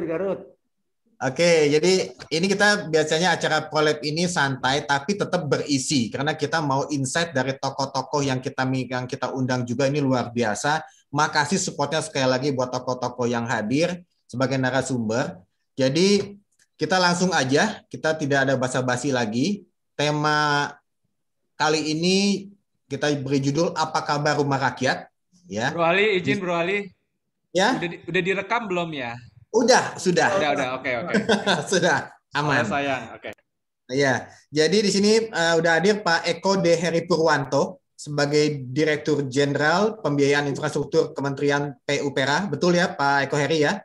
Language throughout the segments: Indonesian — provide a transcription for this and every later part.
Garut. Oke, jadi ini kita biasanya acara prolab ini santai tapi tetap berisi karena kita mau insight dari tokoh-tokoh yang kita yang kita undang juga ini luar biasa. Makasih supportnya sekali lagi buat tokoh-tokoh yang hadir sebagai narasumber. Jadi kita langsung aja, kita tidak ada basa-basi lagi. Tema kali ini kita beri judul apa kabar rumah rakyat ya. Bro Ali, izin Bro Ali. Ya. Udah, udah direkam belum ya? Udah, sudah. Udah, udah, oke, oke. sudah, aman. Oh, sayang, oke. Okay. Iya, jadi di sini uh, udah hadir Pak Eko D. Heri Purwanto sebagai Direktur Jenderal Pembiayaan Infrastruktur Kementerian PUPera. Betul ya Pak Eko Heri ya?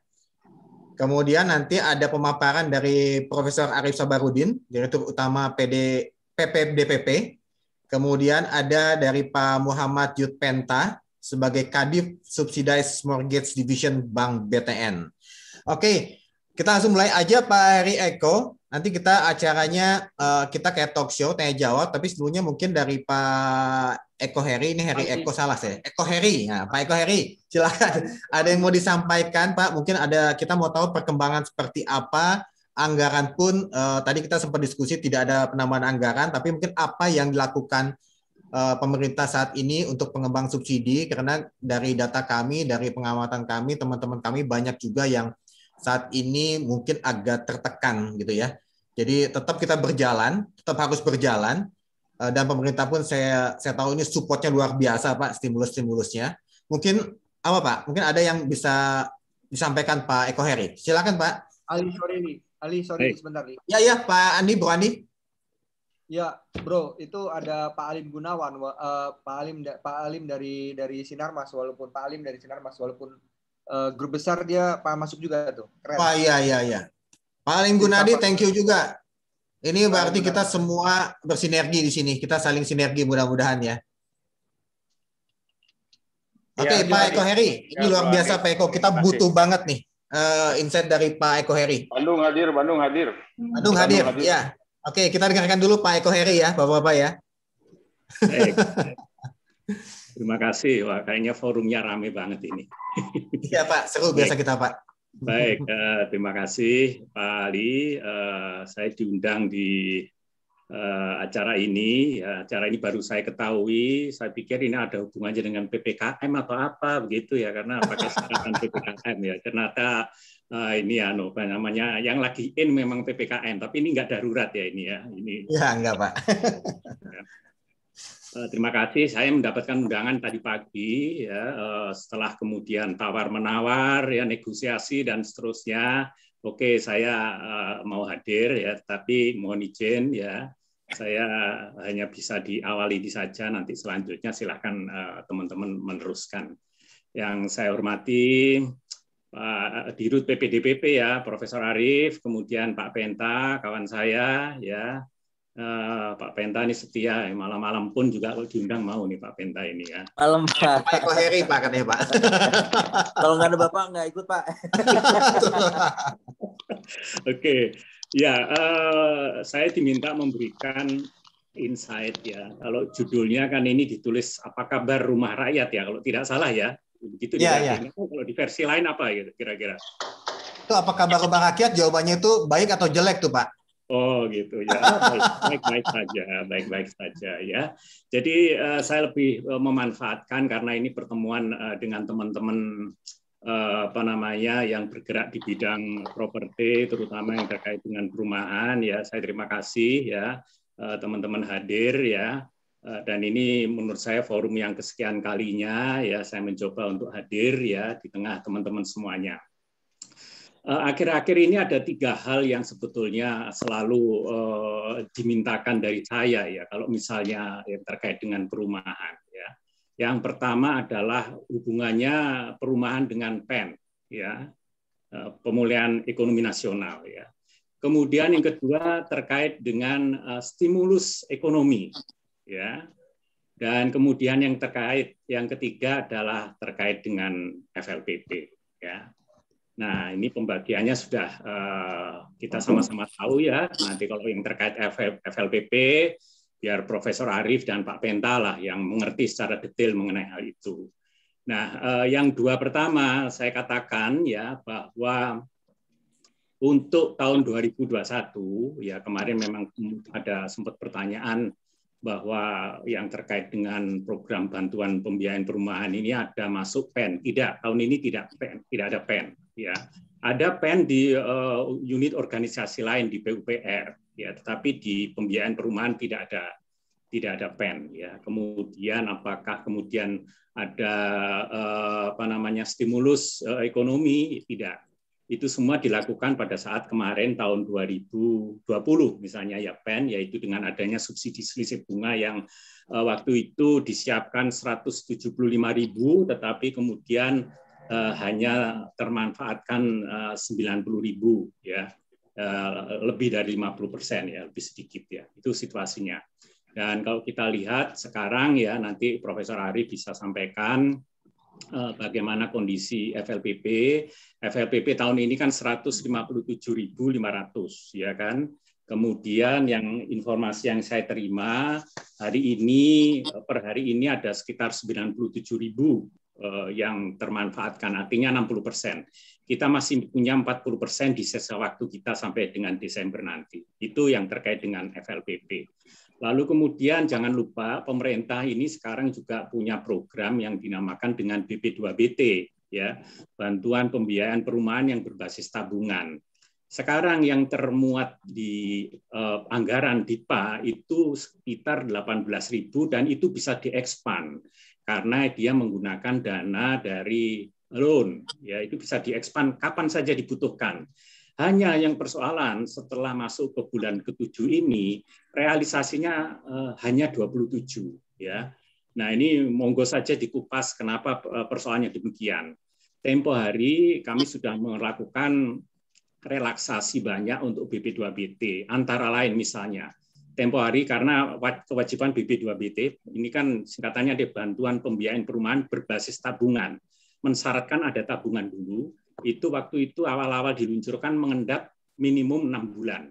Kemudian nanti ada pemaparan dari Profesor Arif Sabarudin, Direktur Utama PD PPDPP. Kemudian ada dari Pak Muhammad Yud Penta sebagai Kadif Subsidized Mortgage Division Bank BTN. Oke, kita langsung mulai aja Pak Heri Eko. Nanti kita acaranya uh, kita kayak talk show tanya jawab, tapi sebelumnya mungkin dari Pak Eko Heri ini Heri Eko salah sih. Eko Heri, nah, Pak Eko Heri, silakan. Ada yang mau disampaikan Pak? Mungkin ada kita mau tahu perkembangan seperti apa anggaran pun uh, tadi kita sempat diskusi tidak ada penambahan anggaran, tapi mungkin apa yang dilakukan eh, pemerintah saat ini untuk pengembang subsidi karena dari data kami, dari pengamatan kami, teman-teman kami banyak juga yang saat ini mungkin agak tertekan gitu ya. Jadi tetap kita berjalan, tetap harus berjalan eh, dan pemerintah pun saya saya tahu ini supportnya luar biasa Pak stimulus-stimulusnya. Mungkin apa Pak? Mungkin ada yang bisa disampaikan Pak Eko Heri. Silakan Pak. Ali sorry nih. Ali sorry hey. sebentar nih. Ya ya Pak Andi Bro Andi. Ya, Bro, itu ada Pak Alim Gunawan, uh, Pak Alim Pak Alim dari dari Sinarmas walaupun Pak Alim dari Sinarmas walaupun Eh, grup besar dia Pak masuk juga tuh. Keren. Wah, iya iya iya. Paling Gunadi thank you juga. Ini berarti kita semua bersinergi di sini. Kita saling sinergi mudah-mudahan ya. Iya, Oke, okay, ya, Pak Eko Heri, ini luar biasa Pak Eko. Kita butuh banget nih uh, insight dari Pak Eko Heri. Bandung hadir, Bandung hadir. Bandung hadir, hadir. ya. Oke, okay, kita dengarkan dulu Pak Eko Heri ya, Bapak-Bapak ya. Baik. Terima kasih. Wah, kayaknya forumnya rame banget ini. Iya Pak, seru biasa kita Pak. Baik, uh, terima kasih Pak Ali. Uh, saya diundang di uh, acara ini. Ya, acara ini baru saya ketahui. Saya pikir ini ada hubungannya dengan ppkm atau apa begitu ya, karena pakai singkatan ppkm ya. Ternyata uh, ini anu apa namanya yang lagi in memang ppkm, tapi ini nggak darurat ya ini ya. Ini. Ya nggak pak. Ya. Eh, terima kasih. Saya mendapatkan undangan tadi pagi, ya, eh, setelah kemudian tawar menawar, ya, negosiasi dan seterusnya. Oke, saya eh, mau hadir, ya, tapi mohon izin, ya, saya hanya bisa diawali di saja. Nanti selanjutnya silahkan teman-teman meneruskan. Yang saya hormati Pak Dirut PPDPP ya, Profesor Arief, kemudian Pak Penta, kawan saya, ya, Eh, Pak Penta ini setia, eh, malam-malam pun juga diundang mau nih Pak Penta ini ya. Malam Pak. Pak Eko Heri Pak katanya Pak. Kalau nggak ada Bapak nggak ikut Pak. Oke, ya eh, saya diminta memberikan insight ya. Kalau judulnya kan ini ditulis apa kabar rumah rakyat ya, kalau tidak salah ya. Begitu ya, ya. Kalau di versi lain apa gitu kira-kira? Itu apa kabar rumah rakyat jawabannya itu baik atau jelek tuh Pak? Oh gitu ya, baik-baik saja, baik-baik saja ya. Jadi eh, saya lebih eh, memanfaatkan karena ini pertemuan eh, dengan teman-teman apa namanya yang bergerak di bidang properti, terutama yang terkait dengan perumahan ya. Saya terima kasih ya teman-teman hadir ya. dan ini menurut saya forum yang kesekian kalinya ya saya mencoba untuk hadir ya di tengah teman-teman semuanya. Eh, akhir-akhir ini ada tiga hal yang sebetulnya selalu eh, dimintakan dari saya ya kalau misalnya yang terkait dengan perumahan ya. Yang pertama adalah hubungannya perumahan dengan PEN ya eh, pemulihan ekonomi nasional ya. Kemudian yang kedua terkait dengan stimulus ekonomi ya. Dan kemudian yang terkait yang ketiga adalah terkait dengan FLPP ya. Nah, ini pembagiannya sudah uh, kita sama-sama tahu ya. Nanti kalau yang terkait FLPP, biar Profesor Arif dan Pak Penta lah yang mengerti secara detail mengenai hal itu. Nah, uh, yang dua pertama saya katakan ya bahwa untuk tahun 2021 ya kemarin memang ada sempat pertanyaan bahwa yang terkait dengan program bantuan pembiayaan perumahan ini ada masuk PEN. Tidak, tahun ini tidak PEN, tidak ada PEN. Ya, ada PEN di uh, unit organisasi lain di PUPR. Ya, tetapi di pembiayaan perumahan tidak ada tidak ada PEN. Ya, kemudian apakah kemudian ada uh, apa namanya stimulus uh, ekonomi? Tidak itu semua dilakukan pada saat kemarin tahun 2020 misalnya ya PEN yaitu dengan adanya subsidi selisih bunga yang uh, waktu itu disiapkan 175.000 tetapi kemudian uh, hanya termanfaatkan eh, uh, 90.000 ya uh, lebih dari 50% ya lebih sedikit ya itu situasinya. Dan kalau kita lihat sekarang ya nanti Profesor Ari bisa sampaikan Eh, bagaimana kondisi FLPP. FLPP tahun ini kan 157.500 ya kan. Kemudian yang informasi yang saya terima hari ini eh, per hari ini ada sekitar 97.000 eh, yang termanfaatkan artinya 60 persen. Kita masih punya 40 persen di sisa waktu kita sampai dengan Desember nanti. Itu yang terkait dengan FLPP. Lalu kemudian jangan lupa pemerintah ini sekarang juga punya program yang dinamakan dengan BP2BT ya, bantuan pembiayaan perumahan yang berbasis tabungan. Sekarang yang termuat di uh, anggaran DIPA itu sekitar 18.000 dan itu bisa diekspan karena dia menggunakan dana dari loan ya itu bisa diekspan kapan saja dibutuhkan hanya yang persoalan setelah masuk ke bulan ketujuh ini realisasinya eh, hanya 27 ya. Nah, ini monggo saja dikupas kenapa eh, persoalannya demikian. Tempo hari kami sudah melakukan relaksasi banyak untuk BP2BT antara lain misalnya tempo hari karena kewajiban BP2BT ini kan singkatannya ada bantuan pembiayaan perumahan berbasis tabungan mensyaratkan ada tabungan dulu itu waktu itu awal-awal diluncurkan mengendap minimum enam bulan.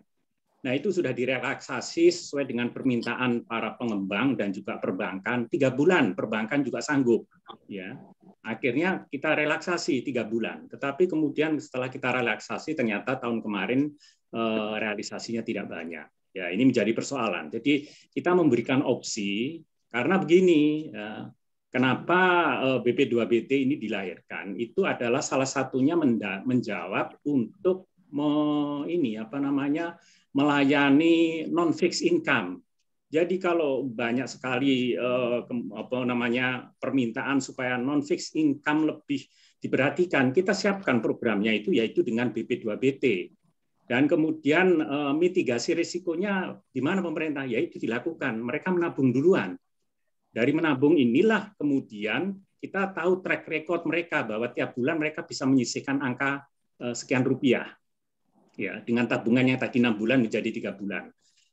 Nah itu sudah direlaksasi sesuai dengan permintaan para pengembang dan juga perbankan. Tiga bulan perbankan juga sanggup. Ya, akhirnya kita relaksasi tiga bulan. Tetapi kemudian setelah kita relaksasi ternyata tahun kemarin eh, realisasinya tidak banyak. Ya ini menjadi persoalan. Jadi kita memberikan opsi karena begini. Ya, Kenapa eh, BP2BT ini dilahirkan? Itu adalah salah satunya menjawab untuk me, ini apa namanya melayani non fixed income. Jadi kalau banyak sekali eh, apa namanya permintaan supaya non fixed income lebih diperhatikan, kita siapkan programnya itu yaitu dengan BP2BT. Dan kemudian eh, mitigasi risikonya di mana pemerintah yaitu dilakukan. Mereka menabung duluan dari menabung inilah kemudian kita tahu track record mereka bahwa tiap bulan mereka bisa menyisihkan angka eh, sekian rupiah. Ya, dengan tabungannya tadi enam bulan menjadi tiga bulan.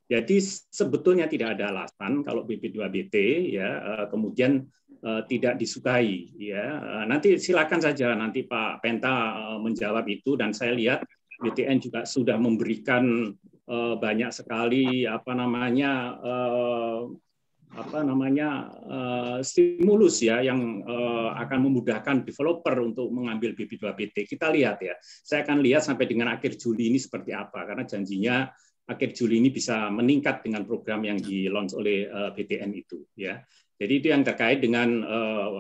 Jadi sebetulnya tidak ada alasan kalau BP2BT ya eh, kemudian eh, tidak disukai ya. Nanti silakan saja nanti Pak Penta menjawab itu dan saya lihat BTN juga sudah memberikan banyak sekali apa namanya apa namanya uh, stimulus ya yang uh, akan memudahkan developer untuk mengambil BB2BT. Kita lihat ya. Saya akan lihat sampai dengan akhir Juli ini seperti apa karena janjinya akhir Juli ini bisa meningkat dengan program yang di launch oleh uh, eh, BTN itu ya. Jadi itu yang terkait dengan uh,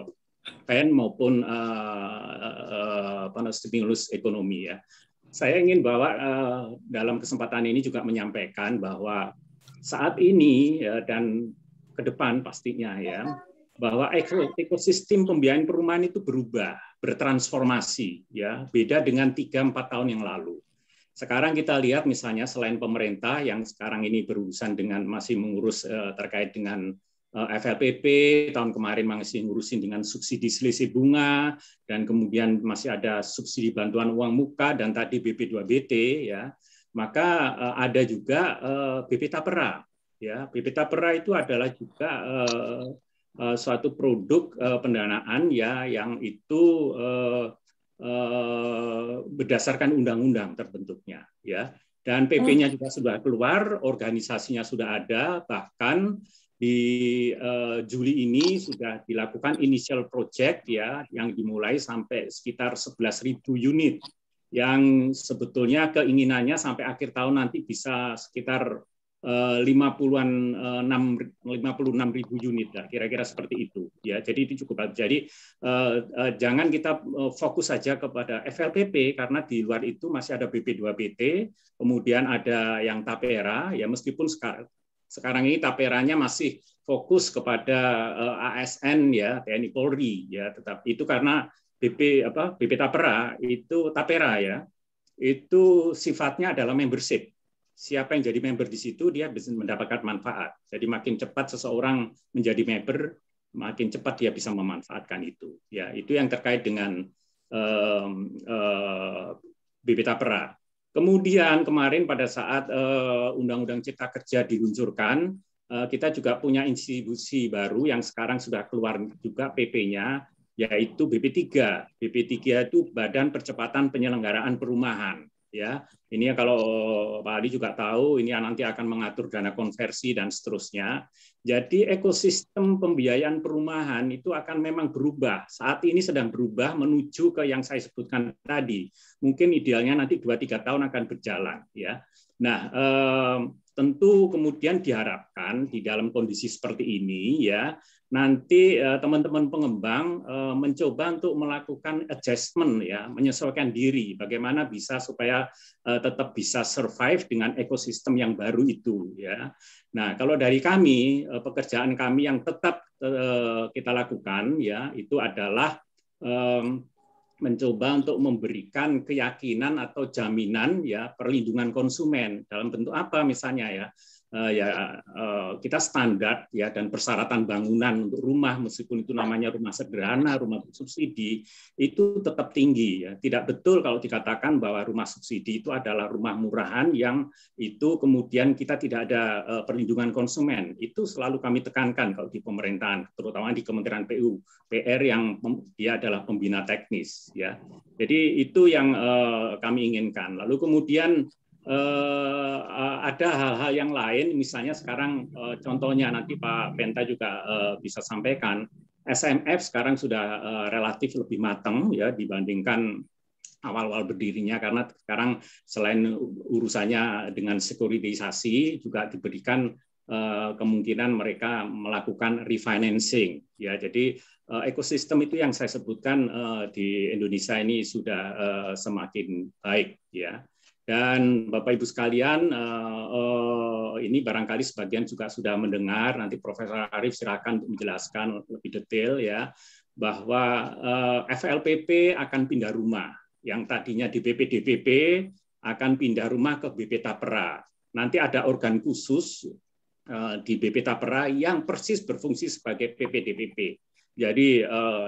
PN maupun uh, uh, stimulus ekonomi ya. Saya ingin bahwa uh, dalam kesempatan ini juga menyampaikan bahwa saat ini ya, dan ke depan pastinya ya bahwa ekosistem pembiayaan perumahan itu berubah, bertransformasi ya, beda dengan 3 4 tahun yang lalu. Sekarang kita lihat misalnya selain pemerintah yang sekarang ini berurusan dengan masih mengurus eh, terkait dengan eh, FLPP tahun kemarin masih ngurusin dengan subsidi selisih bunga dan kemudian masih ada subsidi bantuan uang muka dan tadi BP2BT ya maka eh, ada juga BP Tapera ya BPTA Pera itu adalah juga uh, uh, suatu produk uh, pendanaan ya yang itu uh, uh, berdasarkan undang-undang terbentuknya ya dan PP-nya juga sudah keluar, organisasinya sudah ada, bahkan di uh, Juli ini sudah dilakukan initial project ya yang dimulai sampai sekitar 11.000 unit yang sebetulnya keinginannya sampai akhir tahun nanti bisa sekitar 50-an eh, eh, puluh 56 ribu unit lah kira-kira seperti itu ya jadi itu cukup jadi eh, jangan kita fokus saja kepada FLPP karena di luar itu masih ada BP2PT kemudian ada yang Tapera ya meskipun sekarang sekarang ini taperanya masih fokus kepada ASN ya TNI Polri ya tetap itu karena BP apa BP Tapera itu Tapera ya itu sifatnya adalah membership siapa yang jadi member di situ dia bisa mendapatkan manfaat. Jadi makin cepat seseorang menjadi member, makin cepat dia bisa memanfaatkan itu. Ya, itu yang terkait dengan um, uh, bibit apera. Kemudian kemarin pada saat undang eh, Undang-Undang Cipta Kerja diluncurkan, uh, kita juga punya institusi baru yang sekarang sudah keluar juga PP-nya, yaitu BP3. BP3 itu Badan Percepatan Penyelenggaraan Perumahan ya. Ini ya kalau eh, Pak Adi juga tahu ini ya nanti akan mengatur dana konversi dan seterusnya. Jadi ekosistem pembiayaan perumahan itu akan memang berubah. Saat ini sedang berubah menuju ke yang saya sebutkan tadi. Mungkin idealnya nanti 2 3 tahun akan berjalan ya. Nah, eh, tentu kemudian diharapkan di dalam kondisi seperti ini ya nanti eh, teman-teman pengembang eh, mencoba untuk melakukan adjustment ya, menyesuaikan diri bagaimana bisa supaya eh, tetap bisa survive dengan ekosistem yang baru itu ya. Nah, kalau dari kami pekerjaan kami yang tetap kita lakukan ya itu adalah mencoba untuk memberikan keyakinan atau jaminan ya perlindungan konsumen dalam bentuk apa misalnya ya Eh, ya eh, kita standar ya dan persyaratan bangunan untuk rumah meskipun itu namanya rumah sederhana, rumah subsidi itu tetap tinggi ya. Tidak betul kalau dikatakan bahwa rumah subsidi itu adalah rumah murahan yang itu kemudian kita tidak ada eh, perlindungan konsumen. Itu selalu kami tekankan kalau di pemerintahan, terutama di Kementerian PU, PR yang dia adalah pembina teknis ya. Jadi itu yang kami inginkan. Lalu kemudian Eh, eh, ada hal-hal yang lain, misalnya sekarang eh, contohnya nanti Pak Penta juga bisa sampaikan, SMF sekarang sudah relatif lebih matang ya dibandingkan awal-awal berdirinya karena sekarang selain urusannya dengan sekuritisasi juga diberikan kemungkinan mereka melakukan refinancing ya jadi ekosistem itu yang saya sebutkan di Indonesia ini sudah semakin baik ya dan Bapak Ibu sekalian, eh, eh, ini barangkali sebagian juga sudah mendengar. Nanti Profesor Arif silakan untuk menjelaskan lebih detail ya bahwa eh, FLPP akan pindah rumah yang tadinya di BPDPP akan pindah rumah ke BP Tapera. Nanti ada organ khusus di BP Tapera yang persis berfungsi sebagai PPDPP. Jadi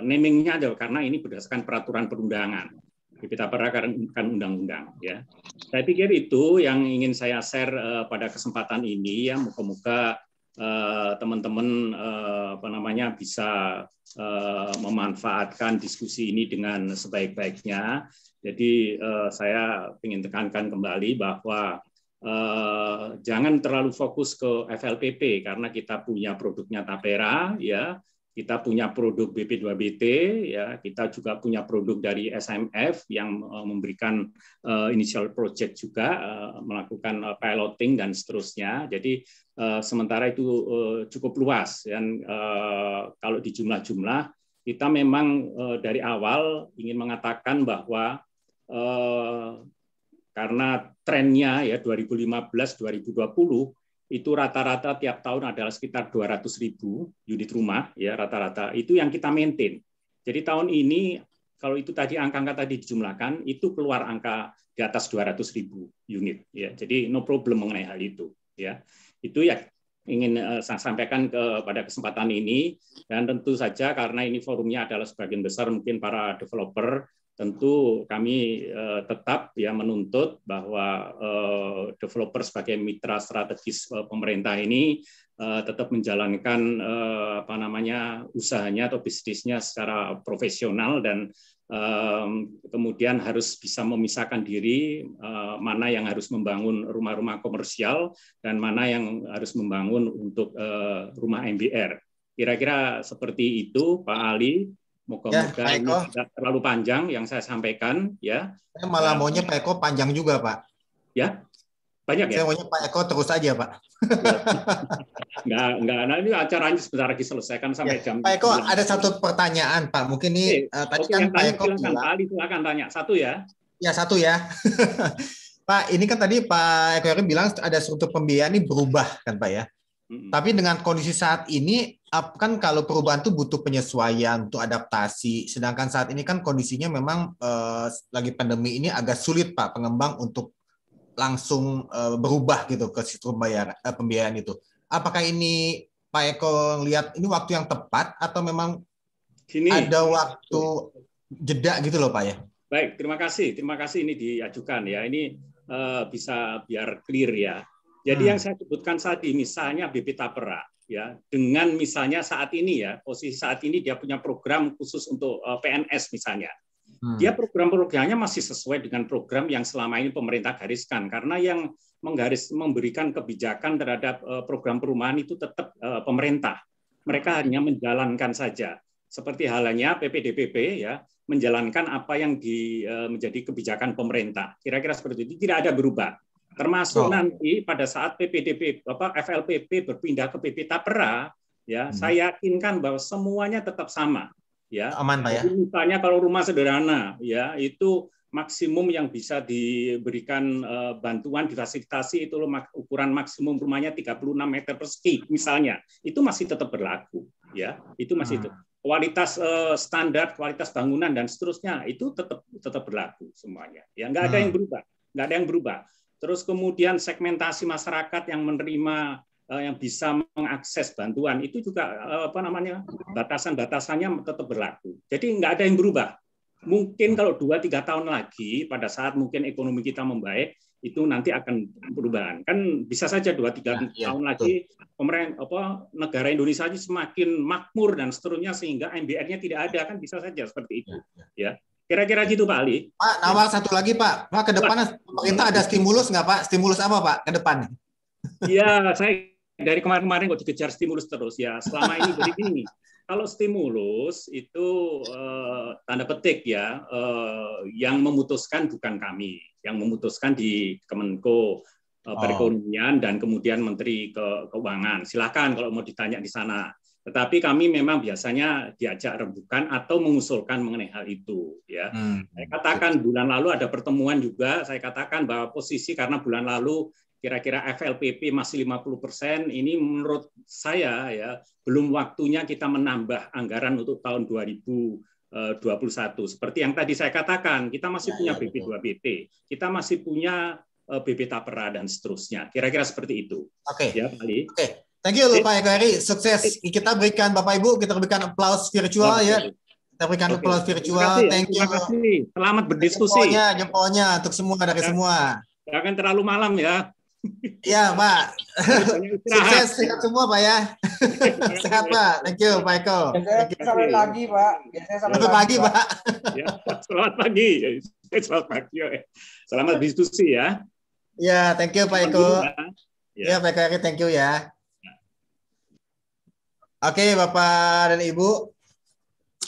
namingnya adalah karena ini berdasarkan peraturan perundangan kita kan undang-undang ya. Saya pikir itu yang ingin saya share uh, pada kesempatan ini ya muka-muka teman eh, teman-teman uh, apa namanya bisa uh, memanfaatkan diskusi ini dengan sebaik-baiknya. Jadi uh, saya ingin tekankan kembali bahwa uh, jangan terlalu fokus ke FLPP karena kita punya produknya Tapera ya kita punya produk BP2BT, ya kita juga punya produk dari SMF yang eh, memberikan uh, initial project juga uh, melakukan uh, piloting dan seterusnya. Jadi uh, sementara itu uh, cukup luas dan uh, kalau di jumlah-jumlah kita memang uh, dari awal ingin mengatakan bahwa uh, karena trennya ya 2015 2020 itu rata-rata tiap tahun adalah sekitar 200 ribu unit rumah ya rata-rata itu yang kita maintain. Jadi tahun ini kalau itu tadi angka-angka tadi dijumlahkan itu keluar angka di atas 200 ribu unit ya. Jadi no problem mengenai hal itu ya. Itu ya ingin eh, saya sampaikan kepada kesempatan ini dan tentu saja karena ini forumnya adalah sebagian besar mungkin para developer tentu kami eh, tetap ya menuntut bahwa eh, developer sebagai mitra strategis eh, pemerintah ini tetap menjalankan apa namanya usahanya atau bisnisnya secara profesional dan kemudian harus bisa memisahkan diri mana yang harus membangun rumah-rumah komersial dan mana yang harus membangun untuk rumah MBR. Kira-kira seperti itu, Pak Ali. Moga-moga ya, ini tidak terlalu panjang yang saya sampaikan ya. Saya eh, malah nah, maunya Pak Eko panjang juga Pak. Ya, banyak saya ya. Saya maunya Pak Eko terus saja, Pak. Ya. nggak Enggak, Nah ini acaranya sebentar lagi selesaikan sampai ya. jam. Pak Eko ada satu pertanyaan Pak. Mungkin ini Oke. uh, eh, tadi Oke, kan Pak Eko silakan, bilang. Ali silakan tanya satu ya. Ya satu ya. Pak, ini kan tadi Pak Eko bilang ada struktur pembiayaan ini berubah kan Pak ya. Tapi dengan kondisi saat ini, kan kalau perubahan itu butuh penyesuaian, untuk adaptasi. Sedangkan saat ini kan kondisinya memang eh, lagi pandemi ini agak sulit Pak pengembang untuk langsung eh, berubah gitu ke sistem bayar eh, pembiayaan itu. Apakah ini Pak Eko lihat ini waktu yang tepat atau memang Gini. ada waktu jeda gitu loh Pak ya? Baik, terima kasih. Terima kasih ini diajukan ya. Ini uh, bisa biar clear ya. Jadi hmm. yang saya sebutkan tadi misalnya BP Tapera ya dengan misalnya saat ini ya posisi saat ini dia punya program khusus untuk eh, PNS misalnya. Hmm. Dia program-programnya masih sesuai dengan program yang selama ini pemerintah gariskan karena yang menggaris memberikan kebijakan terhadap eh, program perumahan itu tetap eh, pemerintah. Mereka hmm. hanya menjalankan saja. Seperti halnya PPDPP ya, menjalankan apa yang di, menjadi kebijakan pemerintah. Kira-kira seperti itu. Tidak ada berubah. Termasuk oh. nanti pada saat PPDB apa FLPP berpindah ke PP Tapera, ya hmm. saya yakinkan bahwa semuanya tetap sama, ya. Aman pak ya. Jadi misalnya kalau rumah sederhana, ya itu maksimum yang bisa diberikan uh, bantuan difasilitasi itu loh mak ukuran maksimum rumahnya 36 meter persegi misalnya itu masih tetap berlaku ya itu masih hmm. tetap kualitas uh, standar kualitas bangunan dan seterusnya itu tetap tetap berlaku semuanya ya nggak ada hmm. yang berubah nggak ada yang berubah Terus kemudian segmentasi masyarakat yang menerima eh, yang bisa mengakses bantuan itu juga eh, apa namanya batasan-batasannya tetap berlaku. Jadi nggak ada yang berubah. Mungkin kalau dua tiga tahun lagi pada saat mungkin ekonomi kita membaik itu nanti akan perubahan. Kan bisa saja dua tiga ya, ya tahun lagi pemerintah apa negara Indonesia semakin makmur dan seterusnya sehingga MBR-nya tidak ada kan bisa saja seperti itu ya. ya. ya. Kira-kira gitu Pak Ali. Pak, nawar satu lagi Pak. Pak, ke depan kita ada stimulus nggak Pak? Stimulus apa Pak ke depan? Iya, saya dari kemarin-kemarin kok dikejar stimulus terus ya. Selama ini begini. kalau stimulus itu eh, tanda petik ya, eh, yang memutuskan bukan kami, yang memutuskan di Kemenko eh, oh. perekonomian oh. dan kemudian Menteri ke Keuangan. Silakan kalau mau ditanya di sana. Tetapi kami memang biasanya diajak rembukan atau mengusulkan mengenai hal itu. Ya, hmm. saya katakan bulan lalu ada pertemuan juga. Saya katakan bahwa posisi karena bulan lalu kira-kira FLPP masih 50 persen, ini menurut saya ya belum waktunya kita menambah anggaran untuk tahun 2021. Eh, seperti yang tadi saya katakan, kita masih ya, punya ya, BP2BT, kita masih punya eh, BP Tapera dan seterusnya. Kira-kira seperti itu. Oke. Okay. Ya, Ali. Oke. Okay. Thank you Pak Eko Eri. sukses. Kita berikan Bapak Ibu, kita berikan aplaus virtual ya. Kita berikan okay. aplaus virtual. Terima kasih, Thank you. Terima kasih. Selamat berdiskusi. Jempolnya, jempolnya untuk semua dari ya. semua. Jangan terlalu malam ya. Iya Pak. sukses sehat semua Pak ya. sehat Pak. Thank you Pak Eko. Biasanya selamat pagi Pak. Biasanya selamat pagi, pagi Pak. ya, selamat pagi. Ya, selamat pagi. Ya. Selamat berdiskusi ya. Ya, thank you Pak Eko. Ya, Pak Eko, thank you ya. Oke, Bapak dan Ibu.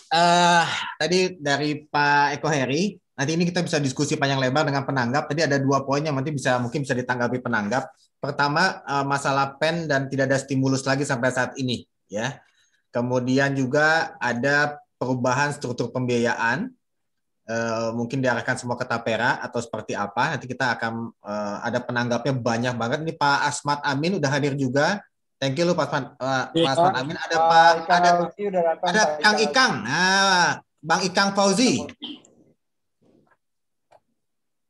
Uh, tadi dari Pak Eko Heri, nanti ini kita bisa diskusi panjang lebar dengan penanggap. Tadi ada dua poin yang nanti bisa mungkin bisa ditanggapi penanggap. Pertama, uh, masalah pen dan tidak ada stimulus lagi sampai saat ini, ya. Kemudian juga ada perubahan struktur pembiayaan. Uh, mungkin diarahkan semua ke tapera atau seperti apa. Nanti kita akan uh, ada penanggapnya banyak banget. Ini Pak Asmat Amin udah hadir juga Thank you lu Pak Pan. Eh, iya, Pak Pan Amin ada uh, Pak Ika ada udah datang, ada Kang Ikang. Nah, Bang Ikang Fauzi.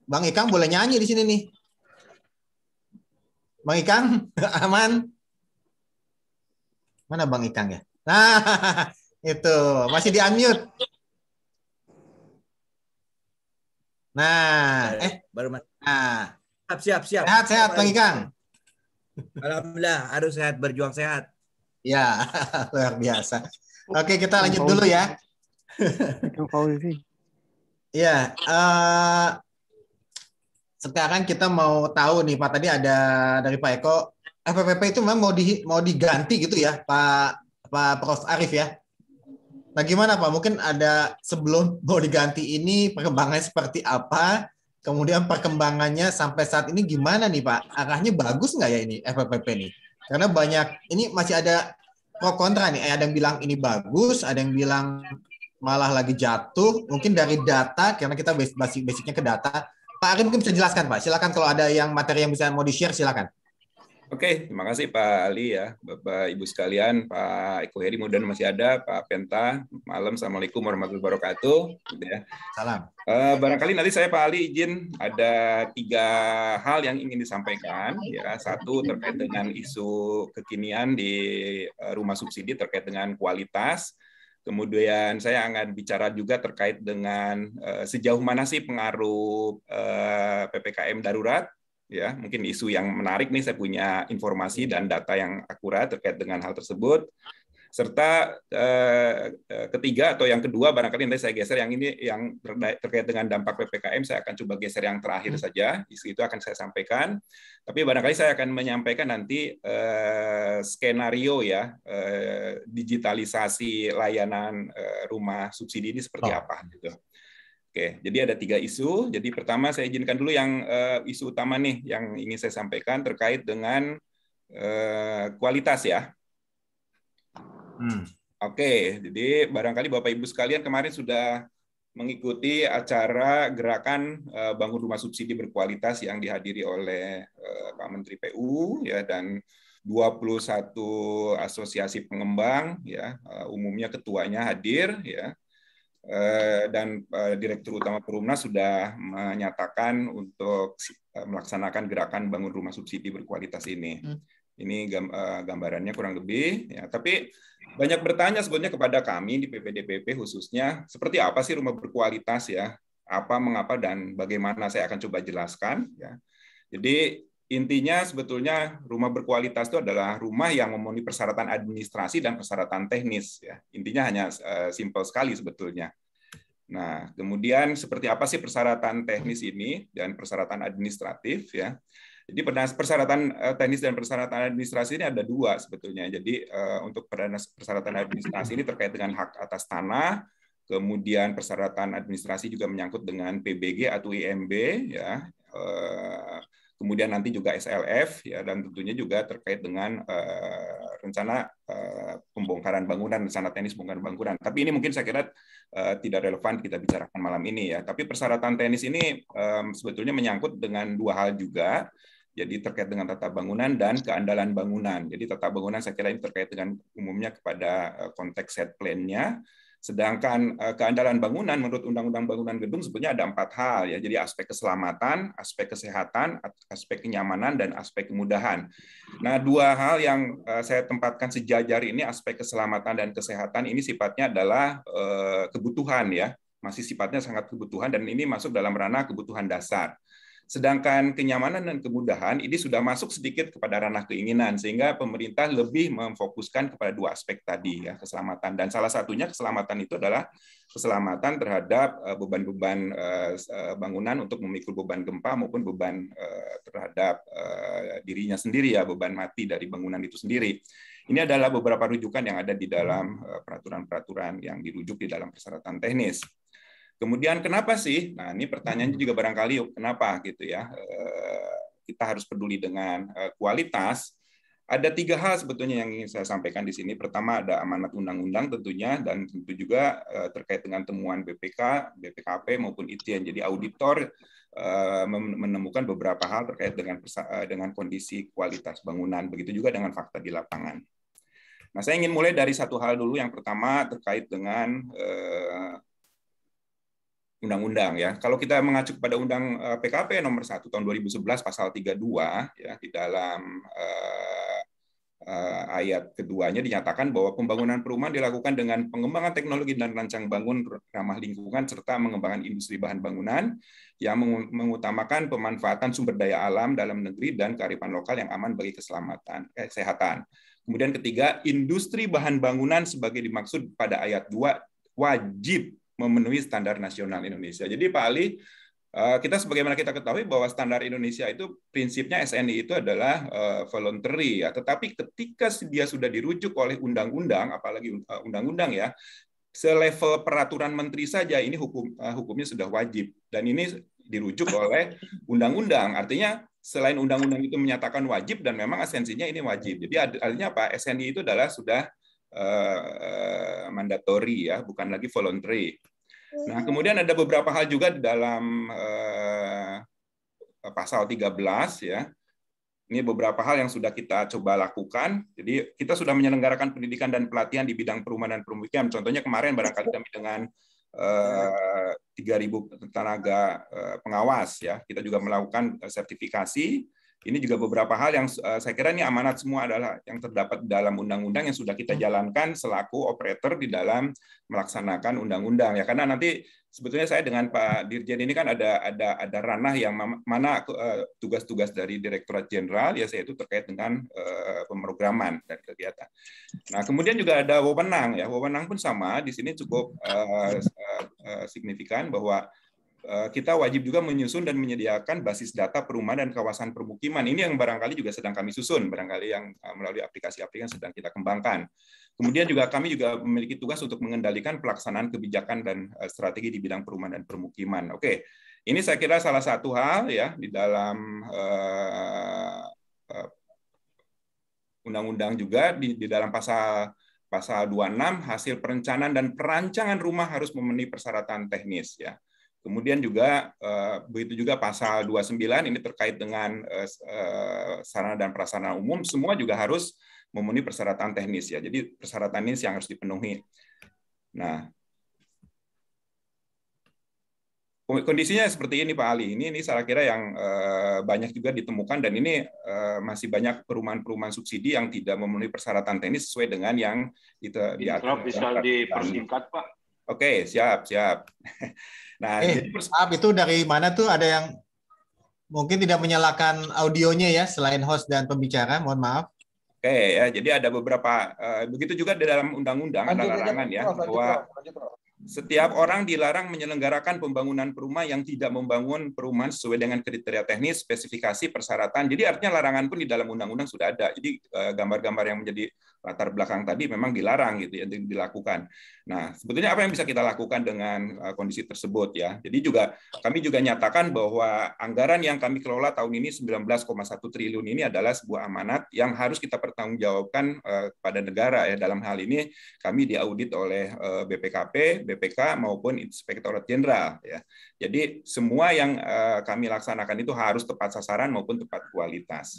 Bang Ikang boleh nyanyi di sini nih. Bang Ikang, aman. Mana Bang Ikang ya? Nah, itu masih di unmute. Nah, eh baru Nah, siap siap siap. Sehat sehat Bang Ikang. Alhamdulillah harus sehat berjuang sehat. Ya, luar biasa. Oke, kita lanjut dulu ya. Ya, uh, sekarang kita mau tahu nih Pak tadi ada dari Pak Eko FPP itu memang mau di mau diganti gitu ya Pak Pak Prof Arif ya. Nah gimana Pak? Mungkin ada sebelum mau diganti ini perkembangannya seperti apa? Kemudian perkembangannya sampai saat ini gimana nih Pak? Arahnya bagus nggak ya ini FPP nih? Karena banyak ini masih ada pro kontra nih. Ada yang bilang ini bagus, ada yang bilang malah lagi jatuh. Mungkin dari data karena kita basic basicnya ke data. Pak Arif mungkin bisa jelaskan Pak. Silakan kalau ada yang materi yang bisa mau di share silakan. Oke, terima kasih Pak Ali ya, Bapak Ibu sekalian, Pak Eko Heri mudah masih ada, Pak Penta, malam, assalamualaikum warahmatullahi wabarakatuh. Gitu ya. Salam. Uh, barangkali nanti saya Pak Ali izin ada tiga hal yang ingin disampaikan ya, satu terkait dengan isu kekinian di eh, rumah subsidi terkait dengan kualitas. Kemudian saya akan bicara juga terkait dengan uh, sejauh mana sih pengaruh uh, PPKM darurat ya mungkin isu yang menarik nih saya punya informasi iya. dan data yang akurat terkait dengan hal tersebut serta eh, eh, ketiga atau yang kedua barangkali nanti saya geser yang ini yang terkait dengan dampak ppkm saya akan coba geser yang terakhir hmm. saja isu itu akan saya sampaikan tapi barangkali saya akan menyampaikan nanti eh, skenario ya digitalisasi layanan rumah subsidi ini seperti oh. apa gitu Oke, jadi ada tiga isu. Jadi pertama saya izinkan dulu yang uh, isu utama nih yang ingin saya sampaikan terkait dengan uh, kualitas ya. Hmm. Oke, jadi barangkali Bapak Ibu sekalian kemarin sudah mengikuti acara gerakan uh, bangun rumah subsidi berkualitas yang dihadiri oleh uh, Pak Menteri PU ya dan 21 asosiasi pengembang ya uh, umumnya ketuanya hadir ya Eh, dan eh, Direktur Utama Perumna sudah menyatakan untuk eh, melaksanakan gerakan bangun rumah subsidi berkualitas ini. Hmm. Ini gambarannya kurang lebih. Ya, tapi banyak bertanya sebetulnya kepada kami di PPDPP khususnya seperti apa sih rumah berkualitas ya? Apa, mengapa dan bagaimana saya akan coba jelaskan ya. Jadi intinya sebetulnya rumah berkualitas itu adalah rumah yang memenuhi persyaratan administrasi dan persyaratan teknis ya intinya hanya eh, simpel sekali sebetulnya nah kemudian seperti apa sih persyaratan teknis ini dan persyaratan administratif ya jadi persyaratan eh, teknis dan persyaratan administrasi ini ada dua sebetulnya jadi eh, untuk untuk persyaratan administrasi ini terkait dengan hak atas tanah kemudian persyaratan administrasi juga menyangkut dengan PBG atau IMB ya kemudian nanti juga SLF ya dan tentunya juga terkait dengan uh, rencana uh, pembongkaran bangunan rencana teknis pembongkaran bangunan tapi ini mungkin saya kira uh, tidak relevan kita bicarakan malam ini ya tapi persyaratan teknis ini um, sebetulnya menyangkut dengan dua hal juga jadi terkait dengan tata bangunan dan keandalan bangunan. Jadi tata bangunan saya kira ini terkait dengan umumnya kepada konteks set plan-nya, Sedangkan eh, keandalan bangunan menurut Undang-Undang Bangunan Gedung sebenarnya ada empat hal ya. Jadi aspek keselamatan, aspek kesehatan, aspek kenyamanan dan aspek kemudahan. Nah dua hal yang eh, saya tempatkan sejajar ini aspek keselamatan dan kesehatan ini sifatnya adalah eh, kebutuhan ya masih sifatnya sangat kebutuhan dan ini masuk dalam ranah kebutuhan dasar. Sedangkan kenyamanan dan kemudahan ini sudah masuk sedikit kepada ranah keinginan sehingga pemerintah lebih memfokuskan kepada dua aspek tadi ya keselamatan dan salah satunya keselamatan itu adalah keselamatan terhadap eh, beban-beban eh, eh, bangunan untuk memikul beban gempa maupun beban terhadap dirinya sendiri ya beban mati dari bangunan itu sendiri. Ini adalah beberapa rujukan yang ada di dalam peraturan-peraturan yang dirujuk di dalam persyaratan teknis. Kemudian kenapa sih? Nah, ini pertanyaannya hmm. juga barangkali kenapa gitu ya. Eh, kita harus peduli dengan eh, kualitas. Ada tiga hal sebetulnya yang ingin saya sampaikan di sini. Pertama ada amanat undang-undang tentunya dan tentu juga eh, terkait dengan temuan BPK, BPKP maupun ITN. Jadi auditor menemukan beberapa hal terkait dengan dengan kondisi kualitas bangunan. Begitu juga dengan fakta di lapangan. Nah, saya ingin mulai dari satu hal dulu. Yang pertama terkait dengan undang-undang ya. Kalau kita mengacu pada undang PKP eh, nomor 1 tahun 2011 pasal 32 ya di dalam eh, eh, ayat keduanya dinyatakan bahwa pembangunan perumahan dilakukan dengan pengembangan teknologi dan rancang bangun ramah lingkungan serta mengembangkan industri bahan bangunan yang mengutamakan pemanfaatan sumber daya alam dalam negeri dan kearifan lokal yang aman bagi keselamatan eh, kesehatan. Kemudian ketiga, industri bahan bangunan sebagai dimaksud pada ayat 2 wajib memenuhi standar nasional Indonesia. Jadi Pak Ali, eh, kita sebagaimana kita ketahui bahwa standar Indonesia itu prinsipnya SNI itu adalah eh, voluntary ya. Tetapi ketika dia sudah dirujuk oleh undang-undang, apalagi eh, undang-undang ya, selevel peraturan menteri saja ini hukum hukumnya sudah wajib dan ini dirujuk oleh undang-undang. Artinya selain undang-undang itu menyatakan wajib dan memang esensinya ini wajib. Jadi artinya apa? SNI itu adalah sudah Eh, mandatory mandatori ya, bukan lagi voluntary. Nah, hmm. kemudian ada beberapa hal juga dalam uh, pasal 13 ya. Ini beberapa hal yang sudah kita coba lakukan. Jadi kita sudah menyelenggarakan pendidikan dan pelatihan di bidang perumahan dan permukiman. Contohnya kemarin barangkali iya. kami dengan uh, eh, 3.000 tenaga uh, pengawas ya. Kita juga melakukan sertifikasi ini juga beberapa hal yang eh, saya kira ini amanat semua adalah yang terdapat dalam undang-undang yang sudah kita hmm. jalankan selaku operator di dalam melaksanakan undang-undang ya karena nanti sebetulnya saya dengan Pak Dirjen ini kan ada ada ada ranah yang mana eh, tugas-tugas dari Direktorat Jenderal ya saya itu terkait dengan eh, pemrograman dan kegiatan. Nah, kemudian juga ada wewenang ya. Wewenang pun sama di sini cukup signifikan bahwa Eh, kita wajib juga menyusun dan menyediakan basis data perumahan dan kawasan permukiman. Ini yang barangkali juga sedang kami susun, barangkali yang eh, melalui aplikasi-aplikasi yang sedang kita kembangkan. Kemudian juga kami juga memiliki tugas untuk mengendalikan pelaksanaan kebijakan dan eh, strategi di bidang perumahan dan permukiman. Oke, ini saya kira salah satu hal ya di dalam undang-undang juga di, di dalam pasal pasal 26 hasil perencanaan dan perancangan rumah harus memenuhi persyaratan teknis ya. Kemudian juga eh, begitu juga pasal 29 ini terkait dengan eh, eh, sarana dan prasarana umum semua juga harus memenuhi persyaratan teknis ya. Jadi persyaratan ini yang harus dipenuhi. Nah, kondisinya seperti ini Pak Ali. Ini ini saya kira yang banyak juga ditemukan dan ini masih banyak perumahan-perumahan subsidi yang tidak memenuhi persyaratan teknis sesuai dengan yang itu diatur. Bisa nah, dipersingkat Pak. Oke, siap, siap. Nah, eh, jadi maaf, itu dari mana tuh ada yang mungkin tidak menyalakan audionya ya selain host dan pembicara, mohon maaf. Oke okay, ya, jadi ada beberapa uh, begitu juga di dalam undang-undang ada larangan ya bahwa setiap orang dilarang menyelenggarakan pembangunan perumahan yang tidak membangun perumahan sesuai dengan kriteria teknis, spesifikasi, persyaratan. Jadi artinya larangan pun di dalam undang-undang sudah ada. Jadi eh, gambar-gambar yang menjadi latar belakang tadi memang dilarang gitu ya dilakukan. Nah, sebetulnya apa yang bisa kita lakukan dengan eh, kondisi tersebut ya. Jadi juga kami juga nyatakan bahwa anggaran yang kami kelola tahun ini 19,1 triliun ini adalah sebuah amanat yang harus kita pertanggungjawabkan eh, kepada negara ya. Dalam hal ini kami diaudit oleh eh, BPKP, BPK maupun Inspektorat Jenderal ya. Jadi semua yang kami laksanakan itu harus tepat sasaran maupun tepat kualitas.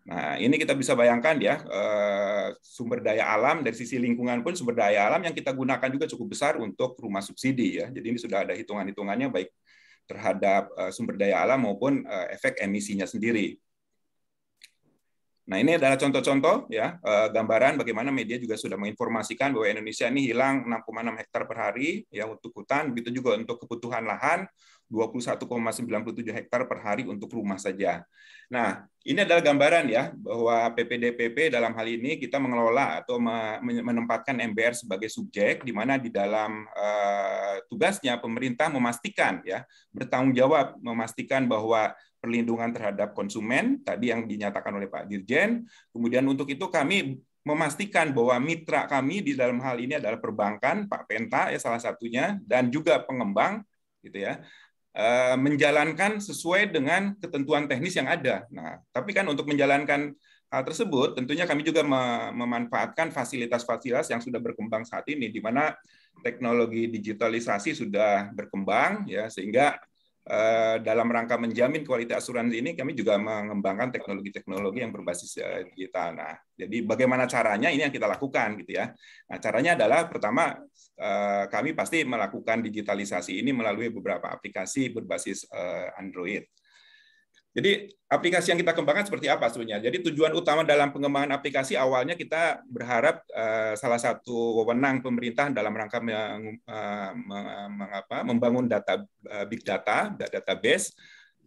Nah, ini kita bisa bayangkan ya, eh, sumber daya alam dari sisi lingkungan pun sumber daya alam yang kita gunakan juga cukup besar untuk rumah subsidi ya. Jadi ini sudah ada hitungan-hitungannya baik terhadap eh, sumber daya alam maupun eh, efek emisinya sendiri. Nah, ini adalah contoh-contoh ya gambaran bagaimana media juga sudah menginformasikan bahwa Indonesia ini hilang 6,6 hektar per hari ya untuk hutan, begitu juga untuk kebutuhan lahan, 21,97 hektar per hari untuk rumah saja. Nah, ini adalah gambaran ya bahwa PPDPP dalam hal ini kita mengelola atau menempatkan MBR sebagai subjek di mana di dalam eh, tugasnya pemerintah memastikan ya bertanggung jawab memastikan bahwa perlindungan terhadap konsumen tadi yang dinyatakan oleh Pak Dirjen. Kemudian untuk itu kami memastikan bahwa mitra kami di dalam hal ini adalah perbankan, Pak Penta ya salah satunya dan juga pengembang gitu ya. Eh, menjalankan sesuai dengan ketentuan teknis yang ada. Nah, tapi kan untuk menjalankan hal tersebut, tentunya kami juga memanfaatkan fasilitas-fasilitas yang sudah berkembang saat ini, di mana teknologi digitalisasi sudah berkembang, ya sehingga Eh, dalam rangka menjamin kualitas asuransi ini kami juga mengembangkan teknologi-teknologi yang berbasis eh, di tanah. jadi bagaimana caranya ini yang kita lakukan gitu ya. Nah, caranya adalah pertama eh, kami pasti melakukan digitalisasi ini melalui beberapa aplikasi berbasis Android. Jadi aplikasi yang kita kembangkan seperti apa sebenarnya? Jadi tujuan utama dalam pengembangan aplikasi awalnya kita berharap uh, salah satu wewenang pemerintah dalam rangka meng, uh, apa, membangun data uh, big data, database.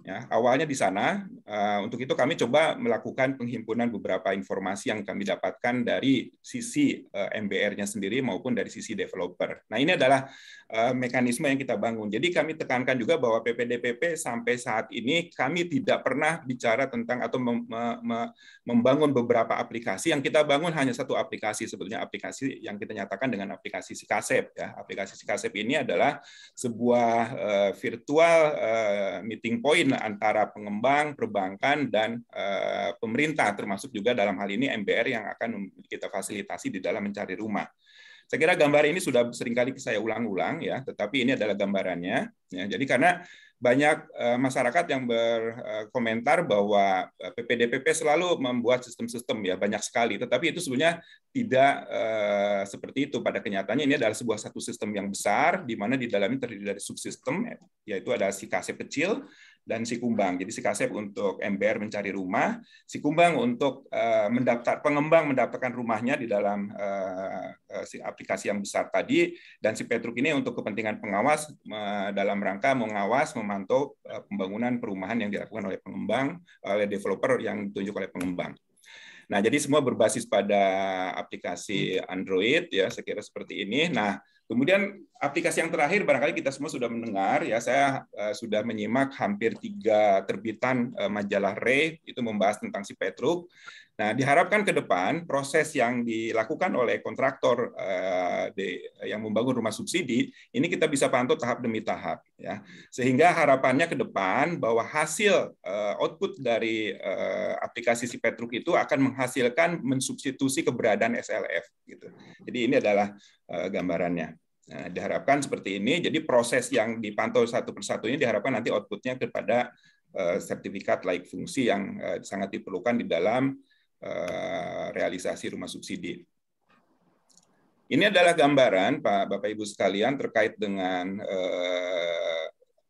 Ya, awalnya di sana. Uh, untuk itu kami coba melakukan penghimpunan beberapa informasi yang kami dapatkan dari sisi uh, MBR-nya sendiri maupun dari sisi developer. Nah ini adalah Eh, mekanisme yang kita bangun. Jadi kami tekankan juga bahwa PPDPP sampai saat ini kami tidak pernah bicara tentang atau mem mem membangun beberapa aplikasi. Yang kita bangun hanya satu aplikasi sebetulnya aplikasi yang kita nyatakan dengan aplikasi Sikasep ya. Aplikasi Sikasep ini adalah sebuah uh, virtual uh, meeting point antara pengembang, perbankan dan uh, pemerintah termasuk juga dalam hal ini MBR yang akan kita fasilitasi di dalam mencari rumah. Saya kira gambar ini sudah seringkali saya ulang-ulang ya, tetapi ini adalah gambarannya. Ya, jadi karena banyak eh, masyarakat yang berkomentar bahwa PPDPP eh, selalu membuat sistem-sistem ya banyak sekali, tetapi itu sebenarnya tidak eh, seperti itu pada kenyataannya ini adalah sebuah satu sistem yang besar di mana di dalamnya terdiri dari subsistem yaitu ada si kecil, dan si Kumbang. Jadi si Kasep untuk ember mencari rumah, si Kumbang untuk uh, mendaftar pengembang mendapatkan rumahnya di dalam eh, eh, si aplikasi yang besar tadi dan si Petruk ini untuk kepentingan pengawas dalam rangka mengawas memantau pembangunan perumahan yang dilakukan oleh pengembang oleh developer yang ditunjuk oleh pengembang. Nah, jadi semua berbasis pada aplikasi Android ya, sekira seperti ini. Nah, Kemudian aplikasi yang terakhir barangkali kita semua sudah mendengar ya saya uh, sudah menyimak hampir tiga terbitan uh, majalah Re itu membahas tentang si Petruk Nah, diharapkan ke depan proses yang dilakukan oleh kontraktor eh, di, yang membangun rumah subsidi ini kita bisa pantau tahap demi tahap ya. Sehingga harapannya ke depan bahwa hasil eh, output dari eh, aplikasi si Petruk itu akan menghasilkan mensubstitusi keberadaan SLF gitu. Jadi ini adalah eh, gambarannya. Nah, diharapkan seperti ini. Jadi proses yang dipantau satu persatu ini diharapkan nanti outputnya kepada eh, sertifikat like fungsi yang eh, sangat diperlukan di dalam Eh, realisasi rumah subsidi. Ini adalah gambaran Pak Bapak Ibu sekalian terkait dengan eh,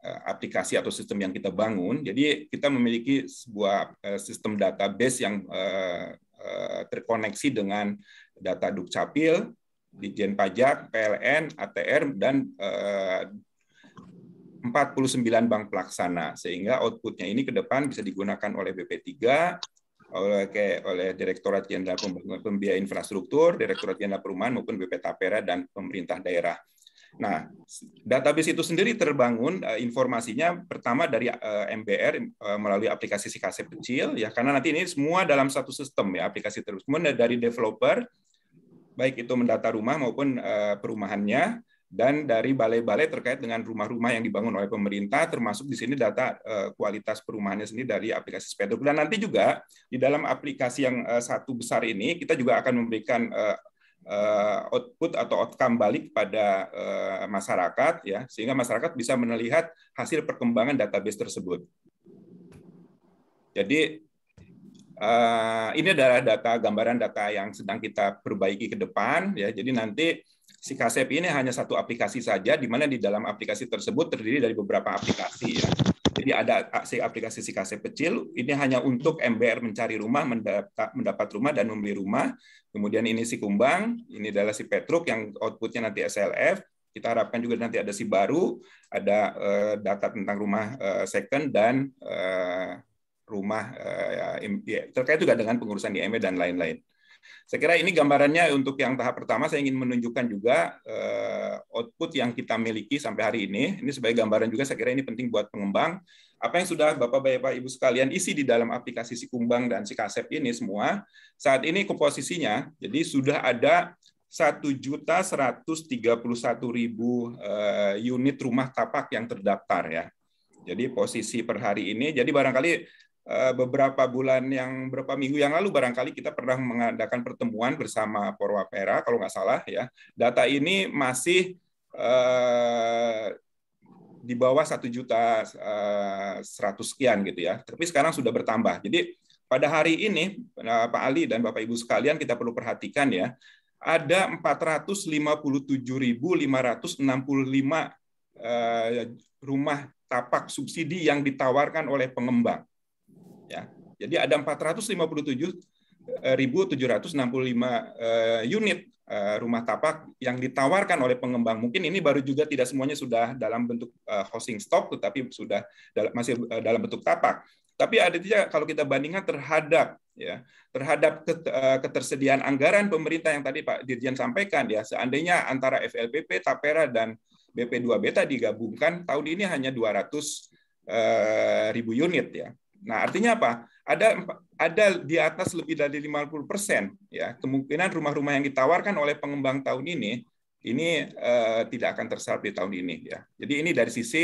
eh, aplikasi atau sistem yang kita bangun. Jadi kita memiliki sebuah sistem database yang terkoneksi dengan data Dukcapil, Dijen Pajak, PLN, ATR, dan 49 bank pelaksana. Sehingga outputnya ini ke depan bisa digunakan oleh BP3 oleh oleh Direktorat Jenderal Pembangunan Pembiayaan Infrastruktur, Direktorat Jenderal Perumahan maupun BP Tapera dan pemerintah daerah. Nah, database itu sendiri terbangun eh, informasinya pertama dari eh, MBR eh, melalui aplikasi Sikasep kecil ya karena nanti ini semua dalam satu sistem ya aplikasi terus. Kemudian dari developer baik itu mendata rumah maupun perumahannya, dan dari balai-balai terkait dengan rumah-rumah yang dibangun oleh pemerintah, termasuk di sini data eh, kualitas perumahannya sendiri dari aplikasi Spedok. Dan nanti juga di dalam aplikasi yang eh, satu besar ini, kita juga akan memberikan eh, output atau outcome balik pada masyarakat, ya sehingga masyarakat bisa melihat hasil perkembangan database tersebut. Jadi ini adalah data gambaran data yang sedang kita perbaiki ke depan, ya. Jadi nanti si KSEP ini hanya satu aplikasi saja, di mana di dalam aplikasi tersebut terdiri dari beberapa aplikasi. Ya. Jadi ada si aplikasi si KSEP kecil, ini hanya untuk MBR mencari rumah, mendapat, rumah, dan membeli rumah. Kemudian ini si Kumbang, ini adalah si Petruk yang outputnya nanti SLF. Kita harapkan juga nanti ada si baru, ada eh, data tentang rumah eh, second dan eh, rumah uh, terkait juga dengan pengurusan IME dan lain-lain. Saya kira ini gambarannya untuk yang tahap pertama saya ingin menunjukkan juga eh, output yang kita miliki sampai hari ini. Ini sebagai gambaran juga saya kira ini penting buat pengembang. Apa yang sudah Bapak-Bapak Ibu sekalian isi di dalam aplikasi Kumbang dan Si Kasep ini semua, saat ini komposisinya, jadi sudah ada 1.131.000 eh, unit rumah tapak yang terdaftar ya. Jadi posisi per hari ini, jadi barangkali Eh, beberapa bulan yang beberapa minggu yang lalu barangkali kita pernah mengadakan pertemuan bersama Porwapera kalau nggak salah ya data ini masih eh, di bawah satu juta eh, seratus sekian gitu ya tapi sekarang sudah bertambah jadi pada hari ini Pak Ali dan Bapak Ibu sekalian kita perlu perhatikan ya ada 457.565 rumah tapak subsidi yang ditawarkan oleh pengembang Ya. Jadi ada 457.765 eh, unit eh, rumah tapak yang ditawarkan oleh pengembang. Mungkin ini baru juga tidak semuanya sudah dalam bentuk eh, housing stock, tetapi sudah masih dalam bentuk tapak. Tapi ada juga kalau kita bandingkan terhadap ya terhadap ketersediaan anggaran pemerintah yang tadi Pak Dirjen sampaikan ya seandainya antara FLPP, Tapera dan BP2B tadi digabungkan tahun ini hanya 200 ribu unit ya. Nah, artinya apa? Ada ada di atas lebih dari 50 persen ya kemungkinan rumah-rumah yang ditawarkan oleh pengembang tahun ini ini uh, tidak akan terserap di tahun ini ya. Jadi ini dari sisi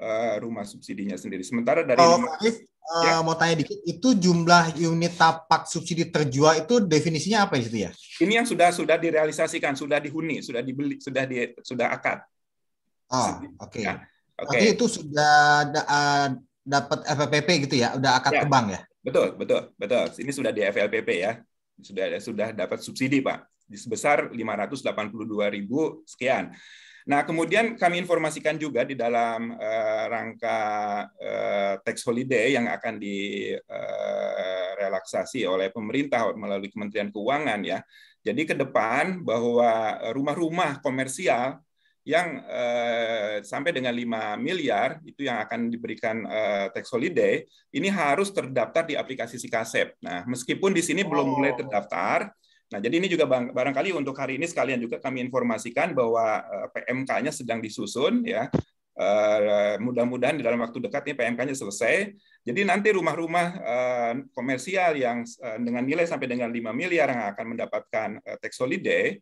uh, rumah subsidinya sendiri. Sementara dari oh, rumah, Arif, eh, ya. mau tanya dikit, itu jumlah unit tapak subsidi terjual itu definisinya apa itu ya? Ini yang sudah sudah direalisasikan, sudah dihuni, sudah dibeli, sudah di sudah akad. Oh, oke. Okay. Ya. Okay. itu sudah ada, dapat FLPP gitu ya, udah akad ya. ke ya? Betul, betul, betul. Ini sudah di FLPP ya. Sudah sudah dapat subsidi, Pak. Sebesar ribu sekian. Nah, kemudian kami informasikan juga di dalam uh, rangka uh, tax holiday yang akan direlaksasi eh, uh, oleh pemerintah melalui Kementerian Keuangan ya. Jadi ke depan bahwa rumah-rumah komersial yang eh, sampai dengan 5 miliar itu yang akan diberikan eh, tax holiday ini harus terdaftar di aplikasi Sikasep. Nah, meskipun di sini oh. belum mulai terdaftar, nah jadi ini juga barangkali untuk hari ini sekalian juga kami informasikan bahwa eh, PMK-nya sedang disusun ya. Eh, mudah-mudahan di dalam waktu dekat ini PMK-nya selesai. Jadi nanti rumah-rumah eh, komersial yang eh, dengan nilai sampai dengan 5 miliar yang akan mendapatkan eh, tax holiday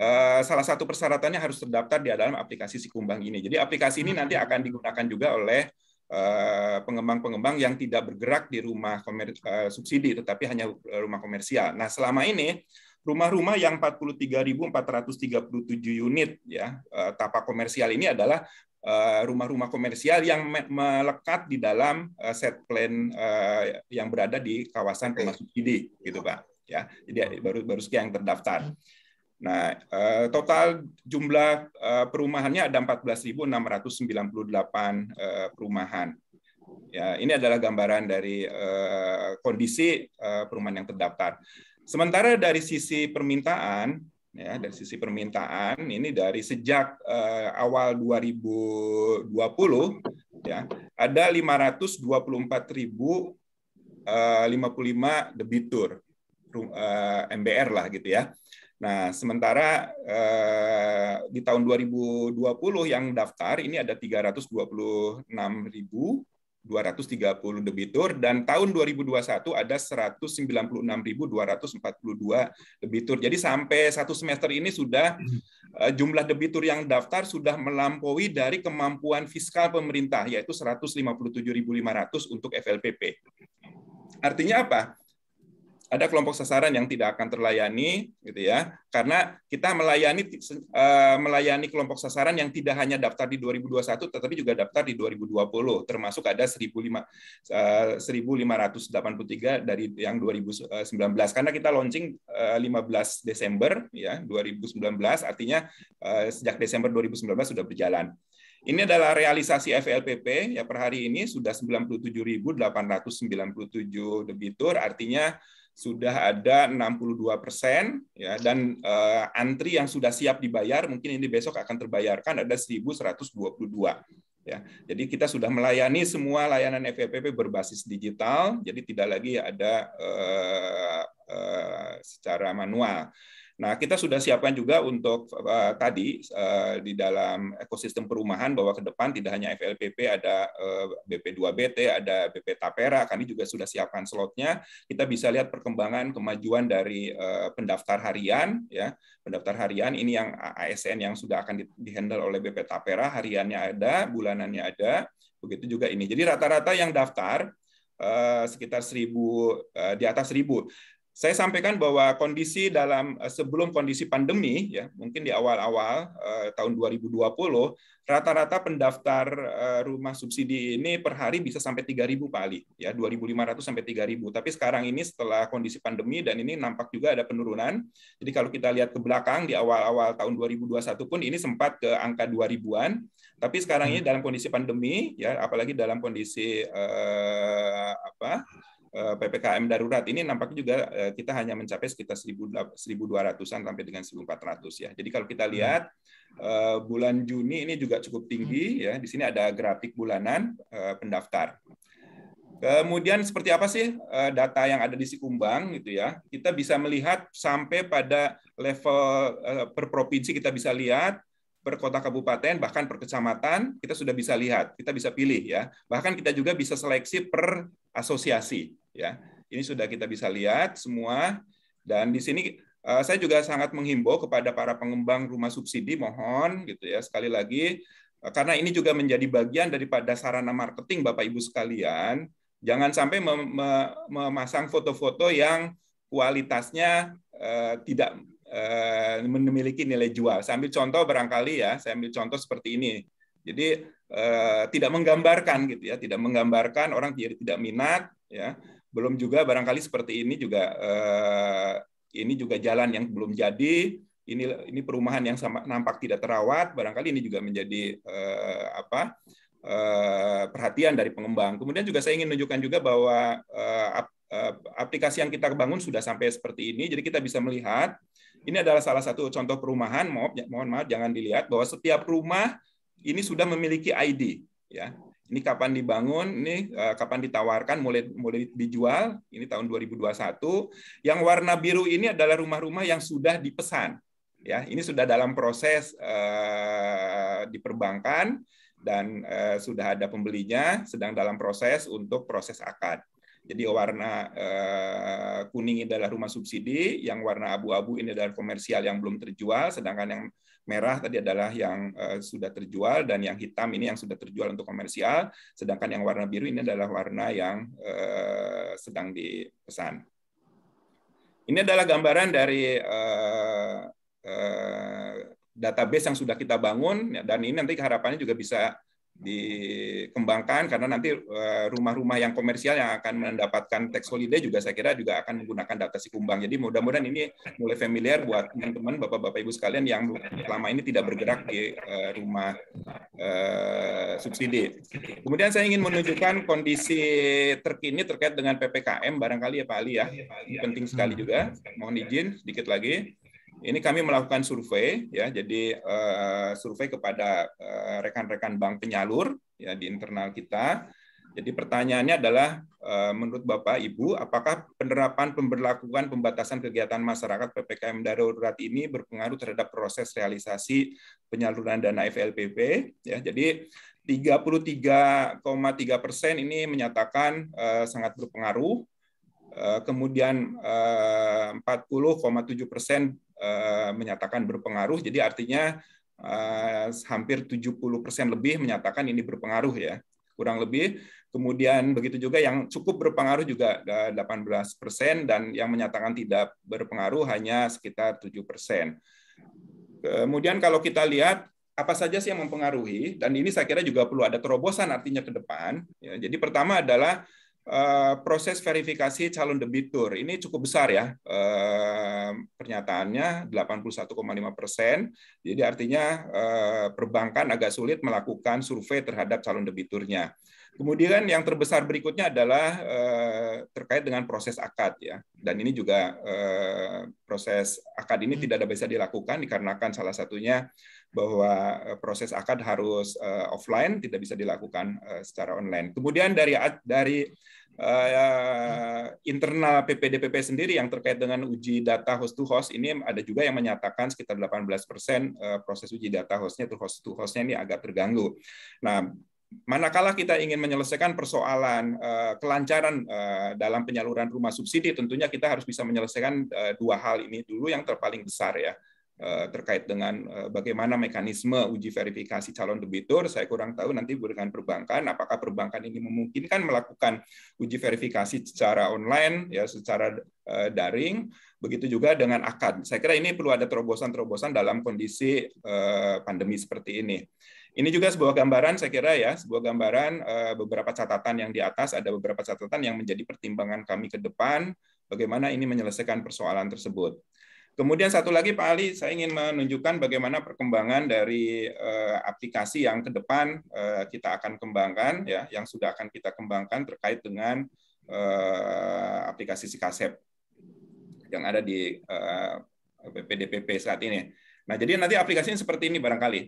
Eh, salah satu persyaratannya harus terdaftar di dalam aplikasi si kumbang ini. Jadi aplikasi ini nanti hmm. akan digunakan juga oleh eh, pengembang-pengembang yang tidak bergerak di rumah komer, eh, subsidi, tetapi hanya rumah komersial. Nah, selama ini rumah-rumah yang 43.437 unit ya tapa komersial ini adalah rumah-rumah komersial yang melekat di dalam set plan yang berada di kawasan rumah subsidi gitu Pak ya jadi hmm. baru baru sekian yang terdaftar Nah, eh, total jumlah eh, perumahannya ada 14.698 eh, perumahan. Ya, ini adalah gambaran dari kondisi perumahan yang terdaftar. Sementara dari sisi permintaan, ya dari sisi permintaan ini dari sejak awal 2020 ya ada 524.055 debitur MBR lah gitu ya Nah, sementara eh, di tahun 2020 yang daftar ini ada 326.230 debitur dan tahun 2021 ada 196.242 debitur. Jadi sampai satu semester ini sudah hmm. eh, jumlah debitur yang daftar sudah melampaui dari kemampuan fiskal pemerintah yaitu 157.500 untuk FLPP. Artinya apa? ada kelompok sasaran yang tidak akan terlayani gitu ya karena kita melayani eh, melayani kelompok sasaran yang tidak hanya daftar di 2021 tetapi juga daftar di 2020 termasuk ada 1583 eh, dari yang 2019 karena kita launching 15 eh, Desember ya 2019 artinya sejak Desember 2019 sudah berjalan. Ini adalah realisasi FLPP ya per hari ini sudah 97.897 debitur artinya sudah ada 62 persen ya dan uh, antri yang sudah siap dibayar mungkin ini besok akan terbayarkan ada 1122 ya jadi kita sudah melayani semua layanan FPP berbasis digital jadi tidak lagi ada uh, uh, secara manual Nah, kita sudah siapkan juga untuk uh, tadi uh, di dalam ekosistem perumahan bahwa ke depan tidak hanya FLPP ada uh, eh, BP2BT, ada BP Tapera, kami juga sudah siapkan slotnya. Kita bisa lihat perkembangan kemajuan dari uh, pendaftar harian ya. Pendaftar harian ini yang ASN yang sudah akan dihandle oleh BP Tapera, hariannya ada, bulanannya ada. Begitu juga ini. Jadi rata-rata yang daftar sekitar seribu di atas seribu saya sampaikan bahwa kondisi dalam eh, sebelum kondisi pandemi ya, mungkin di awal-awal eh, tahun 2020 rata-rata pendaftar eh, rumah subsidi ini per hari bisa sampai 3000 kali ya, 2500 sampai 3000. Tapi sekarang ini setelah kondisi pandemi dan ini nampak juga ada penurunan. Jadi kalau kita lihat ke belakang di awal-awal tahun 2021 pun ini sempat ke angka 2000-an, tapi sekarang ini hmm. dalam kondisi pandemi ya, apalagi dalam kondisi eh, apa? Eh, PPKM darurat ini nampaknya juga eh, kita hanya mencapai sekitar 1.200-an sampai dengan 1.400 ya. Jadi kalau kita hmm. lihat eh, bulan Juni ini juga cukup tinggi hmm. ya. Di sini ada grafik bulanan pendaftar. Kemudian seperti apa sih data yang ada di Sikumbang gitu ya? Kita bisa melihat sampai pada level per provinsi kita bisa lihat per kota kabupaten bahkan per kecamatan kita sudah bisa lihat, kita bisa pilih ya. Bahkan kita juga bisa seleksi per asosiasi ya. Ini sudah kita bisa lihat semua dan di sini eh, saya juga sangat menghimbau kepada para pengembang rumah subsidi mohon gitu ya sekali lagi eh, karena ini juga menjadi bagian daripada sarana marketing Bapak Ibu sekalian, jangan sampai memasang foto-foto yang kualitasnya eh, tidak memiliki nilai jual. Saya ambil contoh barangkali ya, saya ambil contoh seperti ini. Jadi tidak menggambarkan gitu ya, tidak menggambarkan orang tidak minat ya belum juga barangkali seperti ini juga eh, ini juga jalan yang belum jadi ini ini perumahan yang sama, nampak tidak terawat barangkali ini juga menjadi eh, apa eh, perhatian dari pengembang kemudian juga saya ingin menunjukkan juga bahwa eh, eh aplikasi yang kita bangun sudah sampai seperti ini jadi kita bisa melihat ini adalah salah satu contoh perumahan mohon mohon maaf jangan dilihat bahwa setiap rumah ini sudah memiliki ID ya ini kapan dibangun, ini eh, kapan ditawarkan, mulai mulai dijual, ini tahun 2021. Yang warna biru ini adalah rumah-rumah yang sudah dipesan. Ya, ini sudah dalam proses uh, diperbankan dan uh, sudah ada pembelinya, sedang dalam proses untuk proses akad. Jadi warna eh, kuning ini adalah rumah subsidi, yang warna abu-abu ini adalah komersial yang belum terjual, sedangkan yang merah tadi adalah yang eh, sudah terjual dan yang hitam ini yang sudah terjual untuk komersial, sedangkan yang warna biru ini adalah warna yang eh, sedang dipesan. Ini adalah gambaran dari database yang sudah kita bangun dan ini nanti harapannya juga bisa dikembangkan karena nanti eh, rumah-rumah yang komersial yang akan mendapatkan tax holiday juga saya kira juga akan menggunakan data si kumbang Jadi mudah-mudahan ini mulai familiar buat teman-teman Bapak-bapak Ibu sekalian yang selama ini tidak bergerak di eh, rumah eh, subsidi. Kemudian saya ingin menunjukkan kondisi terkini terkait dengan PPKM barangkali ya Pak Ali ya. ini Penting sekali hmm. juga. Mohon izin sedikit lagi ini kami melakukan survei ya, jadi uh, survei kepada eh, rekan-rekan uh, bank penyalur ya di internal kita. Jadi pertanyaannya adalah uh, menurut Bapak Ibu, apakah penerapan pemberlakuan pembatasan kegiatan masyarakat PPKM darurat ini berpengaruh terhadap proses realisasi penyaluran dana FLPP? Ya, jadi 33,3 persen ini menyatakan uh, sangat berpengaruh. Uh, kemudian uh, 40,7 persen Eh, menyatakan berpengaruh. Jadi artinya uh, hampir 70% lebih menyatakan ini berpengaruh ya, kurang lebih. Kemudian begitu juga yang cukup berpengaruh juga 18% eh, dan yang menyatakan tidak berpengaruh hanya sekitar 7%. Kemudian kalau kita lihat apa saja sih yang mempengaruhi dan ini saya kira juga perlu ada terobosan artinya ke depan. Ya, jadi pertama adalah Eh, proses verifikasi calon debitur ini cukup besar ya eh, pernyataannya 81,5 persen. Jadi artinya eh, perbankan agak sulit melakukan survei terhadap calon debiturnya. Kemudian yang terbesar berikutnya adalah terkait dengan proses akad ya. Dan ini juga proses akad ini tidak ada bisa dilakukan dikarenakan salah satunya bahwa proses akad harus offline tidak bisa dilakukan secara online. Kemudian dari dari Uh, internal PPDPP sendiri yang terkait dengan uji data host to host ini ada juga yang menyatakan sekitar 18 persen eh, proses uji data hostnya to host to hostnya ini agak terganggu. Nah, manakala kita ingin menyelesaikan persoalan uh, kelancaran uh, dalam penyaluran rumah subsidi, tentunya kita harus bisa menyelesaikan uh, dua hal ini dulu yang terpaling besar ya. Eh, terkait dengan eh, bagaimana mekanisme uji verifikasi calon debitur. Saya kurang tahu nanti dengan perbankan apakah perbankan ini memungkinkan melakukan uji verifikasi secara online ya secara eh, daring. Begitu juga dengan akad. Saya kira ini perlu ada terobosan-terobosan dalam kondisi pandemi seperti ini. Ini juga sebuah gambaran saya kira ya, sebuah gambaran beberapa catatan yang di atas ada beberapa catatan yang menjadi pertimbangan kami ke depan bagaimana ini menyelesaikan persoalan tersebut. Kemudian satu lagi Pak Ali, saya ingin menunjukkan bagaimana perkembangan dari uh, aplikasi yang ke depan uh, kita akan kembangkan, ya, yang sudah akan kita kembangkan terkait dengan uh, aplikasi Sikasep yang ada di uh, PDPP saat ini. Nah, jadi nanti aplikasinya seperti ini barangkali.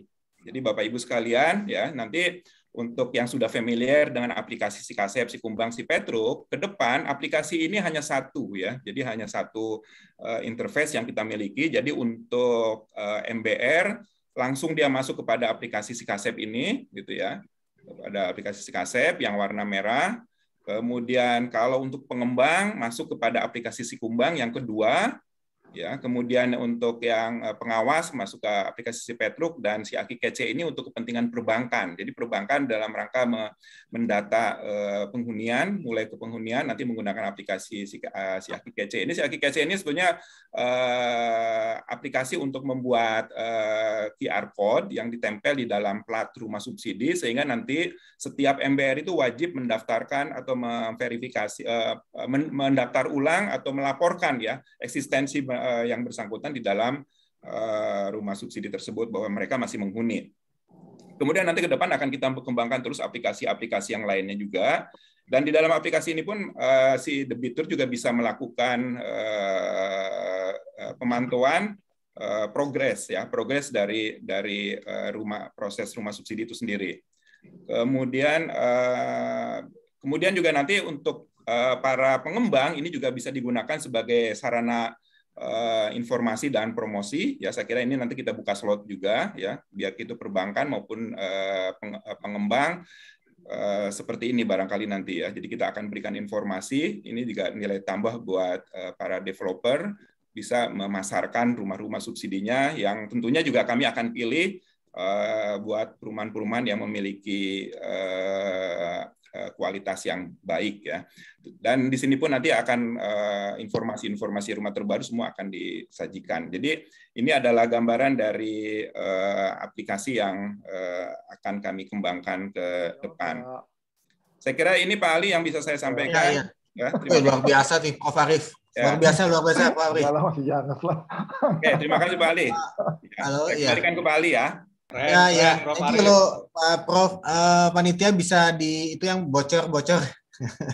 Jadi Bapak Ibu sekalian, ya nanti untuk yang sudah familiar dengan aplikasi si Kasep, si Kumbang, si Petro, ke depan aplikasi ini hanya satu ya. Jadi hanya satu uh, interface yang kita miliki. Jadi untuk uh, eh, MBR langsung dia masuk kepada aplikasi si Kasep ini gitu ya. Ada aplikasi si Kasep yang warna merah. Kemudian kalau untuk pengembang masuk kepada aplikasi si Kumbang yang kedua ya kemudian untuk yang eh, pengawas masuk ke aplikasi si Petruk dan si Aki Kece ini untuk kepentingan perbankan. Jadi perbankan dalam rangka mendata eh, penghunian, mulai ke penghunian nanti menggunakan aplikasi si, eh, Aki Kece. Ini si Aki Kece ini sebenarnya aplikasi untuk membuat QR code yang ditempel di dalam plat rumah subsidi sehingga nanti setiap MBR itu wajib mendaftarkan atau memverifikasi mendaftar ulang atau melaporkan ya eksistensi uh, yang bersangkutan di dalam uh, rumah subsidi tersebut bahwa mereka masih menghuni. Kemudian nanti ke depan akan kita kembangkan terus aplikasi-aplikasi yang lainnya juga. Dan di dalam aplikasi ini pun uh, si debitur juga bisa melakukan uh, pemantauan uh, progres ya, progres dari dari uh, rumah proses rumah subsidi itu sendiri. Kemudian uh, kemudian juga nanti untuk uh, para pengembang ini juga bisa digunakan sebagai sarana Eh, informasi dan promosi ya saya kira ini nanti kita buka slot juga ya biar itu perbankan maupun eh, eh, pengembang seperti ini barangkali nanti ya jadi kita akan berikan informasi ini juga nilai tambah buat para developer bisa memasarkan rumah-rumah subsidinya yang tentunya juga kami akan pilih buat perumahan-perumahan yang memiliki Eh, kualitas yang baik ya. Dan di sini pun nanti akan eh, informasi-informasi rumah terbaru semua akan disajikan. Jadi ini adalah gambaran dari eh, aplikasi yang akan kami kembangkan ke depan. Saya kira ini Pak Ali yang bisa saya sampaikan. Iya, iya. Ya, ya. ya luar biasa nih Pak Farif Ya. Luar biasa, luar biasa Pak Arif. Oke, terima kasih Pak Ali. Ya. Halo, ya. Iya. ke Pak Ali ya. Keren, ya, ya. keren, ya. Prof Jadi kalau Pak Prof. Uh, panitia bisa di itu yang bocor-bocor.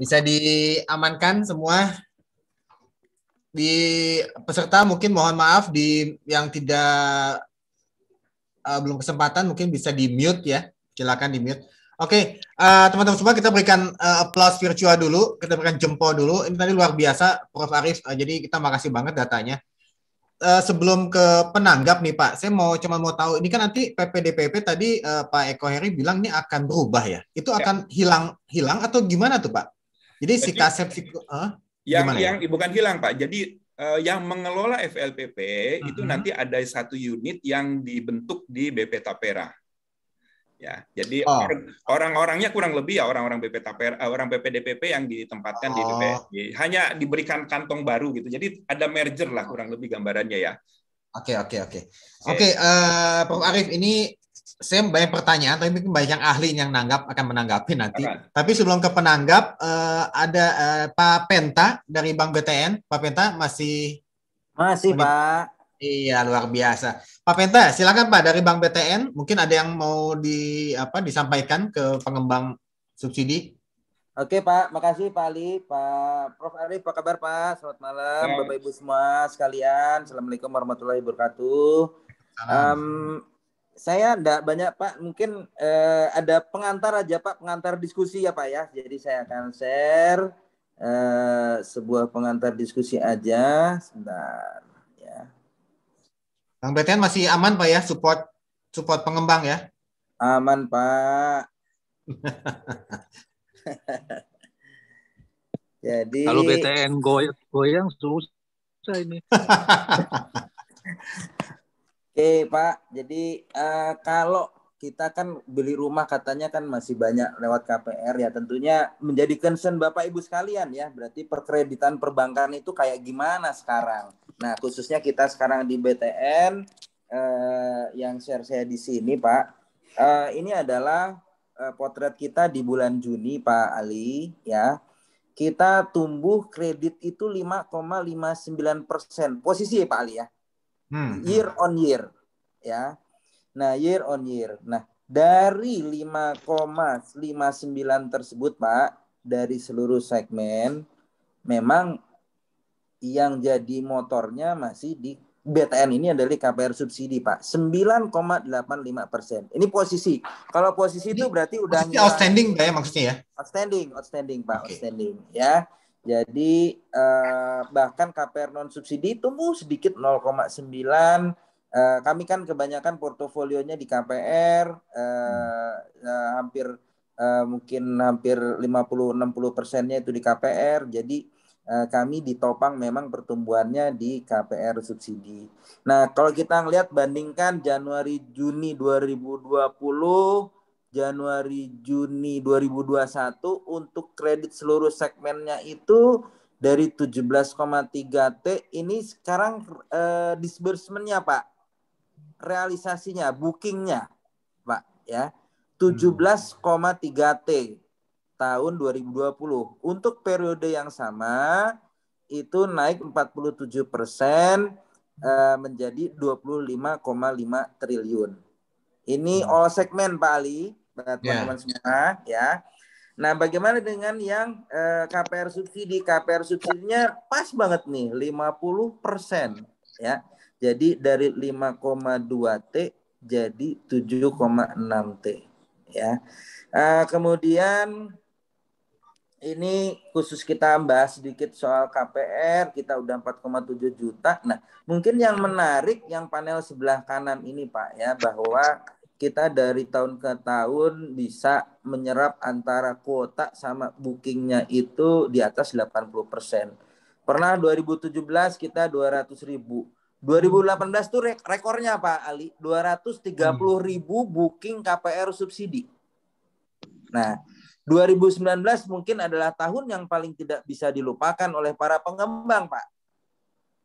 bisa diamankan semua. Di peserta mungkin mohon maaf di yang tidak uh, belum kesempatan mungkin bisa di mute ya. Silakan di mute. Oke, okay, uh, eh, teman-teman semua kita berikan uh, applause virtual dulu, kita berikan jempol dulu. Ini tadi luar biasa, Prof Arif. Uh, jadi kita makasih banget datanya uh, sebelum ke penanggap nih Pak, saya mau cuma mau tahu ini kan nanti PPDPP tadi uh, Pak Eko Heri bilang ini akan berubah ya. Itu ya. akan hilang hilang atau gimana tuh Pak? Jadi, Jadi si kasep si uh, yang ya? yang ya? bukan hilang Pak. Jadi uh, yang mengelola FLPP uh -huh. itu mm-hmm. nanti ada satu unit yang dibentuk di BP Tapera ya. Jadi oh. orang-orangnya kurang lebih ya orang-orang BP Taper, eh, orang BP yang ditempatkan oh. di DPSG. Hanya diberikan kantong baru gitu. Jadi ada merger lah kurang lebih gambarannya ya. Oke oke oke. Oke, okay, eh, Prof Arif ini saya banyak pertanyaan tapi mungkin banyak ahli yang nanggap akan menanggapi nanti. Akan. Tapi sebelum ke penanggap uh, ada uh, Pak Penta dari Bank BTN. Pak Penta masih masih, Pak. Iya, luar biasa. Pak Penta, silakan Pak dari Bank BTN, mungkin ada yang mau di apa disampaikan ke pengembang subsidi? Oke Pak, makasih Pak Ali, Pak Prof Arif, apa kabar Pak? Selamat malam, yes. Bapak Ibu semua sekalian. Assalamualaikum warahmatullahi wabarakatuh. Um, saya tidak banyak Pak, mungkin uh, ada pengantar aja Pak, pengantar diskusi ya Pak ya. Jadi saya akan share uh, sebuah pengantar diskusi aja. Sebentar. Kang BTN masih aman Pak ya support support pengembang ya? Aman Pak. Jadi kalau BTN goyang goyang susah ini. Oke Pak, jadi uh, kalau kita kan beli rumah katanya kan masih banyak lewat KPR ya tentunya menjadi concern Bapak Ibu sekalian ya berarti perkreditan perbankan itu kayak gimana sekarang Nah, khususnya kita sekarang di BTN eh, yang share saya di sini, Pak. Eh, ini adalah eh, potret kita di bulan Juni, Pak Ali, ya. Kita tumbuh kredit itu 5,59 persen. Posisi ya, Pak Ali ya. Hmm. Year on year, ya. Nah, year on year. Nah, dari 5,59 tersebut, Pak, dari seluruh segmen memang yang jadi motornya masih di BTN ini adalah KPR subsidi Pak 9,85 persen. Ini posisi. Kalau posisi ini itu berarti udah outstanding ya maksudnya ya? Outstanding, outstanding Pak, okay. outstanding ya. Jadi eh, bahkan KPR non subsidi tumbuh sedikit 0,9. Eh, kami kan kebanyakan portofolionya di KPR eh, eh, hampir eh, mungkin hampir 50-60 persennya itu di KPR. Jadi Eh, kami ditopang memang pertumbuhannya di KPR subsidi. Nah, kalau kita ngelihat bandingkan Januari Juni 2020 Januari Juni 2021 untuk kredit seluruh segmennya itu dari 17,3 T ini sekarang eh, disbursementnya Pak realisasinya bookingnya Pak ya 17,3 hmm. T tahun 2020. Untuk periode yang sama itu naik 47 persen eh, menjadi 25,5 triliun. Ini hmm. all segmen Pak Ali, ya. teman-teman yeah. semua ya. Nah, bagaimana dengan yang eh, KPR subsidi? KPR subsidinya pas banget nih, 50 persen ya. Jadi dari 5,2 T jadi 7,6 T ya. Eh, kemudian ini khusus kita bahas sedikit soal KPR, kita udah 4,7 juta. Nah, mungkin yang menarik yang panel sebelah kanan ini Pak ya, bahwa kita dari tahun ke tahun bisa menyerap antara kuota sama bookingnya itu di atas 80%. Pernah 2017 kita 200 ribu. 2018 itu rekornya Pak Ali, 230 ribu booking KPR subsidi. Nah, 2019 mungkin adalah tahun yang paling tidak bisa dilupakan oleh para pengembang, Pak.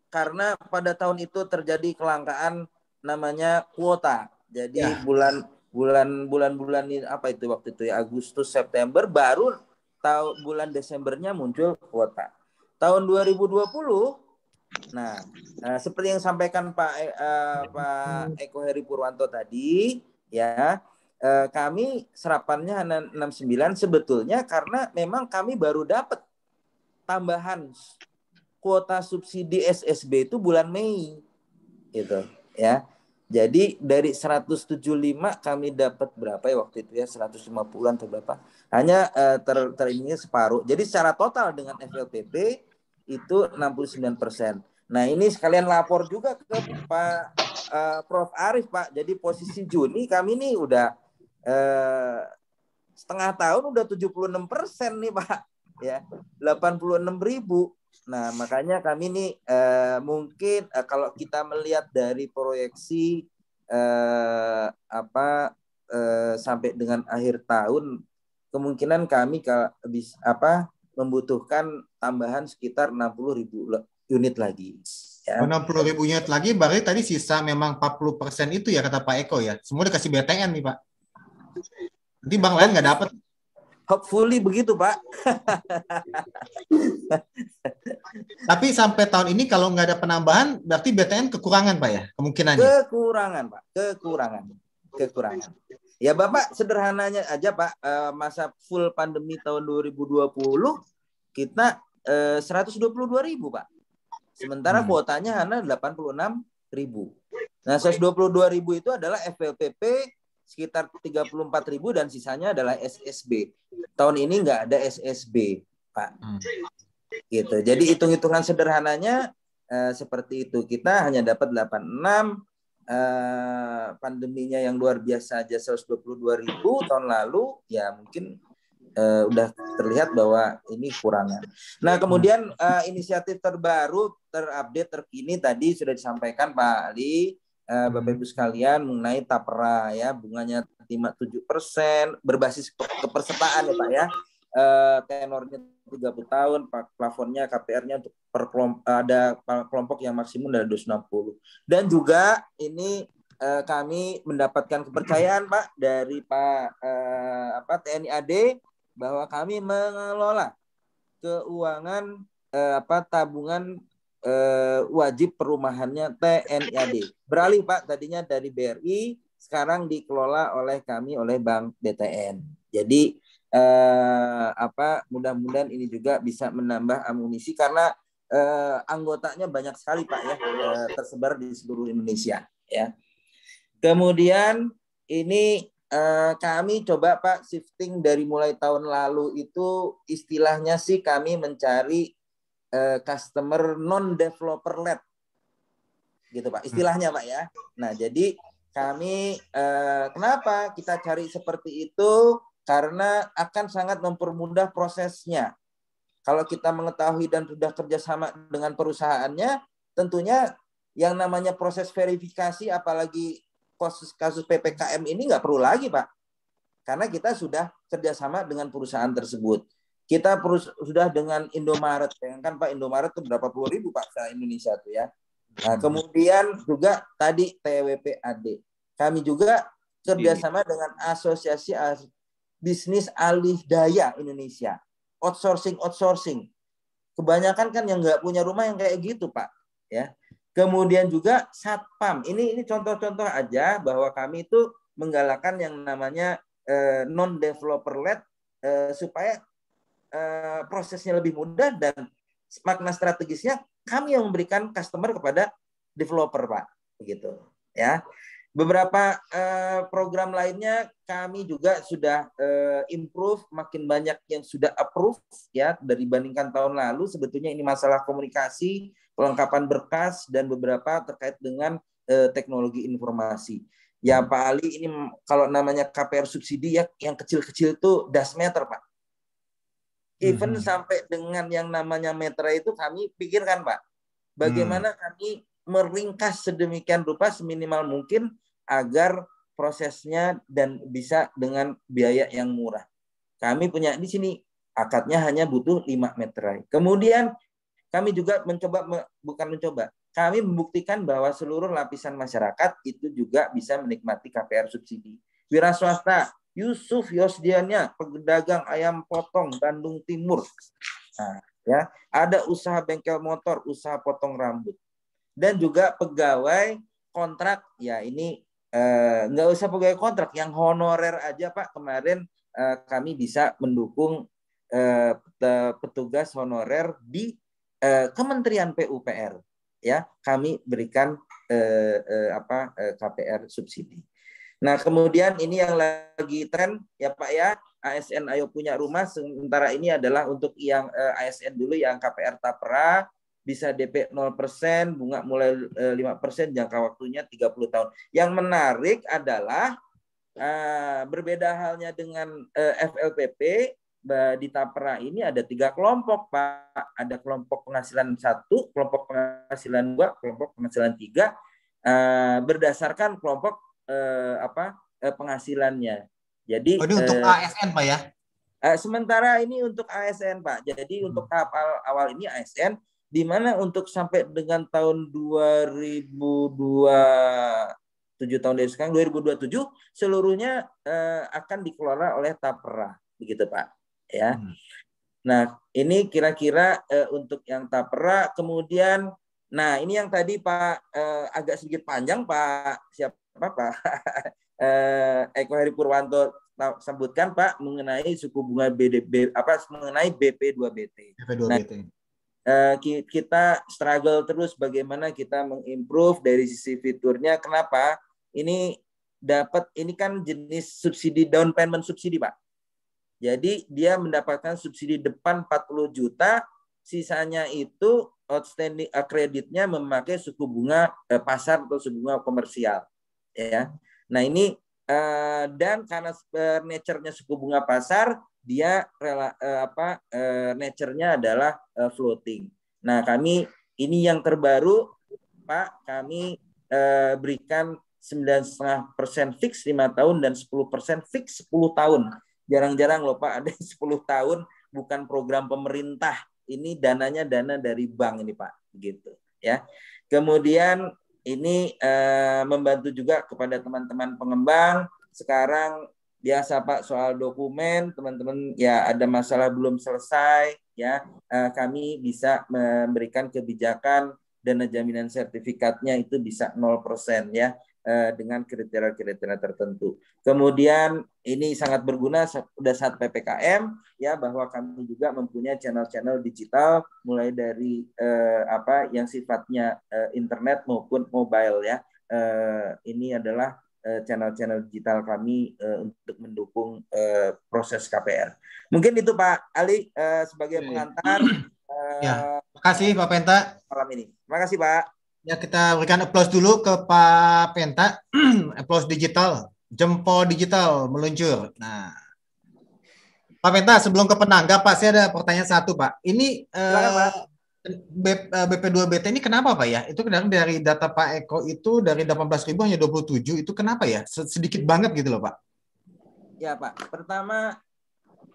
Karena pada tahun itu terjadi kelangkaan namanya kuota. Jadi ya. bulan bulan bulan bulan ini apa itu waktu itu ya Agustus September baru tahun bulan Desembernya muncul kuota. Tahun 2020 nah nah seperti yang sampaikan Pak eh, eh, Pak Eko Heri Purwanto tadi ya Eh, kami serapannya 69 sebetulnya karena memang kami baru dapat tambahan kuota subsidi SSB itu bulan Mei gitu ya. Jadi dari 175 kami dapat berapa ya waktu itu ya 150-an atau berapa? Hanya uh, ter terininya separuh. Jadi secara total dengan FLPP itu 69 persen. Nah ini sekalian lapor juga ke Pak uh, Prof Arif Pak. Jadi posisi Juni kami ini udah Eh, setengah tahun udah 76 persen nih Pak. Ya, 86 ribu. Nah, makanya kami ini eh, mungkin eh, kalau kita melihat dari proyeksi eh, apa eh, sampai dengan akhir tahun kemungkinan kami kalau apa membutuhkan tambahan sekitar 60 ribu unit lagi. Ya. 60 ribu unit lagi, berarti tadi sisa memang 40 persen itu ya kata Pak Eko ya. Semua dikasih BTN nih Pak. Nanti bank lain nggak dapat. Hopefully begitu, Pak. Tapi sampai tahun ini kalau nggak ada penambahan, berarti BTN kekurangan, Pak ya? Kemungkinannya. Kekurangan, Pak. Kekurangan. Kekurangan. Ya, Bapak, sederhananya aja, Pak. Eh, masa full pandemi tahun 2020, kita 122 eh, ribu, Pak. Sementara hmm. kuotanya hanya 86 ribu. Nah, 122 ribu itu adalah FLPP sekitar 34 ribu dan sisanya adalah SSB. Tahun ini nggak ada SSB, Pak. Hmm. Gitu. Jadi hitung-hitungan sederhananya eh, seperti itu. Kita hanya dapat 86 eh, pandeminya yang luar biasa aja 122 ribu tahun lalu, ya mungkin eh, udah terlihat bahwa ini kurangan. Nah, kemudian hmm. eh, inisiatif terbaru, terupdate, terkini tadi sudah disampaikan Pak Ali uh, Bapak Ibu sekalian mengenai tapera ya bunganya 57 persen berbasis kepersertaan ya Pak ya uh, tenornya 30 tahun plafonnya KPR-nya untuk per kelompok, ada kelompok yang maksimum dari 260 dan juga ini uh, kami mendapatkan kepercayaan Pak dari Pak uh, apa TNI AD bahwa kami mengelola keuangan eh, apa tabungan eh, wajib perumahannya TNIAD. Beralih Pak, tadinya dari BRI, sekarang dikelola oleh kami oleh Bank BTN. Jadi eh, apa mudah-mudahan ini juga bisa menambah amunisi karena eh, anggotanya banyak sekali Pak ya, eh, tersebar di seluruh Indonesia ya. Kemudian ini eh, kami coba Pak shifting dari mulai tahun lalu itu istilahnya sih kami mencari Eh, customer non developer led gitu pak hmm. istilahnya pak ya nah jadi kami eh, kenapa kita cari seperti itu karena akan sangat mempermudah prosesnya kalau kita mengetahui dan sudah kerjasama dengan perusahaannya tentunya yang namanya proses verifikasi apalagi kasus kasus ppkm ini nggak perlu lagi pak karena kita sudah kerjasama dengan perusahaan tersebut kita perus sudah dengan Indomaret, ya. kan Pak Indomaret itu berapa puluh ribu Pak se Indonesia tuh ya. Nah, hmm. kemudian juga tadi TWPAD. Kami juga kerjasama dengan Asosiasi As Bisnis Alih Daya Indonesia. Outsourcing, outsourcing. Kebanyakan kan yang nggak punya rumah yang kayak gitu, Pak. Ya. Kemudian juga satpam. Ini ini contoh-contoh aja bahwa kami itu menggalakkan yang namanya eh, non developer led Uh, eh, supaya Eh, prosesnya lebih mudah dan makna strategisnya kami yang memberikan customer kepada developer pak begitu ya beberapa eh, program lainnya kami juga sudah eh, improve makin banyak yang sudah approve ya dari bandingkan tahun lalu sebetulnya ini masalah komunikasi pelengkapan berkas dan beberapa terkait dengan teknologi informasi ya Pak Ali ini kalau namanya KPR subsidi ya yang kecil-kecil itu dasmeter Pak Even hmm. sampai dengan yang namanya metra itu kami pikirkan Pak. Bagaimana hmm. kami meringkas sedemikian rupa seminimal mungkin agar prosesnya dan bisa dengan biaya yang murah. Kami punya di sini akadnya hanya butuh 5 meterai. Kemudian kami juga mencoba bukan mencoba, kami membuktikan bahwa seluruh lapisan masyarakat itu juga bisa menikmati KPR subsidi. Wira swasta Yusuf Yosdiannya, pedagang ayam potong Bandung Timur. Nah, ya, ada usaha bengkel motor, usaha potong rambut. Dan juga pegawai kontrak, ya ini eh, nggak usah pegawai kontrak, yang honorer aja Pak. Kemarin eh, kami bisa mendukung eh, petugas honorer di eh, Kementerian PUPR. Ya, kami berikan eh, eh, apa eh, KPR subsidi. Nah, kemudian ini yang lagi tren ya Pak ya, ASN ayo punya rumah sementara ini adalah untuk yang eh, ASN dulu yang KPR tapera bisa DP 0%, bunga mulai eh, 5%, jangka waktunya 30 tahun. Yang menarik adalah eh, berbeda halnya dengan eh, FLPP di tapera ini ada tiga kelompok Pak. Ada kelompok penghasilan satu, kelompok penghasilan dua, kelompok penghasilan tiga. Eh, berdasarkan kelompok eh, apa eh, penghasilannya. Jadi oh, ini eh, untuk ASN Pak ya. Eh, sementara ini untuk ASN Pak. Jadi hmm. untuk tahap awal ini ASN di mana untuk sampai dengan tahun 2002 tujuh tahun dari sekarang 2027 seluruhnya eh, akan dikelola oleh Tapera begitu Pak ya. Hmm. Nah, ini kira-kira eh, untuk yang Tapera kemudian Nah, ini yang tadi Pak eh, agak sedikit panjang Pak siapa Pak eh, Eko Heri Purwanto sebutkan Pak mengenai suku bunga BDB apa mengenai BP2BT. BP2BT. Nah, eh, kita struggle terus bagaimana kita mengimprove dari sisi fiturnya. Kenapa? Ini dapat ini kan jenis subsidi down payment subsidi, Pak. Jadi dia mendapatkan subsidi depan 40 juta, sisanya itu outstanding uh, kreditnya memakai suku bunga eh, pasar atau suku bunga komersial ya. Nah, ini eh, dan karena eh, nature-nya suku bunga pasar, dia rela, apa nature-nya adalah floating. Nah, kami ini yang terbaru Pak, kami uh, berikan 9,5% fix lima tahun dan 10% fix 10 tahun. Jarang-jarang loh Pak ada 10 tahun bukan program pemerintah ini dananya dana dari bank ini Pak, gitu ya. Kemudian ini eh, membantu juga kepada teman-teman pengembang. Sekarang biasa Pak soal dokumen, teman-teman ya ada masalah belum selesai ya, eh, kami bisa memberikan kebijakan dana jaminan sertifikatnya itu bisa 0% ya. Eh, dengan kriteria-kriteria tertentu. Kemudian ini sangat berguna sudah saat PPKM ya bahwa kami juga mempunyai channel-channel digital mulai dari eh, apa yang sifatnya eh, internet maupun mobile ya. Eh, ini adalah eh, channel-channel digital kami eh, untuk mendukung proses KPR. Mungkin itu Pak Ali sebagai pengantar. Ya, kasih Pak Penta. Malam ini. Terima kasih Pak. Ya kita berikan applause dulu ke Pak Penta. applause digital, jempol digital meluncur. Nah, Pak Penta sebelum ke penangga Pak, saya ada pertanyaan satu Pak. Ini Silakan, uh, eh, BP2BT eh, ini kenapa Pak ya? Itu dari data Pak Eko itu dari ribu hanya 27 itu kenapa ya? Sedikit banget gitu loh Pak. Ya Pak, pertama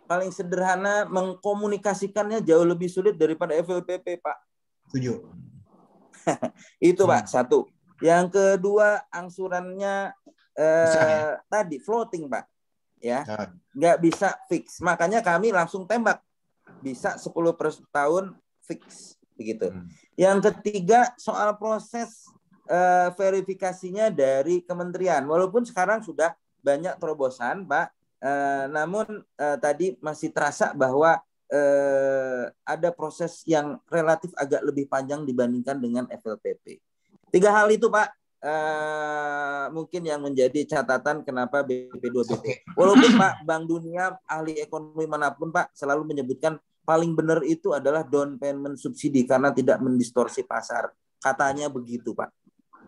paling sederhana mengkomunikasikannya jauh lebih sulit daripada FLPP Pak. Setuju itu hmm. Pak satu. Yang kedua angsurannya eh, tadi floating Pak. Ya. ya. Nggak bisa fix. Makanya kami langsung tembak. Bisa 10 per tahun fix begitu. Hmm. Yang ketiga soal proses eh, verifikasinya dari kementerian. Walaupun sekarang sudah banyak terobosan Pak, eh, namun eh, tadi masih terasa bahwa eh, ada proses yang relatif agak lebih panjang dibandingkan dengan FLPP. Tiga hal itu Pak eh, mungkin yang menjadi catatan kenapa BP2BP. Walaupun Pak Bank Dunia ahli ekonomi manapun Pak selalu menyebutkan paling benar itu adalah down payment subsidi karena tidak mendistorsi pasar. Katanya begitu Pak.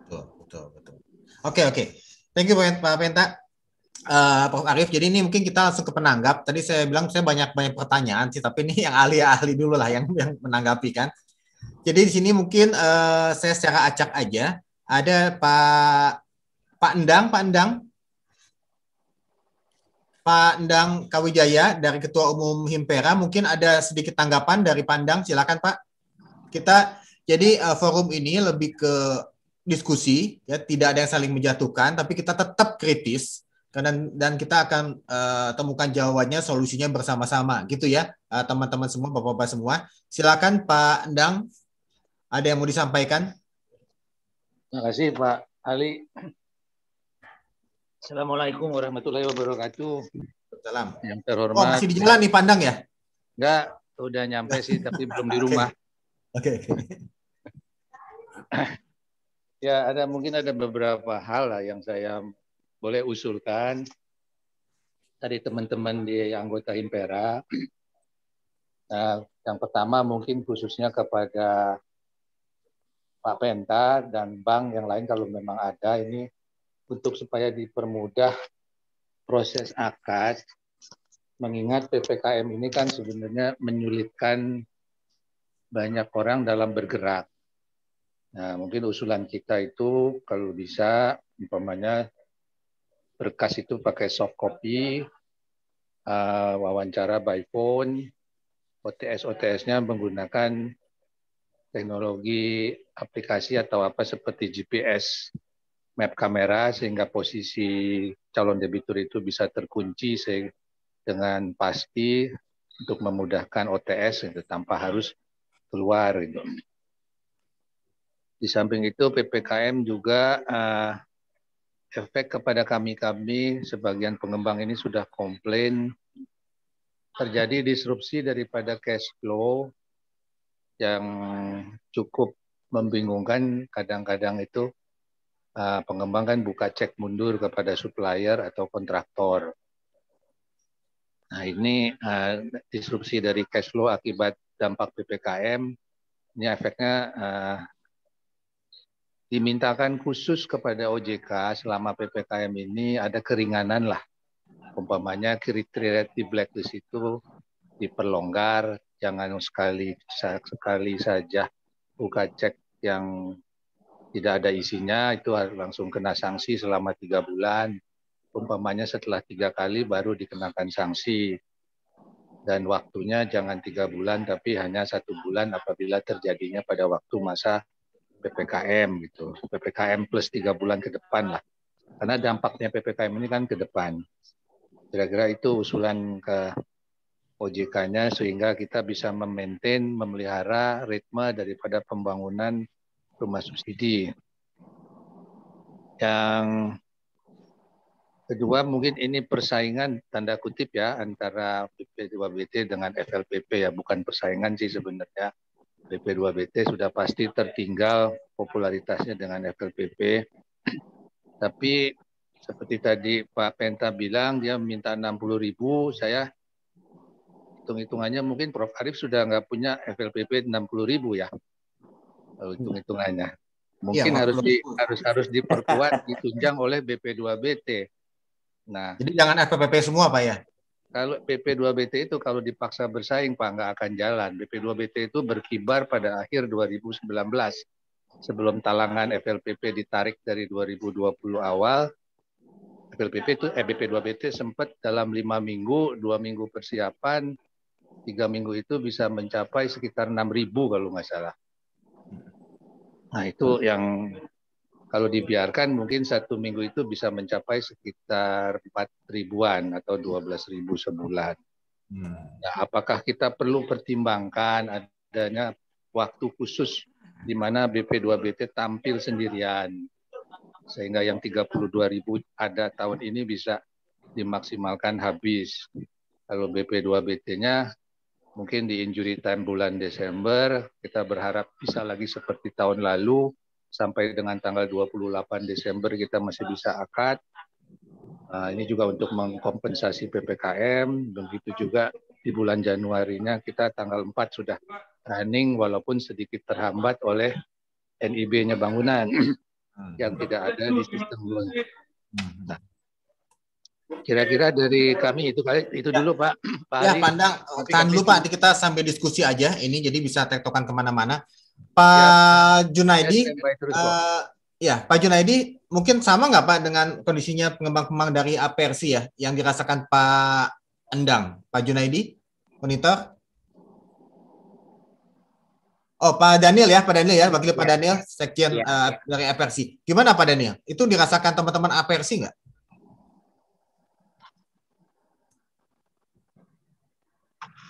Betul betul betul. Oke okay, oke. Okay. Thank you Pak Penta. Uh, Prof. Arief, jadi ini mungkin kita langsung ke penanggap. Tadi saya bilang saya banyak banyak pertanyaan sih, tapi ini yang ahli-ahli dulu lah yang yang menanggapi kan. Jadi di sini mungkin uh, saya secara acak aja ada Pak Pak Endang, Pak Endang, Pak Endang Kawijaya dari Ketua Umum Himpera. Mungkin ada sedikit tanggapan dari Pandang, Endang. Silakan Pak. Kita jadi uh, forum ini lebih ke diskusi ya, tidak ada yang saling menjatuhkan, tapi kita tetap kritis dan dan kita akan uh, temukan jawabannya solusinya bersama-sama gitu ya teman eh, teman-teman semua bapak-bapak semua silakan Pak Endang ada yang mau disampaikan terima kasih Pak Ali Assalamualaikum warahmatullahi wabarakatuh Salam yang oh, terhormat oh, masih di jalan nih pandang ya enggak udah nyampe sih tapi belum di rumah oke okay. okay. ya ada mungkin ada beberapa hal lah yang saya boleh usulkan dari teman-teman di anggota Impera. Nah, yang pertama mungkin khususnya kepada Pak Penta dan bank yang lain kalau memang ada ini untuk supaya dipermudah proses akad mengingat PPKM ini kan sebenarnya menyulitkan banyak orang dalam bergerak. Nah, mungkin usulan kita itu kalau bisa umpamanya berkas itu pakai soft copy, uh, wawancara by phone, OTS-OTS-nya menggunakan teknologi aplikasi atau apa seperti GPS map kamera sehingga posisi calon debitur itu bisa terkunci dengan pasti untuk memudahkan OTS gitu, tanpa harus keluar. Gitu. Di samping itu PPKM juga uh, efek kepada kami-kami sebagian pengembang ini sudah komplain terjadi disrupsi daripada cash flow yang cukup membingungkan kadang-kadang itu ah, pengembang kan buka cek mundur kepada supplier atau kontraktor. Nah ini ah, disrupsi dari cash flow akibat dampak PPKM ini efeknya ah, dimintakan khusus kepada OJK selama PPKM ini ada keringanan lah. Umpamanya kriteria di blacklist itu diperlonggar, jangan sekali sekali saja buka cek yang tidak ada isinya itu langsung kena sanksi selama tiga bulan. Umpamanya setelah tiga kali baru dikenakan sanksi dan waktunya jangan tiga bulan tapi hanya satu bulan apabila terjadinya pada waktu masa PPKM gitu. PPKM plus tiga bulan ke depan lah. Karena dampaknya PPKM ini kan ke depan. Kira-kira itu usulan ke OJK-nya sehingga kita bisa memaintain, memelihara ritme daripada pembangunan rumah subsidi. Yang Kedua, mungkin ini persaingan tanda kutip ya antara PP2BT dengan FLPP ya, bukan persaingan sih sebenarnya. BP2BT sudah pasti tertinggal popularitasnya dengan FLPP. Tapi seperti tadi Pak Penta bilang dia minta 60 ribu, saya hitung-hitungannya mungkin Prof. Arif sudah nggak punya FLPP 60 ribu ya, kalau hitung-hitungannya. Mungkin ya, harus di, harus harus diperkuat ditunjang oleh BP2BT. Nah, jadi jangan FPPP semua pak ya? kalau PP2BT itu kalau dipaksa bersaing Pak nggak akan jalan. PP2BT itu berkibar pada akhir 2019 sebelum talangan FLPP ditarik dari 2020 awal. FLPP itu eh, BP2BT sempat dalam lima minggu, dua minggu persiapan, tiga minggu itu bisa mencapai sekitar 6.000 kalau nggak salah. Nah itu yang kalau dibiarkan mungkin satu minggu itu bisa mencapai sekitar 4 ribuan atau 12 ribu sebulan. Hmm. Nah, apakah kita perlu pertimbangkan adanya waktu khusus di mana BP2BT tampil sendirian sehingga yang 32 ribu ada tahun ini bisa dimaksimalkan habis. Kalau BP2BT-nya mungkin di injury time bulan Desember, kita berharap bisa lagi seperti tahun lalu, sampai dengan tanggal 28 Desember kita masih bisa akad. Nah, ini juga untuk mengkompensasi PPKM, begitu juga di bulan Januarinya kita tanggal 4 sudah running walaupun sedikit terhambat oleh NIB-nya bangunan hmm. yang tidak ada di sistem bulan. Hmm. Nah, kira-kira dari kami itu kali itu dulu Pak. Pak ya, pandang tahan dulu Pak, kita sampai diskusi aja ini jadi bisa tektokan kemana-mana. Pak ya, Junaidi, ya, uh, ya Pak Junaidi mungkin sama nggak Pak dengan kondisinya pengembang-pengembang dari APRC ya yang dirasakan Pak Endang, Pak Junaidi, monitor. Oh Pak Daniel ya, Pak Daniel ya, wakil ya. Pak Daniel, sekian ya, uh, dari APRC. Gimana Pak Daniel? Itu dirasakan teman-teman APRC nggak?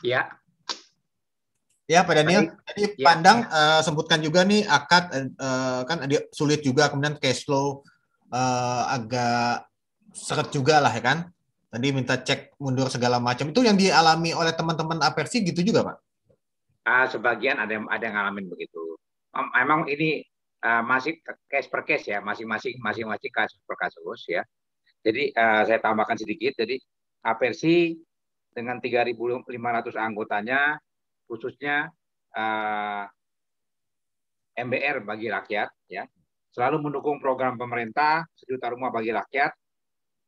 Ya, Ya, Pak Daniel, tadi ya. pandang uh, sebutkan juga nih akad uh, kan sulit juga kemudian cash flow uh, agak seret juga lah ya kan. Tadi minta cek mundur segala macam itu yang dialami oleh teman-teman apersi gitu juga, Pak. Uh, sebagian ada yang ada yang ngalamin begitu. Memang ini uh, masih case per case ya, masing-masing masing-masing kasus per kasus ya. Jadi uh, saya tambahkan sedikit. Jadi apersi dengan 3.500 anggotanya khususnya uh, eh, MBR bagi rakyat ya selalu mendukung program pemerintah sejuta rumah bagi rakyat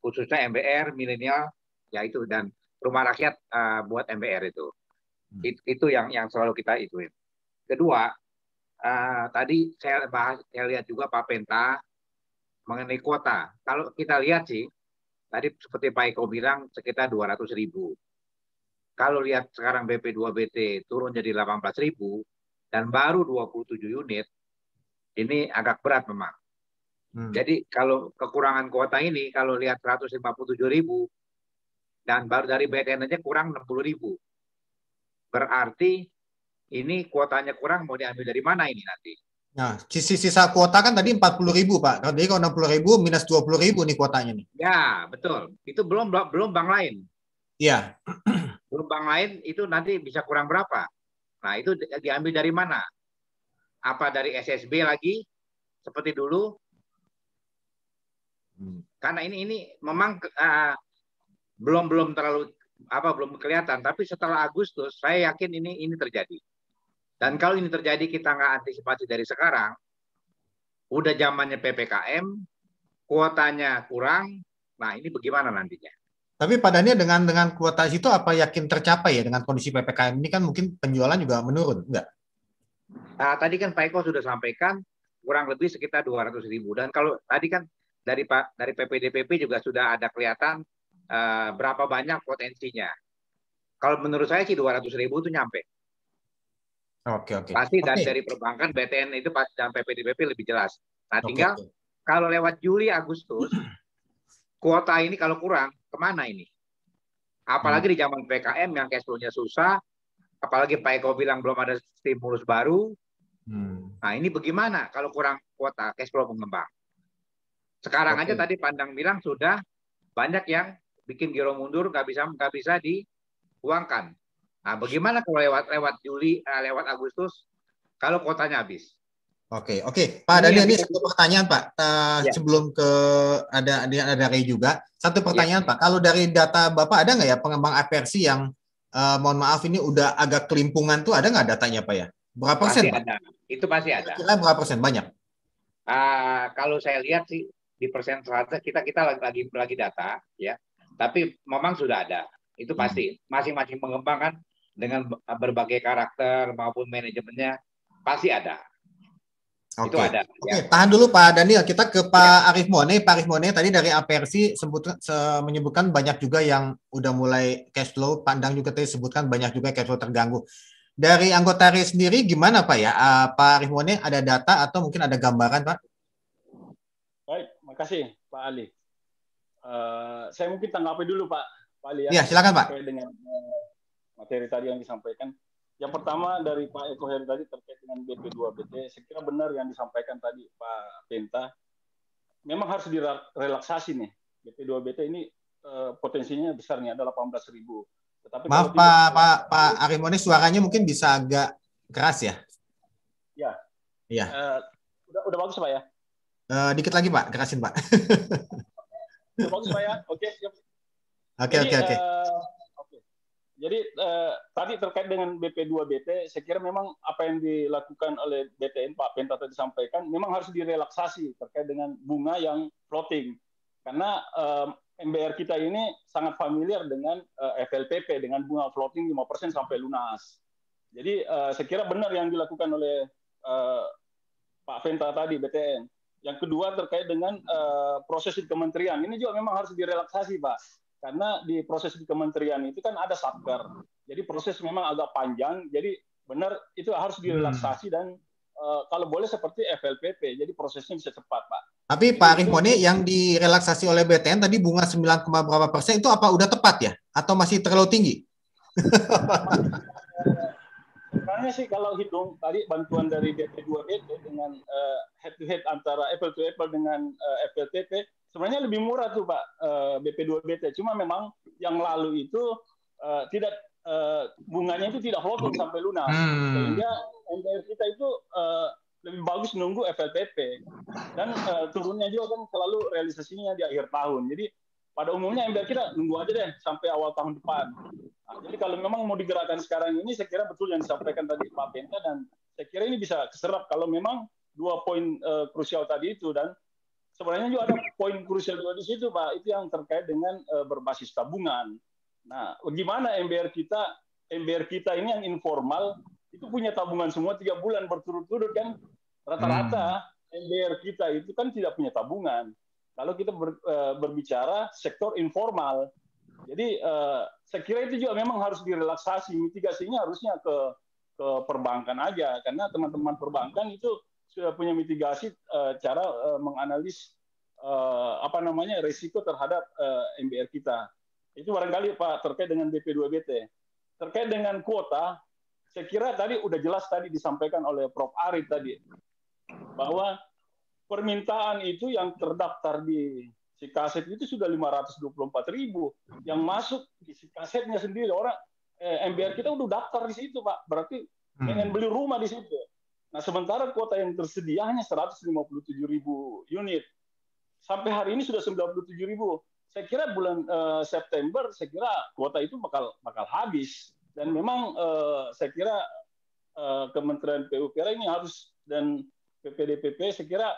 khususnya MBR milenial yaitu dan rumah rakyat uh, buat MBR itu hmm. It, itu yang yang selalu kita ituin kedua uh, tadi saya bahas saya lihat juga Pak Penta mengenai kuota kalau kita lihat sih tadi seperti Pak Eko bilang sekitar 200 ribu kalau lihat sekarang BP2BT turun jadi 18.000 dan baru 27 unit, ini agak berat memang. Hmm. Jadi kalau kekurangan kuota ini, kalau lihat 157.000 dan baru dari BTN aja kurang 60.000. Berarti ini kuotanya kurang mau diambil dari mana ini nanti? Nah, sisa-sisa kuota kan tadi 40 ribu Pak. Nah, kalau kalau 60 ribu minus 20 ribu nih kuotanya nih. Ya, betul. Itu belum belum bank lain. Iya. gelombang lain itu nanti bisa kurang berapa. Nah, itu diambil dari mana? Apa dari SSB lagi seperti dulu? Hmm. Karena ini ini memang belum eh, belum belum terlalu apa belum kelihatan, tapi setelah Agustus saya yakin ini ini terjadi. Dan kalau ini terjadi kita nggak antisipasi dari sekarang, udah zamannya ppkm, kuotanya kurang, nah ini bagaimana nantinya? Tapi padanya dengan dengan kuota itu apa yakin tercapai ya dengan kondisi PPKM ini kan mungkin penjualan juga menurun, enggak? Nah, tadi kan Pak Eko sudah sampaikan kurang lebih sekitar dua ratus ribu dan kalau tadi kan dari Pak dari PPDPP juga sudah ada kelihatan uh, berapa banyak potensinya. Kalau menurut saya sih ratus ribu itu nyampe. Oke oke. Okay. Pasti okay. dari perbankan BTN itu pas dan PPDPP lebih jelas. Nah tinggal okay, okay. kalau lewat Juli Agustus kuota ini kalau kurang kemana ini? Apalagi hmm. di zaman PKM yang cash flow-nya susah, apalagi Pak Eko bilang belum ada stimulus baru. Hmm. Nah ini bagaimana kalau kurang kuota cash flow mengembang? Sekarang okay. aja tadi Pandang bilang sudah banyak yang bikin giro mundur nggak bisa nggak bisa diuangkan. Nah bagaimana kalau lewat lewat Juli eh, lewat Agustus kalau kuotanya habis? Oke, okay, oke. Okay. Pak Daniel, ini satu pertanyaan Pak. Uh, ya. Sebelum ke ada ada Ray juga, satu pertanyaan ya. Pak. Kalau dari data Bapak ada nggak ya pengembang aversi yang uh, mohon maaf ini udah agak kelimpungan tuh ada nggak datanya Pak ya? Berapa persen? Pak? ada. Itu pasti ada. Kira berapa persen? Banyak. Uh, kalau saya lihat sih di persentase kita kita lagi lagi lagi data ya. Tapi memang sudah ada. Itu hmm. pasti. Masing-masing pengembang kan dengan berbagai karakter maupun manajemennya pasti ada Oke. Itu ada. Oke, ya. tahan dulu Pak Daniel. Kita ke Pak ya. Arif Mone. Pak Arif Mone tadi dari APRC sebut, se menyebutkan banyak juga yang udah mulai cash flow. Pandang juga tadi sebutkan banyak juga cash flow terganggu. Dari anggota RI sendiri gimana Pak ya? Uh, Pak Arif Mone ada data atau mungkin ada gambaran Pak? Baik, makasih Pak Ali. Uh, saya mungkin tanggapi dulu Pak, Pak Ali ya. Iya, silakan Pak. dengan eh, materi tadi yang disampaikan. Yang pertama dari Pak Eko Heri tadi terkait dengan BP2BT, saya kira benar yang disampaikan tadi Pak Penta. Memang harus direlaksasi nih. BP2BT ini eh, potensinya besar nih, ada 18 ribu. Tetapi Maaf Pak, tidak, Pak, Pak Arimoni suaranya mungkin bisa agak keras ya? Ya. Iya. Uh, udah, udah bagus Pak ya? Uh, dikit lagi Pak, kerasin Pak. udah bagus Pak ya? Oke, Oke, oke, oke. Eh, jadi eh, tadi terkait dengan BP2BT, saya kira memang apa yang dilakukan oleh BTN Pak Penta tadi sampaikan, memang harus direlaksasi terkait dengan bunga yang floating, karena eh, MBR kita ini sangat familiar dengan eh, FLPP dengan bunga floating 5% sampai lunas. Jadi eh, saya kira benar yang dilakukan oleh eh, Pak Penta tadi BTN. Yang kedua terkait dengan eh, proses di kementerian, ini juga memang harus direlaksasi Pak karena di proses di kementerian itu kan ada satker. Jadi proses memang agak panjang. Jadi benar itu harus direlaksasi hmm. dan uh, kalau boleh seperti FLPP. Jadi prosesnya bisa cepat, Pak. Tapi jadi Pak Arif yang direlaksasi oleh BTN tadi bunga 9, berapa persen itu apa udah tepat ya? Atau masih terlalu tinggi? Karena sih kalau hitung tadi bantuan dari BP2B dengan uh, head to head antara Apple to Apple dengan uh, sebenarnya lebih murah tuh Pak eh, BP2BT. Cuma memang yang lalu itu uh, tidak uh, bunganya itu tidak floating sampai lunas. Hmm. Sehingga MPR kita itu uh, lebih bagus nunggu FLPP dan uh, turunnya juga kan selalu realisasinya di akhir tahun. Jadi pada umumnya MPR kita nunggu aja deh sampai awal tahun depan. Nah, jadi kalau memang mau digerakkan sekarang ini, saya kira betul yang disampaikan tadi Pak Penta dan saya kira ini bisa keserap kalau memang dua poin uh, krusial tadi itu dan sebenarnya juga ada poin krusial juga di situ, Pak. Itu yang terkait dengan uh, berbasis tabungan. Nah, bagaimana MBR kita, MBR kita ini yang informal itu punya tabungan semua tiga bulan berturut-turut kan rata-rata hmm. MBR kita itu kan tidak punya tabungan. Kalau kita ber, uh, berbicara sektor informal, jadi uh, saya kira itu juga memang harus direlaksasi mitigasinya harusnya ke ke perbankan aja karena teman-teman perbankan itu Eh, punya mitigasi eh, cara uh, menganalisis apa namanya risiko terhadap MBR kita. Itu barangkali Pak terkait dengan BP2BT. Terkait dengan kuota, saya kira tadi udah jelas tadi disampaikan oleh Prof Arif tadi bahwa permintaan itu yang terdaftar di si kaset itu sudah 524 ribu yang masuk di si kasetnya sendiri orang eh, MBR kita udah daftar di situ Pak berarti ingin hmm. beli rumah di situ Nah, sementara kuota yang tersedia hanya 157 ribu unit. Sampai hari ini sudah 97 ribu. Saya kira bulan uh, September, saya kira kuota itu bakal bakal habis. Dan memang uh, saya kira uh, Kementerian PUPR ini harus dan PPDPP saya kira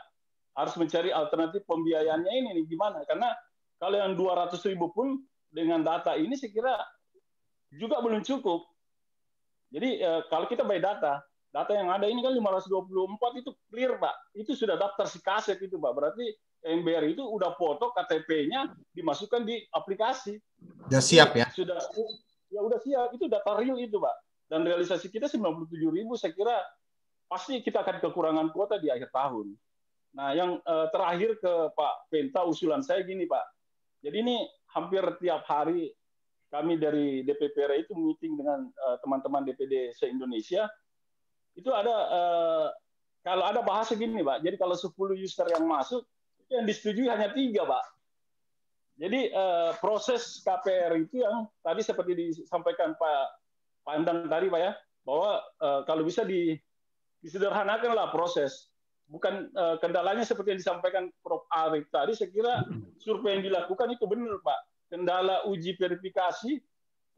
harus mencari alternatif pembiayaannya ini nih gimana? Karena kalau yang 200 ribu pun dengan data ini saya kira juga belum cukup. Jadi uh, kalau kita by data, data yang ada ini kan 524 itu clear, Pak. Itu sudah daftar si kaset itu, Pak. Berarti MBR itu udah foto KTP-nya dimasukkan di aplikasi. Sudah ya, siap ya? Sudah ya udah siap. Itu data real itu, Pak. Dan realisasi kita 97 ribu, saya kira pasti kita akan kekurangan kuota di akhir tahun. Nah, yang eh, terakhir ke Pak Penta usulan saya gini, Pak. Jadi ini hampir tiap hari kami dari DPPR itu meeting dengan eh, teman-teman uh, teman -teman DPD se-Indonesia itu ada uh, kalau ada bahasa gini pak jadi kalau 10 user yang masuk itu yang disetujui hanya tiga pak jadi uh, proses KPR itu yang tadi seperti disampaikan pak pandang tadi pak ya bahwa uh, kalau bisa di, disederhanakanlah proses bukan uh, kendalanya seperti yang disampaikan Prof. Arif tadi, saya kira survei yang dilakukan itu benar Pak. Kendala uji verifikasi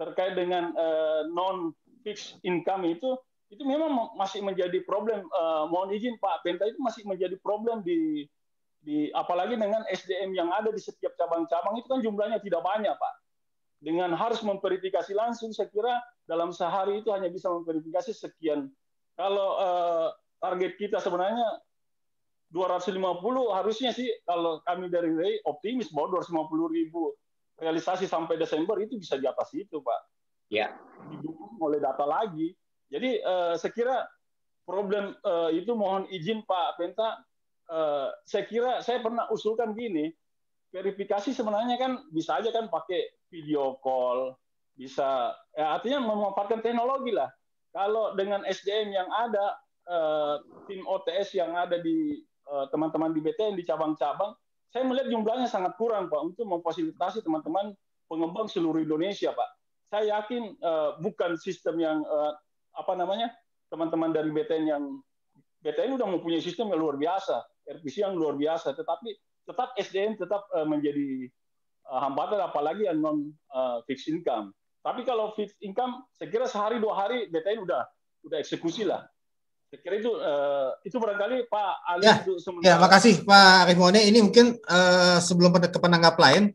terkait dengan uh, non fixed income itu itu memang masih menjadi problem. Uh, mohon izin Pak Benta itu masih menjadi problem di di apalagi dengan SDM yang ada di setiap cabang-cabang itu kan jumlahnya tidak banyak Pak. Dengan harus memverifikasi langsung, saya kira dalam sehari itu hanya bisa memverifikasi sekian. Kalau uh, target kita sebenarnya 250 harusnya sih kalau kami dari Ray optimis bahwa 250 ribu realisasi sampai Desember itu bisa di atas itu Pak. Ya. Didukung oleh data lagi jadi uh, saya kira problem uh, itu mohon izin Pak Penta. Uh, saya kira saya pernah usulkan gini, verifikasi sebenarnya kan bisa aja kan pakai video call, bisa ya artinya memanfaatkan teknologi lah. Kalau dengan SDM yang ada, uh, tim OTS yang ada di teman teman-teman di BTN di cabang-cabang, saya melihat jumlahnya sangat kurang Pak untuk memfasilitasi teman-teman pengembang seluruh Indonesia Pak. Saya yakin uh, bukan sistem yang uh, apa namanya teman-teman dari BTN yang BTN udah mempunyai sistem yang luar biasa, RPC yang luar biasa, tetapi tetap SDM tetap uh, menjadi uh, hambatan apalagi yang non uh, fixed income. Tapi kalau fixed income, saya kira sehari dua hari BTN udah udah eksekusi lah. Saya kira itu uh, itu barangkali Pak Ali ya, untuk Ya, makasih Pak Rimone. Ini mungkin uh, sebelum ke penanggap lain,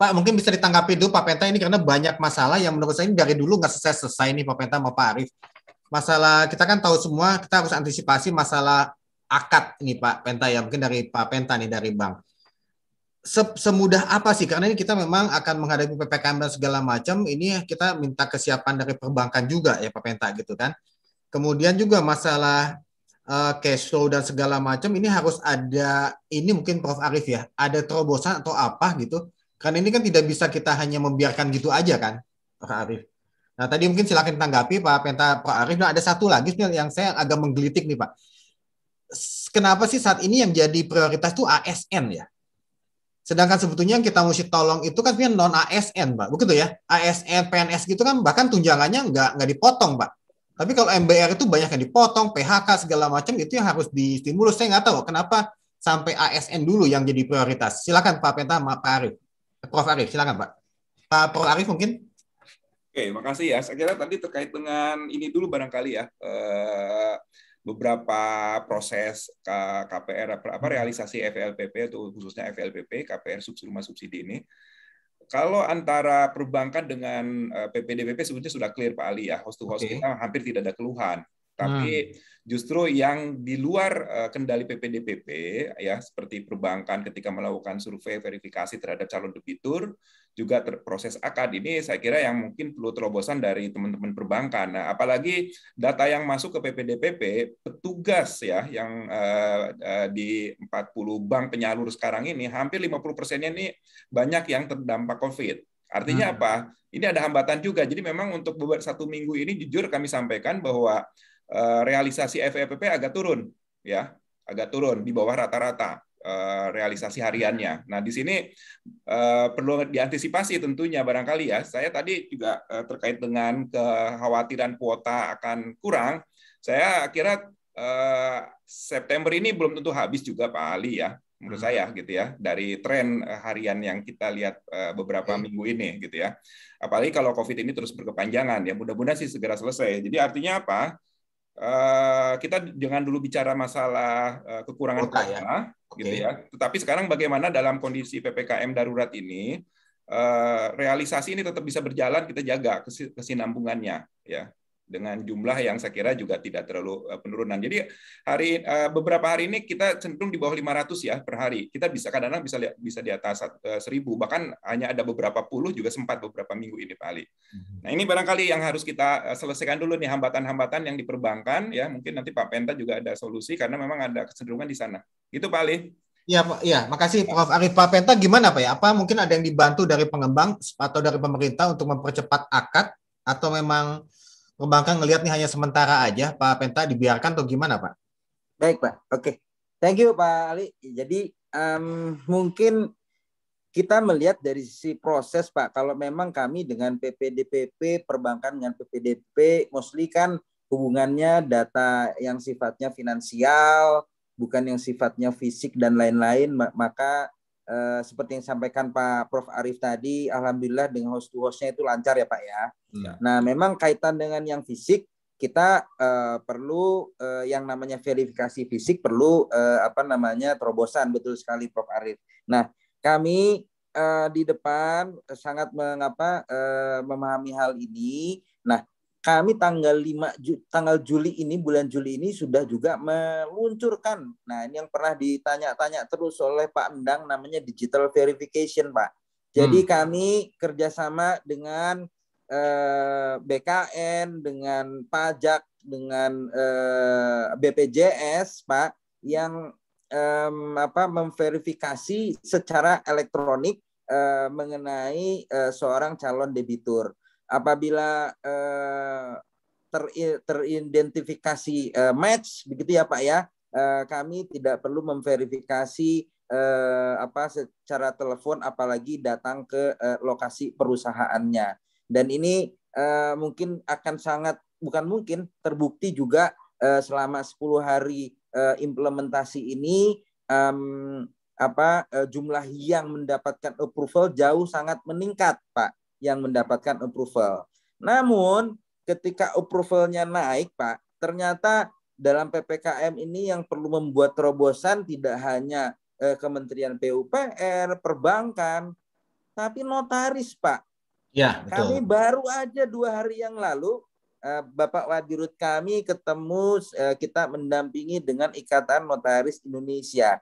Pak, mungkin bisa ditanggapi dulu Pak Penta ini karena banyak masalah yang menurut saya ini dari dulu nggak selesai-selesai nih Pak Penta sama Pak Arief. Masalah kita kan tahu semua kita harus antisipasi masalah akad nih Pak Penta ya mungkin dari Pak Penta nih dari bank. Semudah apa sih? Karena ini kita memang akan menghadapi ppkm dan segala macam. Ini kita minta kesiapan dari perbankan juga ya Pak Penta gitu kan. Kemudian juga masalah eh, cash flow dan segala macam ini harus ada ini mungkin Prof Arif ya ada terobosan atau apa gitu karena ini kan tidak bisa kita hanya membiarkan gitu aja kan, Pak Arif. Nah tadi mungkin silakan tanggapi Pak Penta Pak Arif. Nah ada satu lagi yang saya agak menggelitik nih Pak. Kenapa sih saat ini yang jadi prioritas itu ASN ya? Sedangkan sebetulnya yang kita mesti tolong itu kan punya non ASN, Pak. Begitu ya? ASN, PNS gitu kan bahkan tunjangannya nggak nggak dipotong, Pak. Tapi kalau MBR itu banyak yang dipotong, PHK segala macam itu yang harus distimulus. Saya nggak tahu kenapa sampai ASN dulu yang jadi prioritas. Silakan Pak Penta, Pak Arif. Prof Arief, silakan Pak. Pak Prof Arief mungkin? Oke, makasih ya. Saya kira tadi terkait dengan ini dulu barangkali ya. Eh, beberapa proses KPR apa realisasi FLPP atau khususnya FLPP KPR subsidi rumah subsidi ini kalau antara perbankan dengan eh, PPDBP sebetulnya sudah clear Pak Ali ya host to host okay. kita hampir tidak ada keluhan tapi hmm. justru yang di luar eh, kendali PPDPP ya seperti perbankan ketika melakukan survei verifikasi terhadap calon debitur juga proses akad ini saya kira yang mungkin perlu terobosan dari teman-teman perbankan. Nah, apalagi data yang masuk ke PPDPP petugas ya yang uh, uh, di 40 bank penyalur sekarang ini hampir 50 persennya ini banyak yang terdampak COVID. Artinya hmm. apa? Ini ada hambatan juga. Jadi memang untuk beberapa satu minggu ini jujur kami sampaikan bahwa Eh, realisasi FEPP agak turun ya, agak turun di bawah rata-rata eh, realisasi hariannya. Nah, di sini eh, perlu diantisipasi tentunya barangkali ya. Saya tadi juga terkait dengan kekhawatiran kuota akan kurang. Saya kira September ini belum tentu habis juga Pak Ali ya menurut hmm. saya gitu ya dari tren harian yang kita lihat beberapa hmm. minggu ini gitu ya apalagi kalau covid ini terus berkepanjangan ya mudah-mudahan sih segera selesai jadi artinya apa Eh, kita jangan dulu bicara masalah eh, kekurangan kota ya. okay. gitu ya. Tetapi sekarang bagaimana dalam kondisi ppkm darurat ini eh, realisasi ini tetap bisa berjalan kita jaga kesinambungannya, ya dengan jumlah yang saya kira juga tidak terlalu eh, penurunan. Jadi hari eh, beberapa hari ini kita cenderung di bawah 500 ya per hari. Kita bisa kadang-kadang bisa bisa di atas 1000 eh, bahkan hanya ada beberapa puluh juga sempat beberapa minggu ini Pak Ali. Mhm. Nah, ini barangkali yang harus kita selesaikan dulu nih hambatan-hambatan yang diperbankan ya. Mungkin nanti Pak Penta juga ada solusi karena memang ada kecenderungan di sana. Gitu Pak Ali. Ya, ya, makasih Prof. Arif Pak Penta. Gimana Pak ya? Apa mungkin ada yang dibantu dari pengembang atau dari pemerintah untuk mempercepat akad atau memang perbankan ngelihat nih hanya sementara aja, Pak Penta dibiarkan atau gimana, Pak? Baik, Pak. Oke. Thank you, Pak Ali. Jadi um, mungkin kita melihat dari sisi proses, Pak. Kalau memang kami dengan PPDPP, perbankan dengan PPDP, mostly kan hubungannya data yang sifatnya finansial, bukan yang sifatnya fisik dan lain-lain, maka eh, seperti yang sampaikan Pak Prof Arif tadi, alhamdulillah dengan host to hostnya itu lancar ya Pak ya. ya. Nah memang kaitan dengan yang fisik kita eh, perlu eh, yang namanya verifikasi fisik perlu eh, apa namanya terobosan betul sekali Prof Arif. Nah kami eh, di depan sangat mengapa eh, memahami hal ini. Nah kami tanggal 5 tanggal Juli ini bulan Juli ini sudah juga meluncurkan. Nah, ini yang pernah ditanya-tanya terus oleh Pak Endang namanya digital verification, Pak. Jadi hmm. kami kerjasama dengan eh, BKN, dengan pajak, dengan eh, BPJS, Pak, yang eh, apa memverifikasi secara elektronik eh, mengenai eh, seorang calon debitur apabila eh, ter, teridentifikasi eh, match begitu ya Pak ya eh, kami tidak perlu memverifikasi eh, apa secara telepon apalagi datang ke eh, lokasi perusahaannya dan ini eh, mungkin akan sangat bukan mungkin terbukti juga eh, selama 10 hari eh, implementasi ini um, apa eh, jumlah yang mendapatkan approval jauh sangat meningkat Pak yang mendapatkan approval. Namun ketika approvalnya naik, Pak, ternyata dalam PPKM ini yang perlu membuat terobosan tidak hanya eh, Kementerian PUPR, perbankan, tapi notaris, Pak. Ya, betul. Kami baru aja dua hari yang lalu eh, Bapak Wadirut kami ketemu eh, kita mendampingi dengan Ikatan Notaris Indonesia.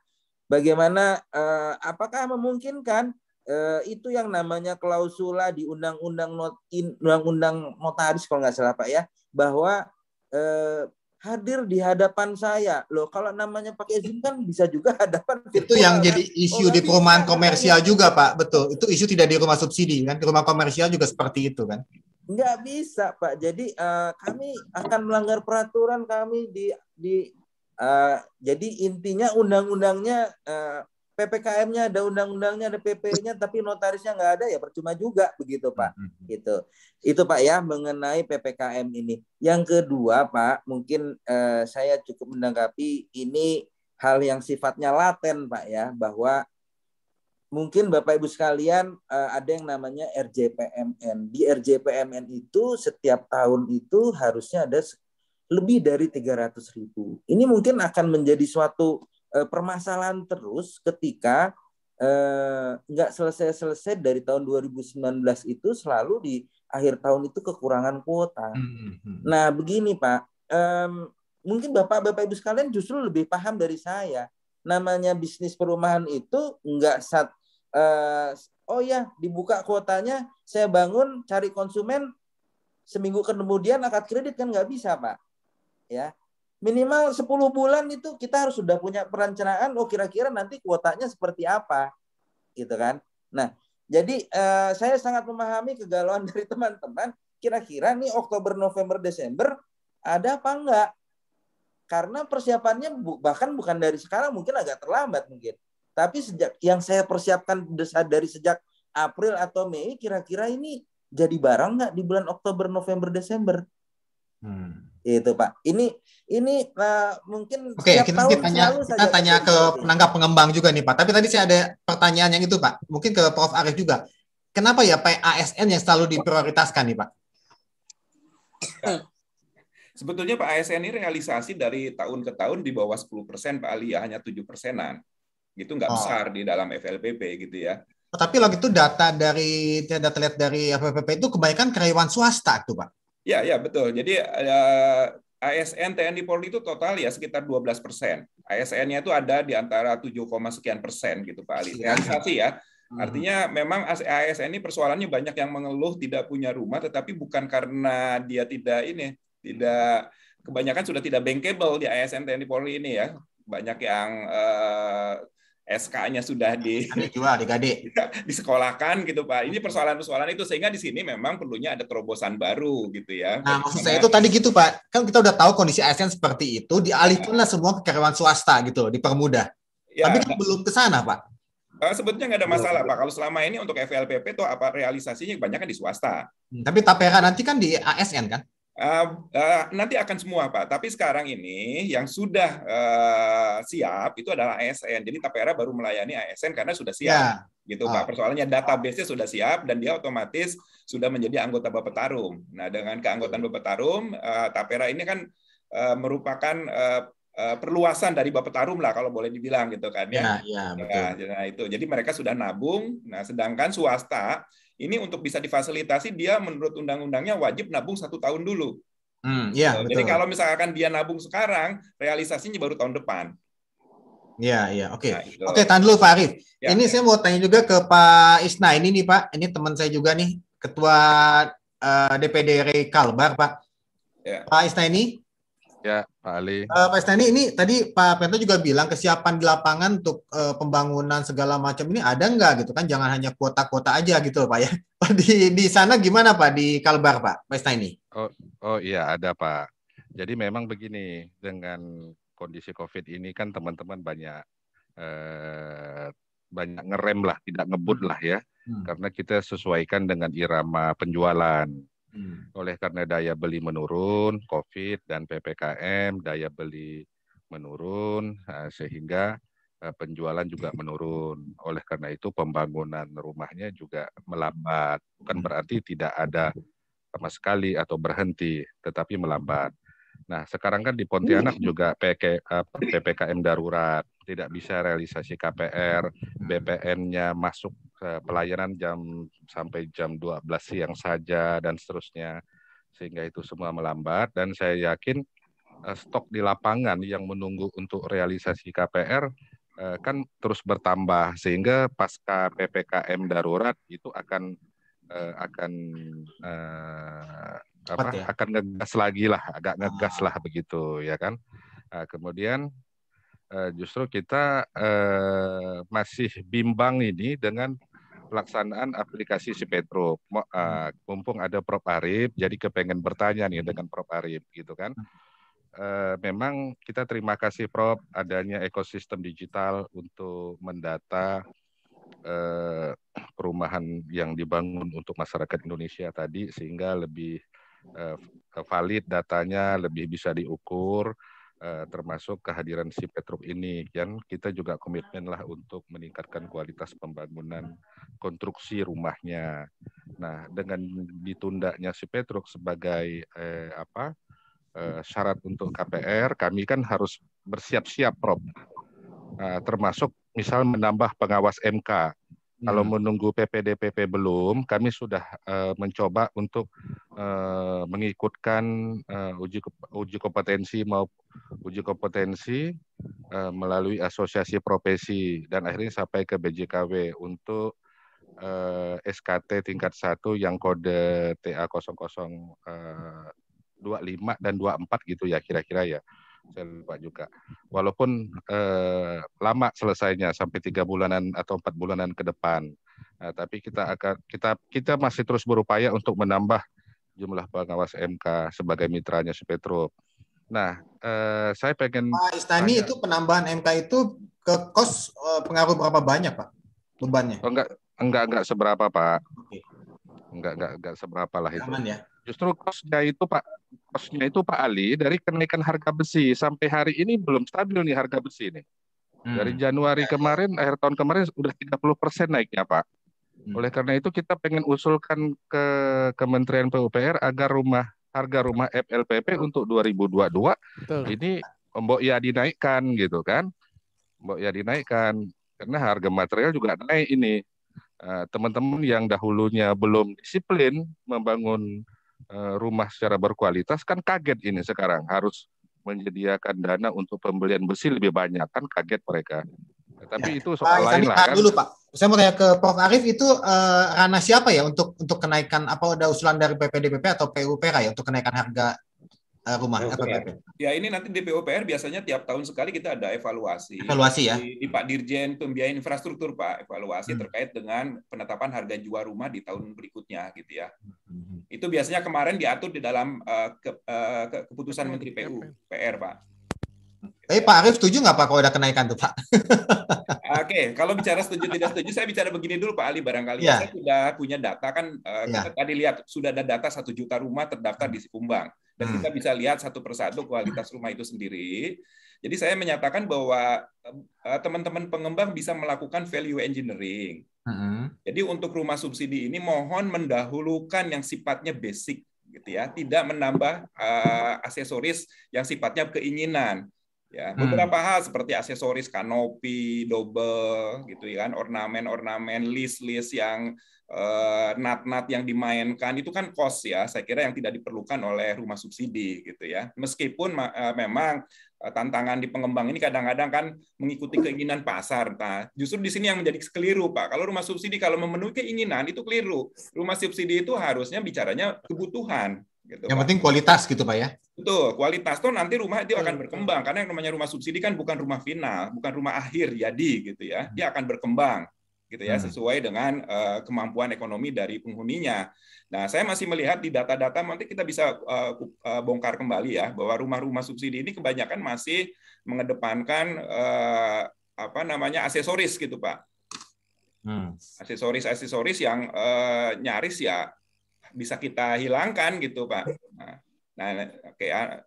Bagaimana eh, apakah memungkinkan Eh, itu yang namanya klausula di undang-undang undang undang-undang notaris kalau nggak salah pak ya bahwa eh, hadir di hadapan saya loh kalau namanya pakai zoom kan bisa juga hadapan virtual, itu yang kan? jadi isu oh, di kan perumahan kan? komersial juga pak betul itu isu tidak di rumah subsidi kan di rumah komersial juga seperti itu kan nggak bisa pak jadi eh, kami akan melanggar peraturan kami di di uh, jadi intinya undang-undangnya uh, PPKM-nya ada undang-undangnya ada PP-nya tapi notarisnya nggak ada ya percuma juga begitu Pak. Mm-hmm. Gitu. Itu Pak ya mengenai PPKM ini. Yang kedua Pak, mungkin eh, saya cukup menanggapi ini hal yang sifatnya laten Pak ya bahwa mungkin Bapak Ibu sekalian eh, ada yang namanya RJPMN. Di RJPMN itu setiap tahun itu harusnya ada lebih dari 300.000. ribu. Ini mungkin akan menjadi suatu eh, permasalahan terus ketika eh, nggak selesai-selesai dari tahun 2019 itu selalu di akhir tahun itu kekurangan kuota. Mm-hmm. Nah begini Pak, um, mungkin Bapak-Bapak Ibu sekalian justru lebih paham dari saya. Namanya bisnis perumahan itu nggak saat uh, eh, oh ya dibuka kuotanya, saya bangun cari konsumen, seminggu kemudian akad kredit kan nggak bisa Pak. Ya, minimal 10 bulan itu kita harus sudah punya perencanaan oh kira-kira nanti kuotanya seperti apa gitu kan nah jadi eh, saya sangat memahami kegalauan dari teman-teman kira-kira nih Oktober November Desember ada apa enggak karena persiapannya bu, bahkan bukan dari sekarang mungkin agak terlambat mungkin tapi sejak yang saya persiapkan dari sejak April atau Mei kira-kira ini jadi barang nggak di bulan Oktober November Desember hmm. Itu Pak. Ini ini uh, mungkin Oke, okay, kita, kita tanya kita tanya ke penangkap pengembang juga nih Pak. Tapi tadi saya ada pertanyaan yang itu Pak. Mungkin ke Prof Arif juga. Kenapa ya PASN yang selalu diprioritaskan nih Pak? Sebetulnya Pak ASN ini realisasi dari tahun ke tahun di bawah 10 persen, Pak Ali ya hanya 7 persenan. Itu nggak oh. besar di dalam FLPP gitu ya. Tapi kalau itu data dari data lihat dari FLPP itu kebanyakan karyawan swasta tuh Pak. Ya, ya betul. Jadi uh, ASN TNI Polri itu total ya sekitar 12 persen. ASN-nya itu ada di antara 7, sekian persen gitu Pak Ali. Iya. Realisasi ya. Hmm. Artinya memang ASN ini persoalannya banyak yang mengeluh tidak punya rumah, tetapi bukan karena dia tidak ini, tidak kebanyakan sudah tidak bankable di ASN TNI Polri ini ya. Banyak yang uh, SK-nya sudah di di digade disekolahkan gitu Pak. Ini persoalan-persoalan itu sehingga di sini memang perlunya ada terobosan baru gitu ya. Nah, maksud saya itu tadi gitu Pak. Kan kita udah tahu kondisi ASN seperti itu, dialihkanlah ya. semua ke karyawan swasta gitu loh, dipermudah. Ya, Tapi kan nah, belum ke sana, Pak. Eh, sebetulnya nggak ada masalah, Pak. Kalau selama ini untuk FLPP tuh apa realisasinya banyak kan di swasta. Hmm, tapi tapera nanti kan di ASN kan? nanti akan semua Pak, tapi sekarang ini yang sudah siap itu adalah ASN. Jadi Tapera baru melayani ASN karena sudah siap, ya. gitu Pak. Ah. Persoalannya database-nya sudah siap dan dia otomatis sudah menjadi anggota Bapak Tarum. Nah dengan keanggotaan Bapak uh, Tapera ini kan merupakan perluasan dari Bapak Tarum lah kalau boleh dibilang gitu kan ya. Ya, ya, ya betul. nah itu. Jadi mereka sudah nabung. Nah, sedangkan swasta ini untuk bisa difasilitasi dia menurut undang-undangnya wajib nabung satu tahun dulu. Hmm, ya, so, gitu. betul. Jadi kalau misalkan dia nabung sekarang, realisasinya baru tahun depan. Ya ya oke. Okay. Nah, gitu. Oke, okay, tahan dulu Pak Arif. Ya, ini ya. saya mau tanya juga ke Pak Isna. Ini nih Pak, ini teman saya juga nih, Ketua uh, eh, DPD RI Kalbar Pak. Ya. Pak Isna ini Ya, Pak Ali. Uh, Pak Stani, ini tadi Pak Pento juga bilang kesiapan di lapangan untuk uh, pembangunan segala macam ini ada nggak gitu kan? Jangan hanya kuota-kuota aja gitu Pak ya. di di sana gimana Pak di Kalbar Pak, Pak Stani? Oh, oh iya ada Pak. Jadi memang begini dengan kondisi COVID ini kan teman-teman banyak eh, banyak ngerem lah, tidak ngebut lah ya, hmm. karena kita sesuaikan dengan irama penjualan. Hmm. Oleh karena daya beli menurun, COVID dan PPKM daya beli menurun sehingga penjualan juga menurun. Oleh karena itu pembangunan rumahnya juga melambat. Bukan hmm. berarti tidak ada sama sekali atau berhenti, tetapi melambat. Nah, sekarang kan di Pontianak juga PPKM darurat tidak bisa realisasi KPR, bpn nya masuk ke pelayanan jam sampai jam 12 siang saja dan seterusnya. Sehingga itu semua melambat dan saya yakin eh, stok di lapangan yang menunggu untuk realisasi KPR eh, kan terus bertambah sehingga pasca PPKM darurat itu akan eh, akan apa ya? akan ngegas lagi lah agak ngegas ah. lah begitu ya kan nah, kemudian Eh, justru kita eh, masih bimbang ini dengan pelaksanaan aplikasi si Petro. Eh, hmm. Mumpung ada Prof Arif, jadi kepengen bertanya nih dengan hmm. Prof Arif gitu kan. Hmm. Memang kita terima kasih Prof adanya ekosistem digital untuk mendata perumahan yang dibangun untuk masyarakat Indonesia tadi sehingga lebih valid datanya, lebih bisa diukur Eh, termasuk kehadiran si Petrum ini kan kita juga komitmenlah untuk meningkatkan kualitas pembangunan konstruksi rumahnya. Nah, dengan ditundanya si Petruk sebagai eh, apa eh, syarat untuk KPR, kami kan harus bersiap-siap, Prof. Nah, termasuk misal menambah pengawas MK kalau hmm. menunggu PPDPP belum, kami sudah uh, mencoba untuk uh, mengikutkan uh, uji uji kompetensi mau uji kompetensi uh, melalui asosiasi profesi dan akhirnya sampai ke BJKW untuk uh, SKT tingkat 1 yang kode TA dua dan 24 gitu ya kira-kira ya saya lupa juga. Walaupun eh, lama selesainya sampai tiga bulanan atau empat bulanan ke depan, nah, tapi kita akan kita kita masih terus berupaya untuk menambah jumlah pengawas MK sebagai mitranya Sepetro. Nah, eh, saya pengen Pak Istani tanya, itu penambahan MK itu ke kos eh, pengaruh berapa banyak Pak bebannya? Oh, enggak enggak enggak seberapa Pak. Okay nggak nggak nggak seberapa lah itu. ya. Justru kosnya itu Pak kosnya itu Pak Ali dari kenaikan harga besi sampai hari ini belum stabil nih harga besi ini. Hmm. Dari Januari kemarin akhir tahun kemarin sudah 30 persen naiknya Pak. Hmm. Oleh karena itu kita pengen usulkan ke Kementerian PUPR agar rumah harga rumah FLPP untuk 2022 Betul. ini Mbok ya dinaikkan gitu kan. Mbok ya dinaikkan karena harga material juga naik ini teman-teman yang dahulunya belum disiplin membangun rumah secara berkualitas kan kaget ini sekarang harus menyediakan dana untuk pembelian besi lebih banyak kan kaget mereka. Tapi ya. itu soal Pak, lain lah kan. Dulu Pak, saya mau tanya ke Prof Arief itu uh, ranah siapa ya untuk untuk kenaikan apa ada usulan dari PPDPP atau PUPR ya untuk kenaikan harga Eh, rumah DPOPR. Ya ini nanti DPOPR biasanya tiap tahun sekali kita ada evaluasi. Evaluasi ya. Di, di Pak Dirjen Pembiayaan Infrastruktur Pak, evaluasi hmm. terkait dengan penetapan harga jual rumah di tahun berikutnya gitu ya. Hmm. Itu biasanya kemarin diatur di dalam uh, ke, uh, ke, keputusan hmm. Menteri PU PR Pak. Tapi Pak Arief setuju nggak Pak kalau ada kenaikan tuh Pak? Oke, kalau bicara setuju tidak setuju, saya bicara begini dulu Pak Ali barangkali. Yeah. Saya sudah punya data kan, uh, yeah. kita tadi lihat sudah ada data satu juta rumah terdaftar di Sikumbang dan kita hmm. bisa lihat satu persatu kualitas rumah itu sendiri. Jadi saya menyatakan bahwa eh, eh, teman-teman pengembang bisa melakukan value engineering. Hmm. Jadi untuk rumah subsidi ini mohon mendahulukan yang sifatnya basic gitu ya, tidak menambah uh, aksesoris yang sifatnya keinginan ya hmm. beberapa hmm. hal seperti aksesoris kanopi double gitu ya kan ornamen ornamen list list yang eh, nat nat yang dimainkan itu kan kos ya saya kira yang tidak diperlukan oleh rumah subsidi gitu ya meskipun uh, memang eh, tantangan di pengembang ini kadang-kadang kan mengikuti keinginan pasar nah justru di sini yang menjadi keliru pak kalau rumah subsidi kalau memenuhi keinginan itu keliru rumah subsidi itu harusnya bicaranya kebutuhan Gitu, yang Pak. penting kualitas gitu Pak ya. Betul, kualitas tuh nanti rumah itu akan berkembang karena yang namanya rumah subsidi kan bukan rumah final, bukan rumah akhir jadi gitu ya. Dia akan berkembang gitu ya hmm. sesuai dengan uh, kemampuan ekonomi dari penghuninya. Nah, saya masih melihat di data-data nanti kita bisa uh, uh, bongkar kembali ya bahwa rumah-rumah subsidi ini kebanyakan masih mengedepankan uh, apa namanya aksesoris gitu, Pak. Hmm. Aksesoris-aksesoris yang uh, nyaris ya bisa kita hilangkan gitu Pak. Nah, nah oke ah,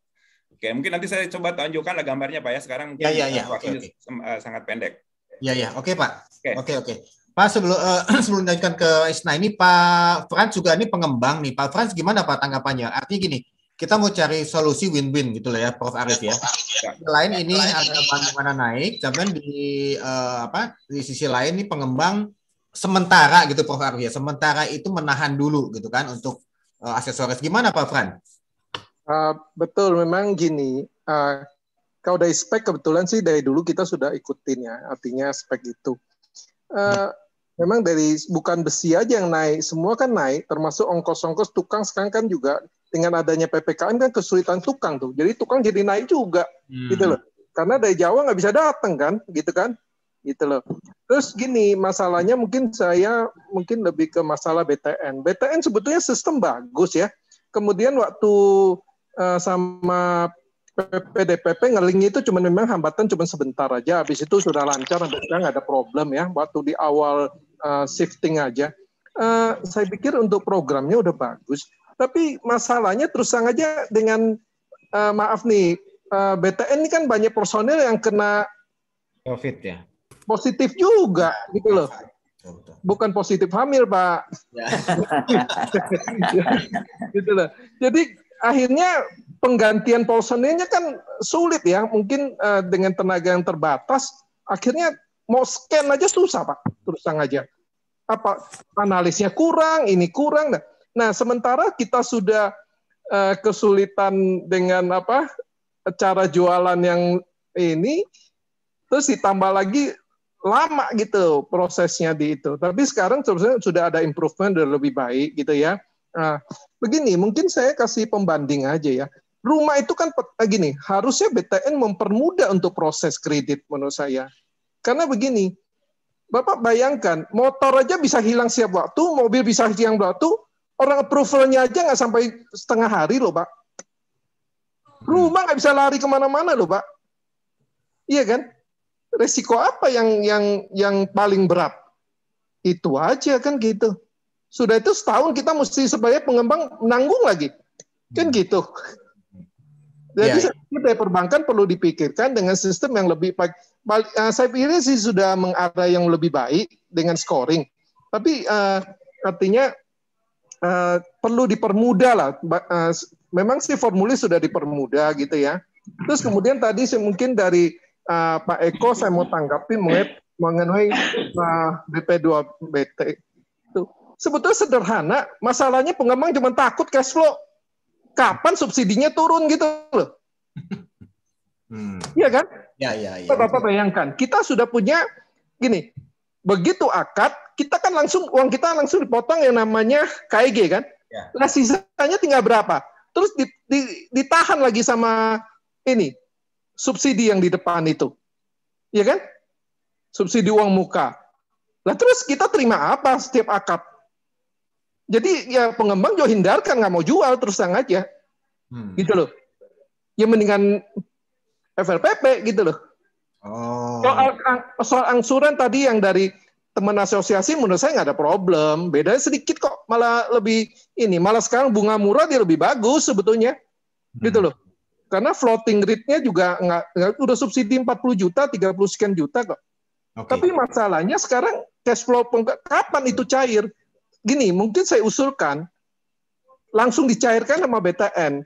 oke mungkin nanti saya coba tunjukkan lah gambarnya Pak ya sekarang mungkin ya, ya, ya. Eh, waktunya okay, okay. Eh, sangat pendek. Ya ya oke okay, Pak. Oke okay. oke. Okay, Pak sebelum uh, sebelum lanjutkan ke Isna ini Pak Frans juga ini pengembang nih Pak Frans gimana Pak tanggapannya? Artinya gini kita mau cari solusi win-win gitu lah ya Prof Arif ya. Selain ini ada bahan naik, cuman di uh, apa di sisi lain nih pengembang sementara gitu Prof ya, sementara itu menahan dulu gitu kan untuk uh, aksesoris. Gimana Pak Fran? Uh, betul, memang gini. Uh, kalau dari spek kebetulan sih dari dulu kita sudah ikutin ya, artinya spek itu. Uh, memang dari bukan besi aja yang naik, semua kan naik, termasuk ongkos-ongkos tukang sekarang kan juga dengan adanya ppkm kan kesulitan tukang tuh, jadi tukang jadi naik juga, hmm. gitu loh. Karena dari Jawa nggak bisa datang kan, gitu kan gitu loh. Terus gini, masalahnya mungkin saya mungkin lebih ke masalah BTN. BTN sebetulnya sistem bagus ya. Kemudian waktu uh, sama PPDPP ngelingi itu cuma memang hambatan cuma sebentar aja. Habis itu sudah lancar, sampai sekarang ada problem ya. Waktu di awal uh, shifting aja. Uh, saya pikir untuk programnya udah bagus. Tapi masalahnya terus sang aja dengan uh, maaf nih, uh, BTN ini kan banyak personil yang kena COVID ya positif juga gitu loh. Bukan positif hamil, Pak. Ya. gitu loh. Jadi akhirnya penggantian Paulsonnya kan sulit ya. Mungkin uh, dengan tenaga yang terbatas, akhirnya mau scan aja susah, Pak. Terus aja. Apa analisnya kurang, ini kurang. Nah, nah sementara kita sudah uh, kesulitan dengan apa cara jualan yang ini terus ditambah lagi lama gitu prosesnya di itu. Tapi sekarang sebenarnya sudah ada improvement sudah lebih baik gitu ya. Nah, begini, mungkin saya kasih pembanding aja ya. Rumah itu kan begini eh, harusnya BTN mempermudah untuk proses kredit menurut saya. Karena begini, Bapak bayangkan, motor aja bisa hilang siap waktu, mobil bisa hilang waktu, orang approvalnya aja nggak sampai setengah hari loh, Pak. Hmm. Rumah nggak bisa lari kemana-mana loh, Pak. Iya kan? resiko apa yang yang yang paling berat? Itu aja kan gitu. Sudah itu setahun kita mesti sebagai pengembang menanggung lagi. Kan hmm. gitu. Jadi yeah. saya ya. perbankan perlu dipikirkan dengan sistem yang lebih baik. Eh, saya pikir sih sudah mengarah yang lebih baik dengan scoring. Tapi uh, artinya uh, perlu dipermudah lah. memang sih formulir sudah dipermudah gitu ya. Terus kemudian tadi mungkin dari uh, Pak Eko saya mau tanggapi mengenai uh, eh, BP2BT itu. Sebetulnya sederhana, masalahnya pengembang cuma takut cash flow. Kapan subsidinya turun gitu loh. Hmm. Iya kan? Ya, ya, ya. Bapak ya. bayangkan, kita sudah punya gini, begitu akad, kita kan langsung uang kita langsung dipotong yang namanya KIG kan? Ya. Nah, sisanya tinggal berapa? Terus ditahan lagi sama ini subsidi yang di depan itu. Iya kan? Subsidi uang muka. Lah terus kita terima apa setiap akad? Jadi ya pengembang juga hindarkan, nggak mau jual terus terang aja. Hmm. Gitu loh. Ya mendingan FLPP gitu loh. Oh. Soal, soal angsuran tadi yang dari teman asosiasi menurut saya nggak ada problem. Bedanya sedikit kok, malah lebih ini. Malah sekarang bunga murah dia lebih bagus sebetulnya. Gitu hmm. Gitu loh. Karena floating rate-nya juga nggak udah subsidi 40 juta, 30 sekian juta kok. Okay. Tapi masalahnya sekarang cash flow kapan itu cair? Gini, mungkin saya usulkan langsung dicairkan sama BTN.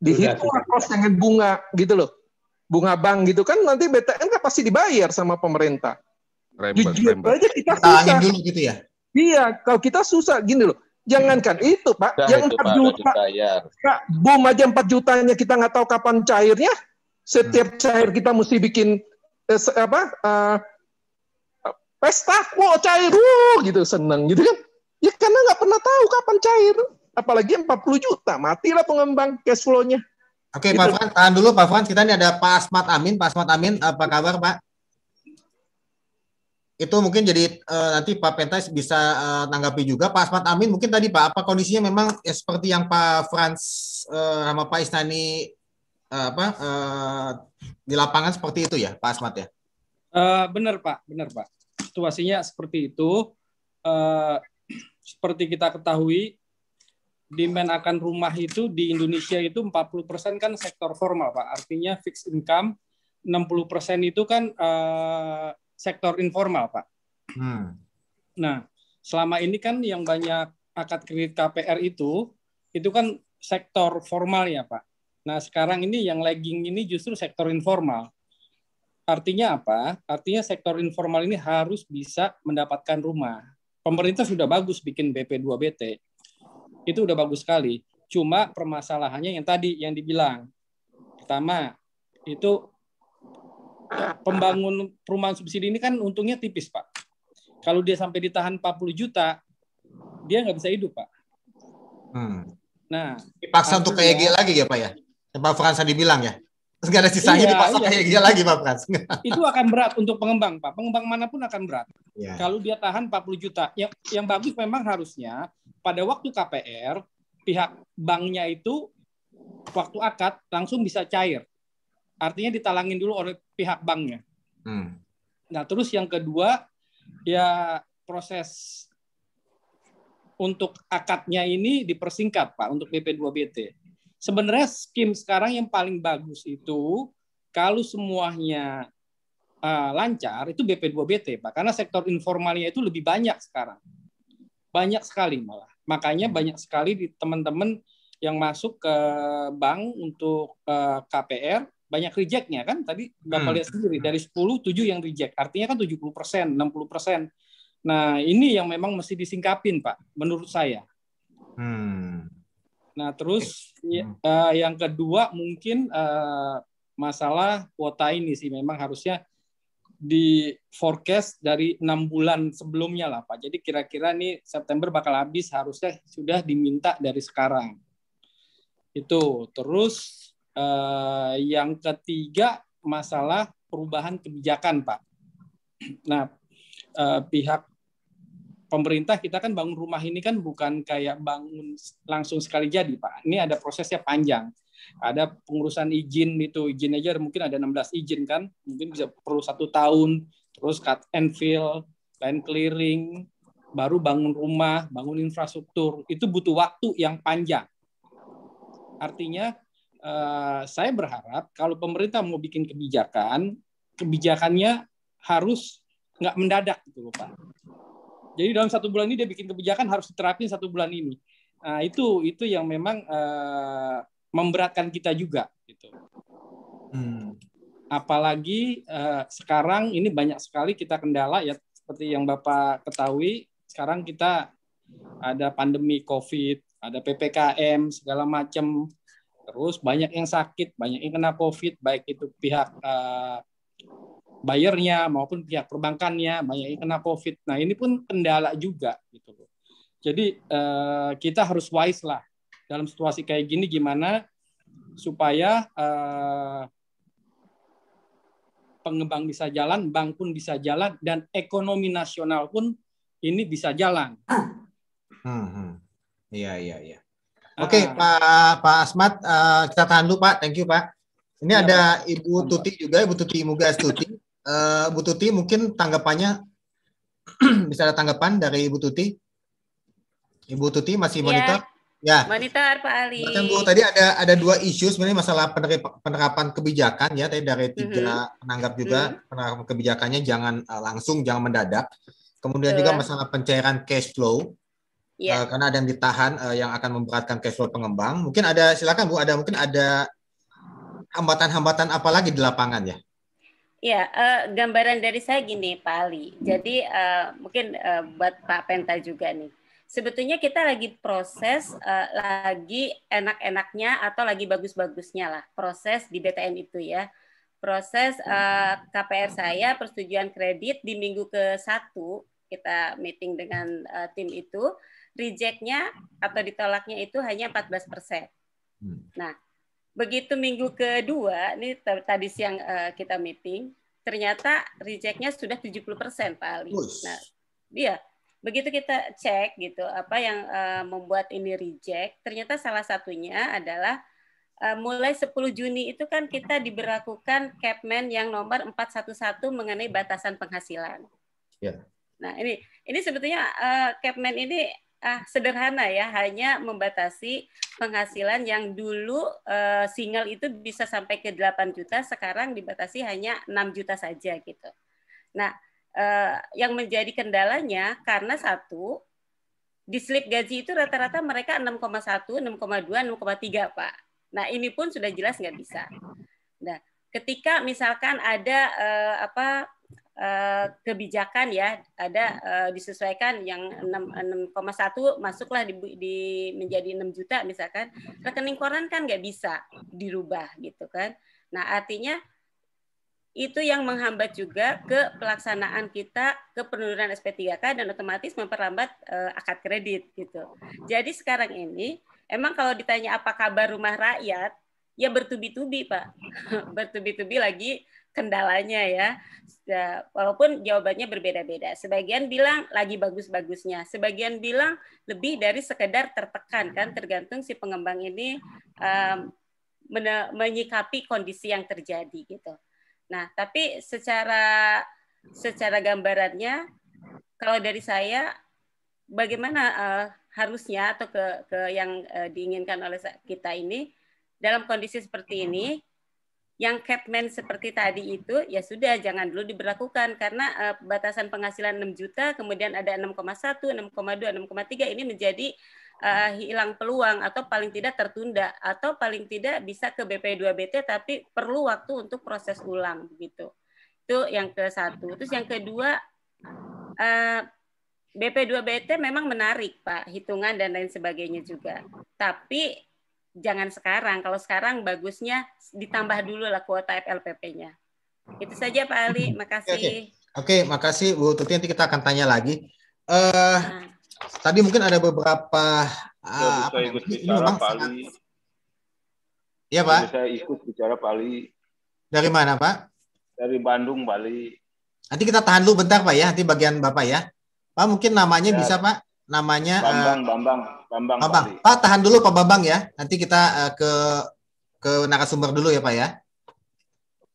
Dihitung kos dengan bunga gitu loh. Bunga bank gitu kan nanti BTN kan pasti dibayar sama pemerintah. Rembet, Jujur rembet. aja kita susah. Tahanin dulu gitu ya. Iya, kalau kita susah gini loh. Jangankan iya. itu, Pak. Nah, yang itu, juta. Pak, bom aja empat jutanya kita nggak tahu kapan cairnya. Setiap hmm. cair kita mesti bikin eh, apa? Uh, pesta, wow cair, wow, gitu seneng gitu kan. Ya karena nggak pernah tahu kapan cair. Apalagi empat puluh juta, matilah pengembang cash flow-nya. Oke, gitu. Pak Fuan, tahan dulu Pak Fuan. Kita ini ada Pak Asmat Amin. Pak Asmat Amin, apa kabar Pak? itu mungkin jadi uh, nanti Pak Pentas bisa uh, tanggapi juga Pak Asmat Amin mungkin tadi Pak apa kondisinya memang ya, seperti yang Pak Frans uh, sama Pak Istani uh, apa uh, di lapangan seperti itu ya Pak Asmat ya uh, benar Pak benar Pak situasinya seperti itu uh, seperti kita ketahui demand akan rumah itu di Indonesia itu 40% kan sektor formal Pak artinya fixed income 60% itu kan uh, sektor informal, Pak. Hmm. Nah, selama ini kan yang banyak akad kredit KPR itu, itu kan sektor formal ya, Pak. Nah, sekarang ini yang lagging ini justru sektor informal. Artinya apa? Artinya sektor informal ini harus bisa mendapatkan rumah. Pemerintah sudah bagus bikin BP2BT. Itu udah bagus sekali. Cuma permasalahannya yang tadi yang dibilang. Pertama, itu pembangun perumahan subsidi ini kan untungnya tipis, Pak. Kalau dia sampai ditahan 40 juta, dia nggak bisa hidup, Pak. Hmm. Nah, dipaksa untuk kayak gila lagi ya, Pak ya? Yang Pak Frans tadi bilang ya. Nggak ada sisanya iya, dipaksa iya. kayak gila lagi, Pak Frans. Itu akan berat untuk pengembang, Pak. Pengembang manapun akan berat. Ya. Kalau dia tahan 40 juta, yang, yang bagus memang harusnya pada waktu KPR pihak banknya itu waktu akad langsung bisa cair. Artinya ditalangin dulu oleh pihak banknya. Hmm. Nah, terus yang kedua ya proses untuk akadnya ini dipersingkat Pak untuk BP2BT. Sebenarnya skim sekarang yang paling bagus itu kalau semuanya uh, lancar itu BP2BT Pak karena sektor informalnya itu lebih banyak sekarang. Banyak sekali malah. Makanya banyak sekali di teman-teman yang masuk ke bank untuk uh, eh, KPR banyak rejectnya kan tadi Bapak hmm. lihat sendiri dari 10 7 yang reject artinya kan 70% persen 60%. persen Nah, ini yang memang mesti disingkapin, Pak menurut saya. Hmm. Nah, terus ya, hmm. uh, yang kedua mungkin uh, masalah kuota ini sih memang harusnya di forecast dari enam bulan sebelumnya lah Pak. Jadi kira-kira nih September bakal habis harusnya sudah diminta dari sekarang. Itu terus Eh, yang ketiga masalah perubahan kebijakan, Pak. Nah, eh, pihak pemerintah kita kan bangun rumah ini kan bukan kayak bangun langsung sekali jadi, Pak. Ini ada prosesnya panjang. Ada pengurusan izin itu, izin aja mungkin ada 16 izin kan, mungkin bisa perlu satu tahun, terus cut and fill, land clearing, baru bangun rumah, bangun infrastruktur, itu butuh waktu yang panjang. Artinya Eh, saya berharap kalau pemerintah mau bikin kebijakan, kebijakannya harus nggak mendadak gitu loh Pak. Jadi dalam satu bulan ini dia bikin kebijakan harus diterapin satu bulan ini. Nah, itu itu yang memang uh, memberatkan kita juga gitu. Hmm. Apalagi uh, sekarang ini banyak sekali kita kendala ya seperti yang Bapak ketahui sekarang kita ada pandemi COVID, ada PPKM segala macam terus, banyak yang sakit, banyak yang kena COVID, baik itu pihak uh, eh, bayarnya maupun pihak perbankannya, banyak yang kena COVID. Nah ini pun kendala juga gitu loh. Jadi uh, kita harus wise lah dalam situasi kayak gini gimana supaya uh, pengembang bisa jalan, bank pun bisa jalan, dan ekonomi nasional pun ini bisa jalan. Hmm, hmm. iya, iya, iya. Oke, okay, uh, Pak Pak Asmat, uh, kita tahan dulu Pak. Thank you Pak. Ini ya, ada Pak. Ibu Tuti juga, Ibu Tuti Mugas Tuti. Uh, Ibu Tuti mungkin tanggapannya bisa ada tanggapan dari Ibu Tuti. Ibu Tuti masih iya. monitor? Ya. ya. Monitor Pak Ali. Bahkan Bu tadi ada ada dua isu sebenarnya masalah penerapan kebijakan ya tadi dari tiga mm-hmm. penanggap juga mm-hmm. penerapan kebijakannya jangan uh, langsung, jangan mendadak. Kemudian juga masalah pencairan cash flow yeah. Iya. uh, karena ada yang ditahan uh, yang akan memberatkan cash flow pengembang. Mungkin ada silakan Bu, ada mungkin ada hambatan-hambatan apa lagi di lapangan ya? Ya, uh, gambaran dari saya gini Pak Ali. Jadi uh, mungkin uh, buat Pak Penta juga nih. Sebetulnya kita lagi proses uh, lagi enak-enaknya atau lagi bagus-bagusnya lah proses di BTN itu ya. Proses uh, KPR saya persetujuan kredit di minggu ke-1 kita meeting dengan uh, tim itu rejectnya atau ditolaknya itu hanya 14 persen. Hmm. Nah, begitu minggu kedua, ini tadi siang eh, kita meeting, ternyata rejectnya sudah 70 persen, Pak Ali. Nah, dia Begitu kita cek gitu, apa yang uh, membuat ini reject, ternyata salah satunya adalah uh, mulai 10 Juni itu kan kita diberlakukan Capman yang nomor 411 mengenai batasan penghasilan. Ya. Nah, ini ini sebetulnya uh, Capman ini ah sederhana ya hanya membatasi penghasilan yang dulu uh, single itu bisa sampai ke 8 juta sekarang dibatasi hanya 6 juta saja gitu. Nah, uh, yang menjadi kendalanya karena satu di slip gaji itu rata-rata mereka 6,1, 6,2, 6,3, Pak. Nah, ini pun sudah jelas nggak bisa. Nah, ketika misalkan ada uh, apa Eh, kebijakan ya ada uh, disesuaikan yang 6,1 masuklah di, di menjadi 6 juta misalkan rekening koran kan nggak bisa dirubah gitu kan nah artinya itu yang menghambat juga ke pelaksanaan kita ke penurunan SP3K dan otomatis memperlambat uh, akad kredit gitu jadi sekarang ini emang kalau ditanya apa kabar rumah rakyat ya bertubi-tubi pak bertubi-tubi lagi kendalanya ya. Walaupun jawabannya berbeda-beda. Sebagian bilang lagi bagus-bagusnya, sebagian bilang lebih dari sekedar tertekan kan tergantung si pengembang ini um, menyikapi kondisi yang terjadi gitu. Nah, tapi secara secara gambarannya kalau dari saya bagaimana uh, harusnya atau ke ke yang uh, diinginkan oleh kita ini dalam kondisi seperti ini yang capman seperti tadi itu ya sudah jangan dulu diberlakukan karena uh, batasan penghasilan 6 juta kemudian ada 6,1, 6,2, 6,3 ini menjadi uh, hilang peluang atau paling tidak tertunda atau paling tidak bisa ke BP2BT tapi perlu waktu untuk proses ulang gitu. Itu yang ke satu. Terus yang kedua uh, eh, BP2BT memang menarik Pak, hitungan dan lain sebagainya juga. Tapi jangan sekarang. Kalau sekarang bagusnya ditambah dulu lah kuota FLPP-nya. Itu saja Pak Ali, makasih. Oke, okay, okay. makasih Bu Tuti. Nanti kita akan tanya lagi. Uh, nah. Tadi mungkin ada beberapa uh, ya, ikut memang Pak Ya Pak. Saya ikut bicara Pak Ali. Dari mana Pak? Dari Bandung, Bali. Nanti kita tahan dulu bentar Pak ya, nanti bagian Bapak ya. Pak mungkin namanya ya. bisa Pak? namanya Bambang, uh, eh, Bambang, Bambang, Bambang. Pak tahan dulu Pak Bambang ya. Nanti kita uh, ke ke narasumber dulu ya Pak ya.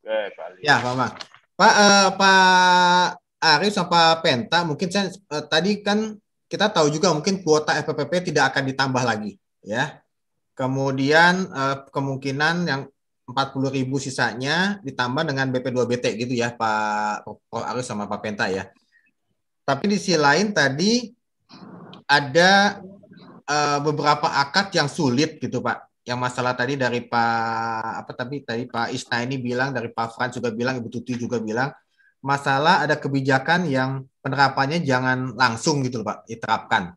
Oke Pak. Ali. Ya Pak Bambang. Pak uh, Pak Arif sama Pak Penta, mungkin saya uh, tadi kan kita tahu juga mungkin kuota FPPP tidak akan ditambah lagi ya. Kemudian uh, kemungkinan yang 40 ribu sisanya ditambah dengan BP2BT gitu ya Pak Prof. sama Pak Penta ya. Tapi di sisi lain tadi ada uh, beberapa akad yang sulit gitu Pak. Yang masalah tadi dari Pak apa tapi tadi Pak Isna ini bilang dari Pak Frans juga bilang Ibu Tuti juga bilang masalah ada kebijakan yang penerapannya jangan langsung gitu Pak diterapkan.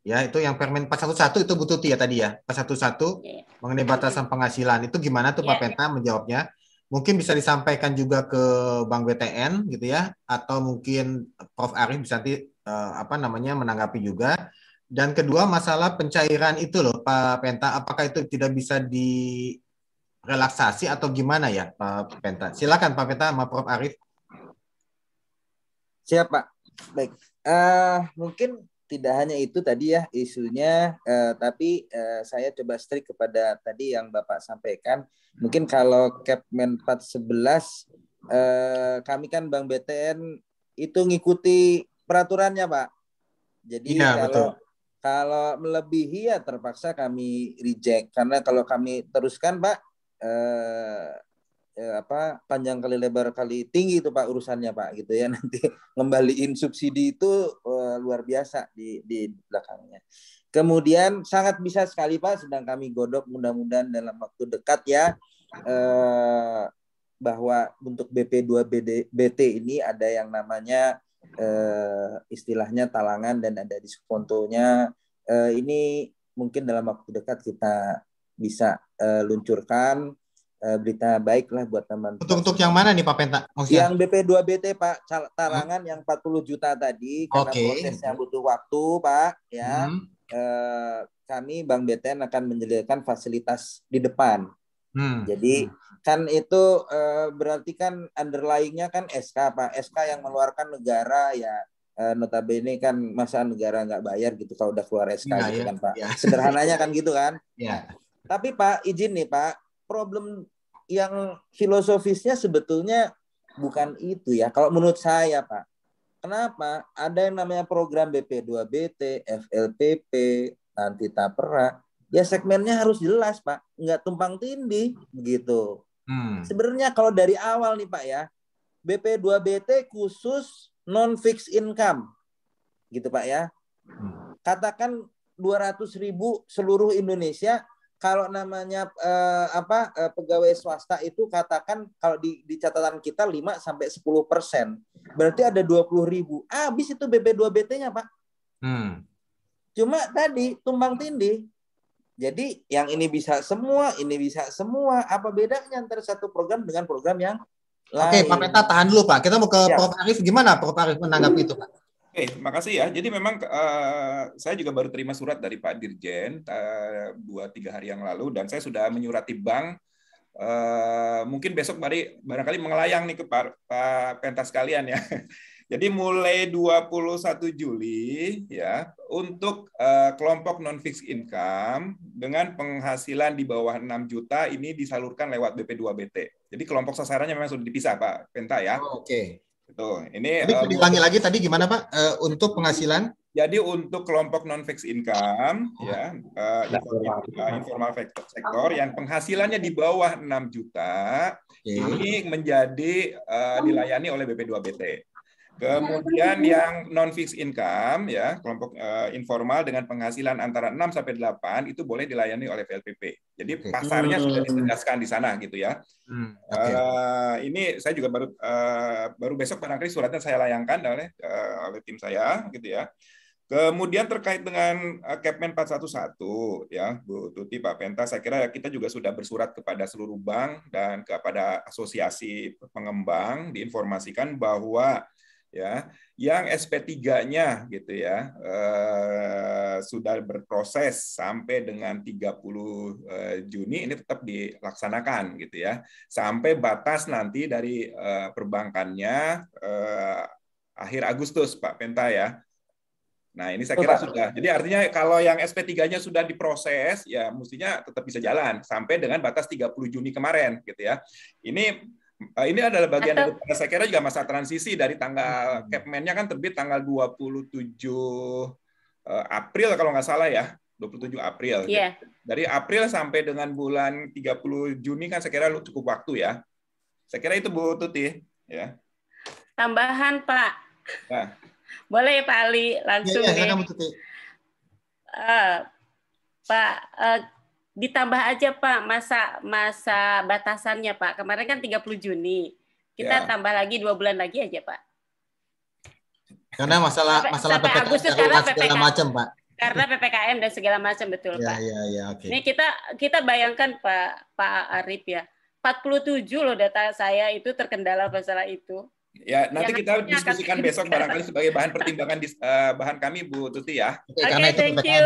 Ya, itu yang Permen Pas satu satu itu Bu ya tadi ya. Pas satu yeah. Iya. mengenai batasan penghasilan itu gimana tuh Pak iya, iya. Penta menjawabnya? mungkin bisa disampaikan juga ke Bank BTN gitu ya atau mungkin Prof Arief bisa nanti Eh, apa namanya menanggapi juga. Dan kedua masalah pencairan itu loh Pak Penta, apakah itu tidak bisa di relaksasi atau gimana ya Pak Penta? Silakan Pak Penta sama Prof Arif. Siap Pak. Baik. Uh, mungkin tidak hanya itu tadi ya isunya, uh, tapi uh, saya coba strik kepada tadi yang Bapak sampaikan. Hmm. Mungkin kalau Capman 411, uh, kami kan Bank BTN itu ngikuti peraturannya Pak. Jadi ya, kalau betul. kalau melebihi ya terpaksa kami reject karena kalau kami teruskan Pak eh, eh, apa panjang kali lebar kali tinggi itu Pak urusannya Pak gitu ya nanti ngembaliin subsidi itu eh, luar biasa di di belakangnya. Kemudian sangat bisa sekali Pak sedang kami godok mudah-mudahan dalam waktu dekat ya eh, bahwa untuk BP2 BT ini ada yang namanya eh, istilahnya talangan dan ada diskontonya. Eh, ini mungkin dalam waktu dekat kita bisa eh, luncurkan eh, berita baik lah buat teman. Untuk untuk yang mana nih Pak Penta? Maksudnya? Yang BP2BT Pak, talangan hmm? yang 40 juta tadi karena okay. prosesnya butuh waktu Pak ya. Hmm. Eh, kami Bank BTN akan menyediakan fasilitas di depan Hmm. Jadi hmm. kan itu uh, berarti kan underlyingnya kan SK pak SK yang mengeluarkan negara ya uh, notabene kan masa negara nggak bayar gitu kalau udah keluar SK nah, iya, gitu ya. kan pak ya. sederhananya kan gitu kan ya. tapi pak izin nih pak problem yang filosofisnya sebetulnya bukan itu ya kalau menurut saya pak kenapa ada yang namanya program BP2BT FLPP nanti tapera ya segmennya harus jelas pak nggak tumpang tindih begitu hmm. sebenarnya kalau dari awal nih pak ya BP2BT khusus non fixed income gitu pak ya hmm. katakan 200 ribu seluruh Indonesia kalau namanya eh, apa eh, pegawai swasta itu katakan kalau di, di catatan kita 5 sampai 10 persen berarti ada 20 ribu habis itu BP2BT nya pak hmm. cuma tadi tumpang tindih jadi yang ini bisa semua, ini bisa semua. Apa bedanya antara satu program dengan program yang lain? Oke, Pak Peta tahan dulu Pak. Kita mau ke ya. Prof Arif gimana Prof Arif menanggapi itu Pak? Oke, terima kasih ya. Jadi memang uh, saya juga baru terima surat dari Pak Dirjen eh, dua uh, tiga hari yang lalu dan saya sudah menyurati bank. Uh, mungkin besok mari barangkali mengelayang nih ke Pak, Pak Pentas kalian ya jadi mulai 21 Juli ya untuk uh, kelompok non fixed income dengan penghasilan di bawah 6 juta ini disalurkan lewat BP2BT. Jadi kelompok sasarannya memang sudah dipisah Pak Penta ya. Oh, Oke. Okay. Itu. Ini Tapi uh, eh, lagi tadi gimana Pak uh, untuk penghasilan? Jadi untuk kelompok non fixed income oh. ya uh, informal, informal sektor, sektor yang penghasilannya di bawah 6 juta okay. ini menjadi uh, dilayani oleh BP2BT. Kemudian yang non fixed income ya, kelompok uh, informal dengan penghasilan antara 6 sampai 8 itu boleh dilayani oleh PLPP. Jadi okay. pasarnya hmm. sudah ditegaskan di sana gitu ya. Hmm. Okay. Uh, eh, ini saya juga baru uh, baru besok barangkali suratnya saya layangkan oleh uh, oleh tim saya gitu ya. Kemudian terkait dengan Kepmen 411 ya Bu Tuti Pak Penta saya kira kita juga sudah bersurat kepada seluruh bank dan kepada asosiasi pengembang diinformasikan bahwa ya yang SP3-nya gitu ya eh, sudah berproses sampai dengan 30 eh, Juni ini tetap dilaksanakan gitu ya sampai batas nanti dari eh, perbankannya eh, akhir Agustus Pak Penta ya Nah, ini saya kira Betul, sudah. Jadi artinya kalau yang SP3-nya sudah diproses, ya mestinya tetap bisa jalan sampai dengan batas 30 Juni kemarin gitu ya. Ini Eh, ini adalah bagian Atau... dari saya kira juga masa transisi dari tanggal hmm. capman kan terbit tanggal 27 eh, April kalau nggak salah ya. 27 April. Yeah. Dari April sampai dengan bulan 30 Juni kan saya kira cukup waktu ya. Saya kira itu Bu Tuti ya. Tambahan Pak. Nah. Boleh ya, Pak Ali langsung ya, ya, ya. Kamu, Uh, eh, Pak uh, ditambah aja Pak masa masa batasannya Pak. Kemarin kan 30 Juni. Kita ya. tambah lagi dua bulan lagi aja Pak. Karena masalah masalah sampai PPKM, Agustus karena PPKM, segala macam Pak. Karena PPKM dan segala macam betul ya, Pak. Ya, ya, Okay. Ini kita kita bayangkan Pak Pak Arif ya. 47 loh data saya itu terkendala masalah itu. Ya, nanti ya, kita diskusikan akan... besok barangkali sebagai bahan pertimbangan di, uh, eh, bahan kami Bu Tuti ya. Oke, okay, okay, thank you.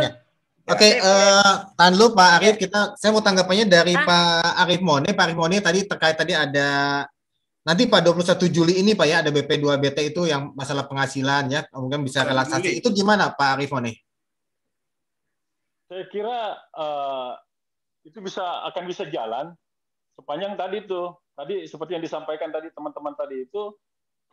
Oke, okay, uh, eh, tahan Pak Arif. Iya. Kita, saya mau tanggapannya dari ah. Pak Arif Mone. Pak Arif Mone tadi terkait tadi ada nanti Pak 21 Juli ini Pak ya ada BP 2 BT itu yang masalah penghasilan ya, mungkin bisa nah, relaksasi. Itu gimana Pak Arif Mone? Saya kira uh, itu bisa akan bisa jalan sepanjang tadi itu. Tadi seperti yang disampaikan tadi teman-teman tadi itu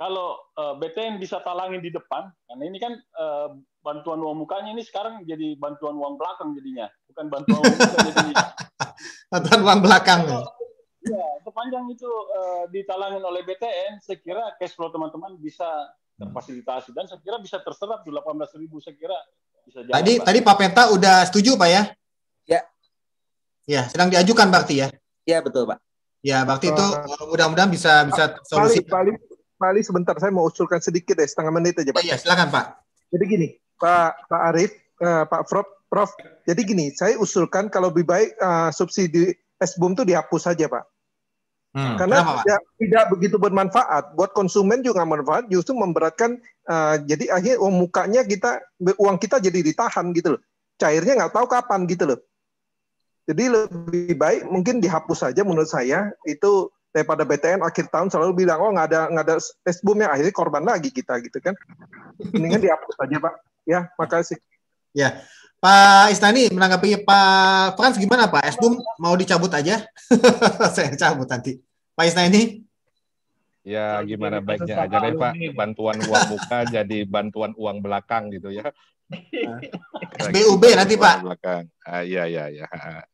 kalau uh, eh, BTN bisa talangin di depan, karena ini kan uh, bantuan uang mukanya ini sekarang jadi bantuan uang belakang jadinya, bukan bantuan uang muka jadi bantuan uang belakang. Kalau, ya, sepanjang itu uh, ditalangin oleh BTN, saya kira cash flow teman-teman bisa terfasilitasi dan saya kira bisa terserap di 18 ribu saya kira bisa jalan. Tadi tadi Pak Penta udah setuju Pak ya? Ya. Ya, sedang diajukan berarti ya? Ya betul Pak. Ya, berarti itu mudah-mudahan bisa bisa solusi. Paling, paling Pak Ali sebentar saya mau usulkan sedikit deh setengah menit aja Pak. Iya silakan Pak. Jadi gini Pak Pak Arif uh, Pak Prof Prof. Jadi gini saya usulkan kalau lebih baik uh, subsidi SBUM itu dihapus saja Pak. Hmm, Karena kenapa, Pak? tidak, begitu bermanfaat buat konsumen juga manfaat justru memberatkan uh, jadi akhirnya uang oh, mukanya kita uang kita jadi ditahan gitu loh cairnya nggak tahu kapan gitu loh jadi lebih baik mungkin dihapus saja menurut saya itu daripada BTN akhir tahun selalu bilang oh nggak ada nggak ada tes boom ya akhirnya korban lagi kita gitu kan mendingan dihapus aja pak ya makasih ya Pak Istani menanggapi Pak Frans gimana Pak boom mau dicabut aja saya cabut nanti Pak Istani Ya gimana baiknya aja deh Pak, bantuan uang muka jadi bantuan uang belakang gitu ya. Nah. SBUB gitu. nanti Pak. Belakang. Ah, iya iya iya.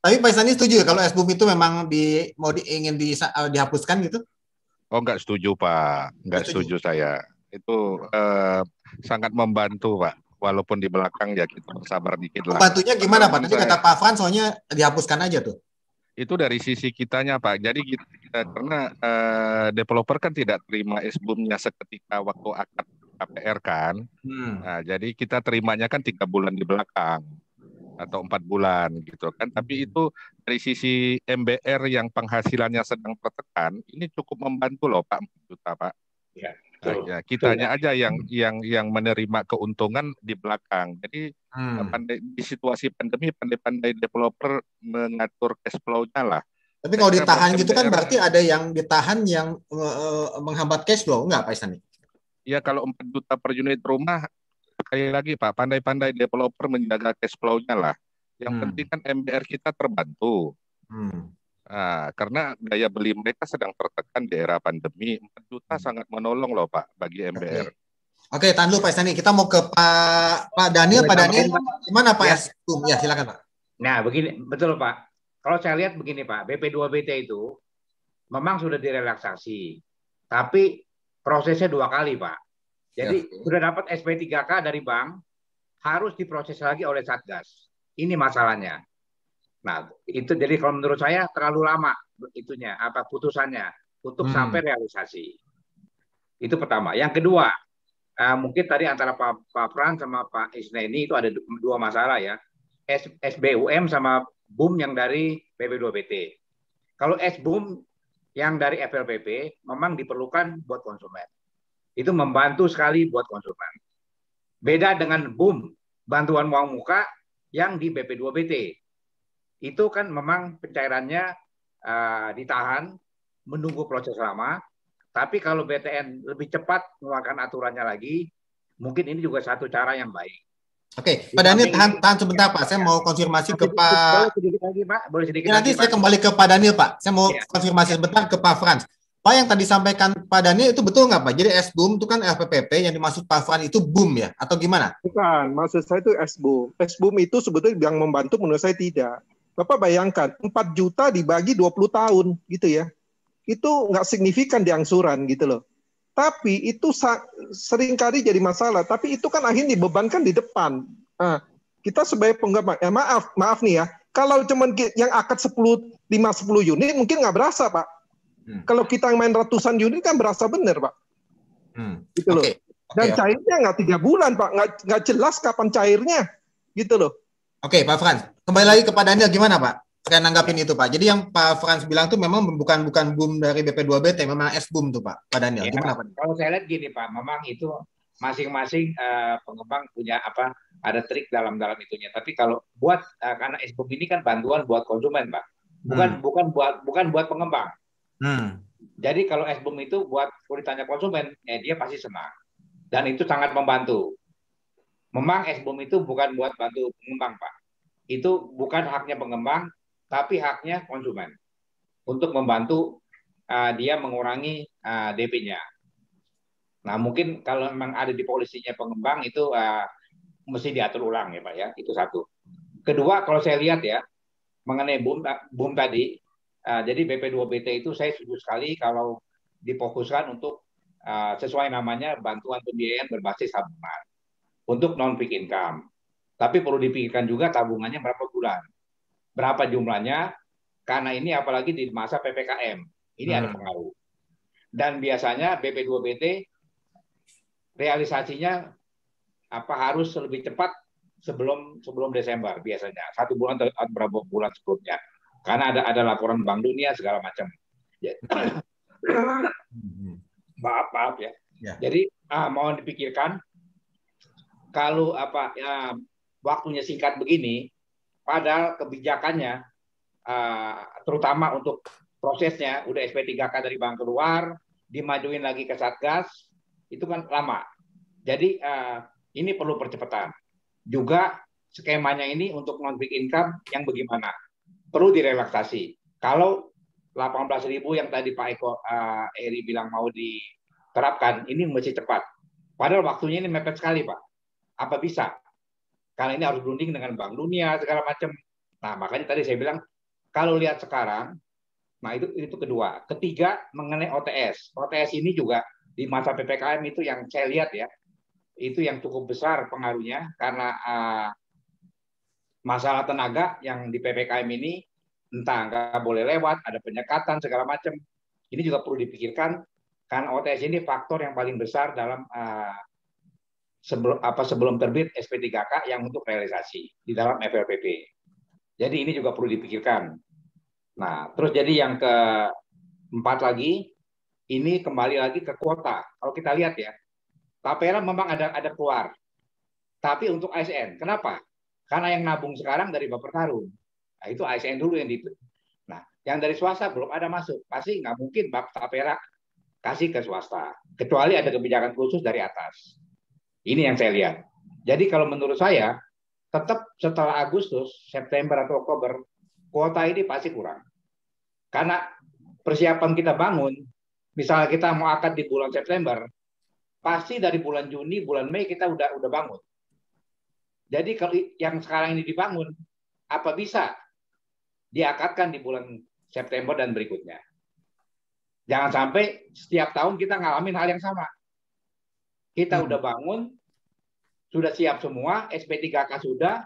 Tapi Pak Sani setuju ya kalau SBUB itu memang di mau di, ingin di, eh, dihapuskan gitu? Oh nggak setuju Pak, nggak setuju. setuju saya. Itu uh, sangat membantu Pak. Walaupun di belakang ya kita sabar dikit lah. Bantunya gimana Pak? Nanti kata Pak Fran soalnya dihapuskan aja tuh. Itu dari sisi kitanya Pak. Jadi kita, kita karena uh, developer kan tidak terima SBUM-nya seketika waktu akad KPR kan. Hmm. Nah, jadi kita terimanya kan tiga bulan di belakang atau empat bulan gitu kan. Tapi hmm. itu dari sisi MBR yang penghasilannya sedang tertekan, ini cukup membantu loh Pak 4 juta Pak. Iya, nah, ya. Nah, ya, kitanya aja yang hmm. yang yang menerima keuntungan di belakang. Jadi hmm. pandai, di situasi pandemi pandai-pandai developer mengatur cash flow-nya lah. Tapi kalau ditahan gitu kan berarti ada yang ditahan yang uh, menghambat cash flow, enggak Pak Istani? ya kalau 4 juta per unit rumah sekali lagi Pak, pandai-pandai developer menjaga cash flow-nya lah. Yang hmm. penting kan MBR kita terbantu. Hmm. Nah, karena daya beli mereka sedang tertekan di era pandemi. 4 juta hmm. sangat menolong loh Pak bagi MBR. Oke, okay. okay, tahan dulu Pak Sani. Kita mau ke Pak Pak Daniel. Pak iya, Daniel, gimana Pak? Ya. ya, silakan Pak. Nah, begini, betul Pak. Kalau saya lihat begini Pak, BP2BT itu memang sudah direlaksasi. Tapi prosesnya dua kali pak. Jadi ya. sudah dapat SP3K dari bank harus diproses lagi oleh satgas. Ini masalahnya. Nah itu jadi kalau menurut saya terlalu lama itunya apa putusannya untuk hmm. sampai realisasi. Itu pertama. Yang kedua uh, mungkin tadi antara Pak, Pak Pran sama Pak Isnaini itu ada dua masalah ya. S, SBUM sama BUM yang dari BB2BT. Kalau SBUM yang dari FLPP memang diperlukan buat konsumen. Itu membantu sekali buat konsumen. Beda dengan BUM, bantuan uang muka yang di BP2BT. Itu kan memang pencairannya uh, ditahan, menunggu proses lama. Tapi kalau BTN lebih cepat mengeluarkan aturannya lagi, mungkin ini juga satu cara yang baik. Oke, Pak Daniel tahan, tahan sebentar Pak. Saya mau konfirmasi ke Pak. Boleh sedikit lagi Pak. Ya, nanti saya kembali ke Pak Daniel Pak. Saya mau ya. konfirmasi sebentar ke Pak Frans. Pak yang tadi sampaikan Pak Daniel itu betul nggak Pak? Jadi S boom itu kan LPPP yang dimaksud Pak Frans itu boom ya atau gimana? Bukan, maksud saya itu S boom. S boom itu sebetulnya yang membantu menurut saya tidak. Bapak bayangkan 4 juta dibagi 20 tahun gitu ya. Itu nggak signifikan di angsuran gitu loh. Tapi itu seringkali jadi masalah. Tapi itu kan akhirnya dibebankan di depan. Nah, kita sebagai penggemar, ya maaf, maaf nih ya. Kalau cuman yang akad 10, 5, 10 unit mungkin nggak berasa, Pak. Hmm. Kalau kita main ratusan unit kan berasa benar, Pak. Hmm. Gitu loh. Dan okay. Ya. cairnya nggak tiga bulan, Pak. Nggak, nggak jelas kapan cairnya. Gitu loh. Oke, okay, Pak Frans. Kembali lagi kepada Anda, gimana, Pak? saya nanggapin itu Pak. Jadi yang Pak Frans bilang tuh memang bukan bukan boom dari BP2BT, memang es boom tuh Pak. Pak Daniel, ya, gimana Pak? Kalau saya lihat gini Pak, memang itu masing-masing uh, pengembang punya apa ada trik dalam dalam itunya. Tapi kalau buat uh, karena es boom ini kan bantuan buat konsumen Pak, bukan hmm. bukan buat bukan buat pengembang. Hmm. Jadi kalau es boom itu buat kalau konsumen, ya dia pasti senang dan itu sangat membantu. Memang es boom itu bukan buat bantu pengembang Pak, itu bukan haknya pengembang, tapi haknya konsumen untuk membantu uh, dia mengurangi uh, ah, DP-nya. Nah, mungkin kalau memang ada di polisinya pengembang itu uh, mesti diatur ulang ya, Pak ya. Itu satu. Kedua, kalau saya lihat ya mengenai boom boom tadi, uh, jadi BP2BT itu saya setuju sekali kalau difokuskan untuk uh, sesuai namanya bantuan pembiayaan berbasis tabungan untuk non peak income. Tapi perlu dipikirkan juga tabungannya berapa bulan berapa jumlahnya karena ini apalagi di masa PPKM. Ini hmm. ada pengaruh. Dan biasanya bp 2 bt realisasinya apa harus lebih cepat sebelum sebelum Desember biasanya satu bulan atau berapa bulan sebelumnya karena ada ada laporan Bank Dunia segala macam ya. hmm. maaf maaf ya, ya. jadi ah, mohon dipikirkan kalau apa ya, waktunya singkat begini Padahal kebijakannya, ah, terutama untuk prosesnya, udah SP3K dari bank keluar, dimajuin lagi ke Satgas, itu kan lama. Jadi ah, ini perlu percepatan. Juga skemanya ini untuk non-big income yang bagaimana? Perlu direlaksasi. Kalau 18.000 yang tadi Pak Eko ah, Eri bilang mau diterapkan, ini masih cepat. Padahal waktunya ini mepet sekali, Pak. Apa bisa? karena ini harus berunding dengan Bank Dunia segala macam. Nah, makanya tadi saya bilang kalau lihat sekarang, nah itu itu kedua. Ketiga mengenai OTS. OTS ini juga di masa PPKM itu yang saya lihat ya, itu yang cukup besar pengaruhnya karena uh, masalah tenaga yang di PPKM ini entah nggak boleh lewat, ada penyekatan segala macam. Ini juga perlu dipikirkan karena OTS ini faktor yang paling besar dalam uh, sebelum apa sebelum terbit SP3K yang untuk realisasi di dalam FLPP. Jadi ini juga perlu dipikirkan. Nah, terus jadi yang keempat lagi ini kembali lagi ke kuota. Kalau kita lihat ya, Tapera memang ada ada keluar. Tapi untuk ASN, kenapa? Karena yang nabung sekarang dari Bapak Tarung. Nah, itu ASN dulu yang di Nah, yang dari swasta belum ada masuk. Pasti nggak mungkin Bapak Tapera kasih ke swasta, kecuali ada kebijakan khusus dari atas. Ini yang saya lihat. Jadi kalau menurut saya, tetap setelah Agustus, September atau Oktober, kuota ini pasti kurang. Karena persiapan kita bangun, misalnya kita mau akad di bulan September, pasti dari bulan Juni, bulan Mei kita udah udah bangun. Jadi kalau yang sekarang ini dibangun, apa bisa diakadkan di bulan September dan berikutnya? Jangan sampai setiap tahun kita ngalamin hal yang sama. Kita hmm. udah bangun, sudah siap semua, SP3K sudah,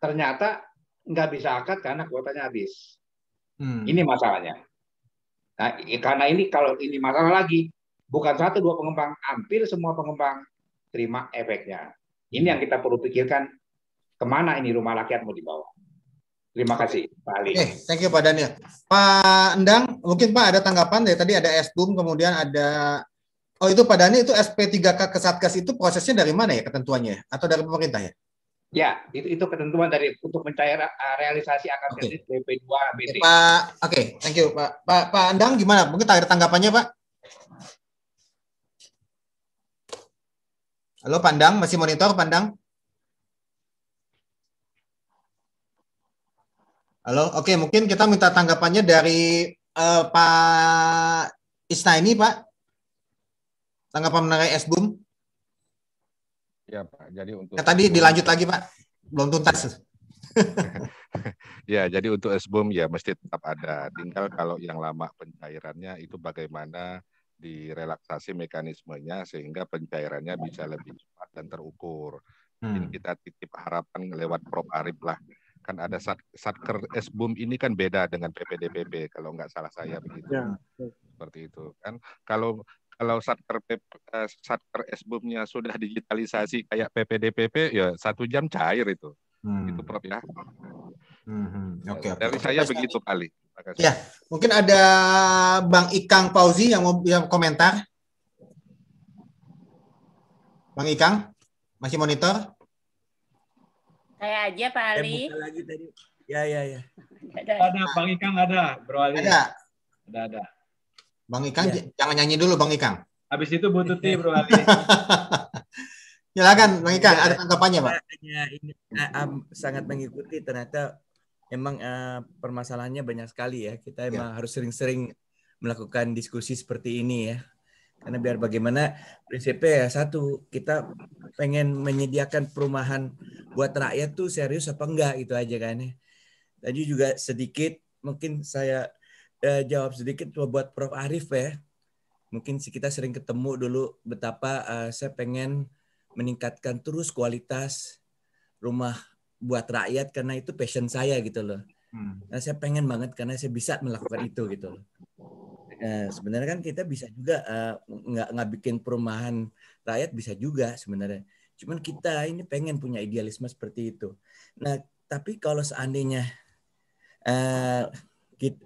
ternyata nggak bisa akad karena kuotanya habis. Hmm. Ini masalahnya. Nah, karena ini kalau ini masalah lagi, bukan satu dua pengembang, hampir semua pengembang terima efeknya. Ini yang kita perlu pikirkan kemana ini rumah rakyat mau dibawa. Terima kasih, Pak Ali. Eh, thank you Pak Daniel. Pak Endang, mungkin Pak ada tanggapan dari tadi ada Esbum, kemudian ada Oh itu Pak Dhani itu SP3K ke Satgas itu prosesnya dari mana ya ketentuannya atau dari pemerintah ya? Ya, itu itu ketentuan dari untuk mencair eh, realisasi akad okay. bp 2 BT. Oke, Pak, oke, okay, thank you Pak. Pak Pak Andang gimana? Mungkin ada tanggapannya Pak? Halo Pandang, masih monitor Pandang? Halo, oke, okay, mungkin kita minta tanggapannya dari uh, Pak Isna ini Pak tanggapan mengenai SBUM? Ya Pak, jadi untuk... Ya, tadi dilanjut lagi Pak, belum tuntas. ya, jadi untuk SBUM ya mesti tetap ada. Tinggal kalau yang lama pencairannya itu bagaimana direlaksasi mekanismenya sehingga pencairannya bisa lebih cepat dan terukur. hmm. kita titip harapan lewat Prof. Arif lah. Kan ada sat satker SBUM ini kan beda dengan PPDPB kalau nggak salah saya ya, begitu. Ya. Seperti itu kan. Kalau kalau satker PP, eh, satker esbumnya sudah digitalisasi kayak PPDPP ya satu jam cair itu hmm. itu prof ya hmm. hmm. okay, dari okay. saya Terus begitu kali ya mungkin ada bang Ikang Fauzi yang mau yang komentar bang Ikang masih monitor saya aja Pak Ali lagi tadi ya ya ya ada Bang Ikang ada Bro Ali ada ada ada Bang Ikang ya. jangan nyanyi dulu Bang Ikang. Habis itu bututi Bro Ali. Silakan Bang Ikang, ya, ada tanggapannya Pak. Ya, ini um, sangat mengikuti ternyata emang uh, permasalahannya banyak sekali ya. Kita iya. emang ya. harus sering-sering melakukan diskusi seperti ini ya. Karena biar bagaimana prinsipnya ya satu, kita pengen menyediakan perumahan buat rakyat tuh serius apa enggak gitu aja kan ya. Tadi juga sedikit mungkin saya eh, jawab sedikit buat Prof Arif ya. Mungkin kita sering ketemu dulu betapa eh, saya pengen meningkatkan terus kualitas rumah buat rakyat karena itu passion saya gitu loh. Hmm. Nah, saya pengen banget karena saya bisa melakukan itu gitu loh. Nah, sebenarnya kan kita bisa juga eh, nggak nggak bikin perumahan rakyat bisa juga sebenarnya. Cuman kita ini pengen punya idealisme seperti itu. Nah, tapi kalau seandainya uh,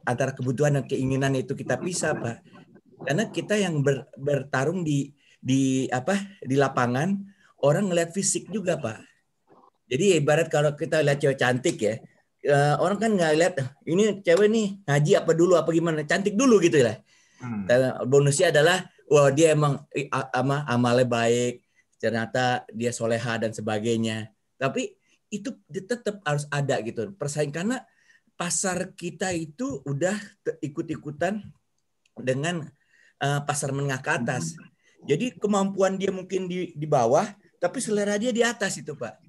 antara kebutuhan dan keinginan itu kita pisah pak karena kita yang ber, bertarung di di apa di lapangan orang ngelihat fisik juga pak jadi ibarat kalau kita lihat cewek cantik ya eh, orang kan nggak lihat ini cewek nih ngaji apa dulu apa gimana cantik dulu gitu lah ya. hmm. Eh, bonusnya adalah wah dia emang ama amale baik ternyata dia soleha dan sebagainya tapi itu tetap harus ada gitu persaing karena pasar kita itu udah ikut-ikutan dengan uh, pasar menengah ke atas. Jadi kemampuan dia mungkin di, di bawah, tapi selera dia di atas itu pak.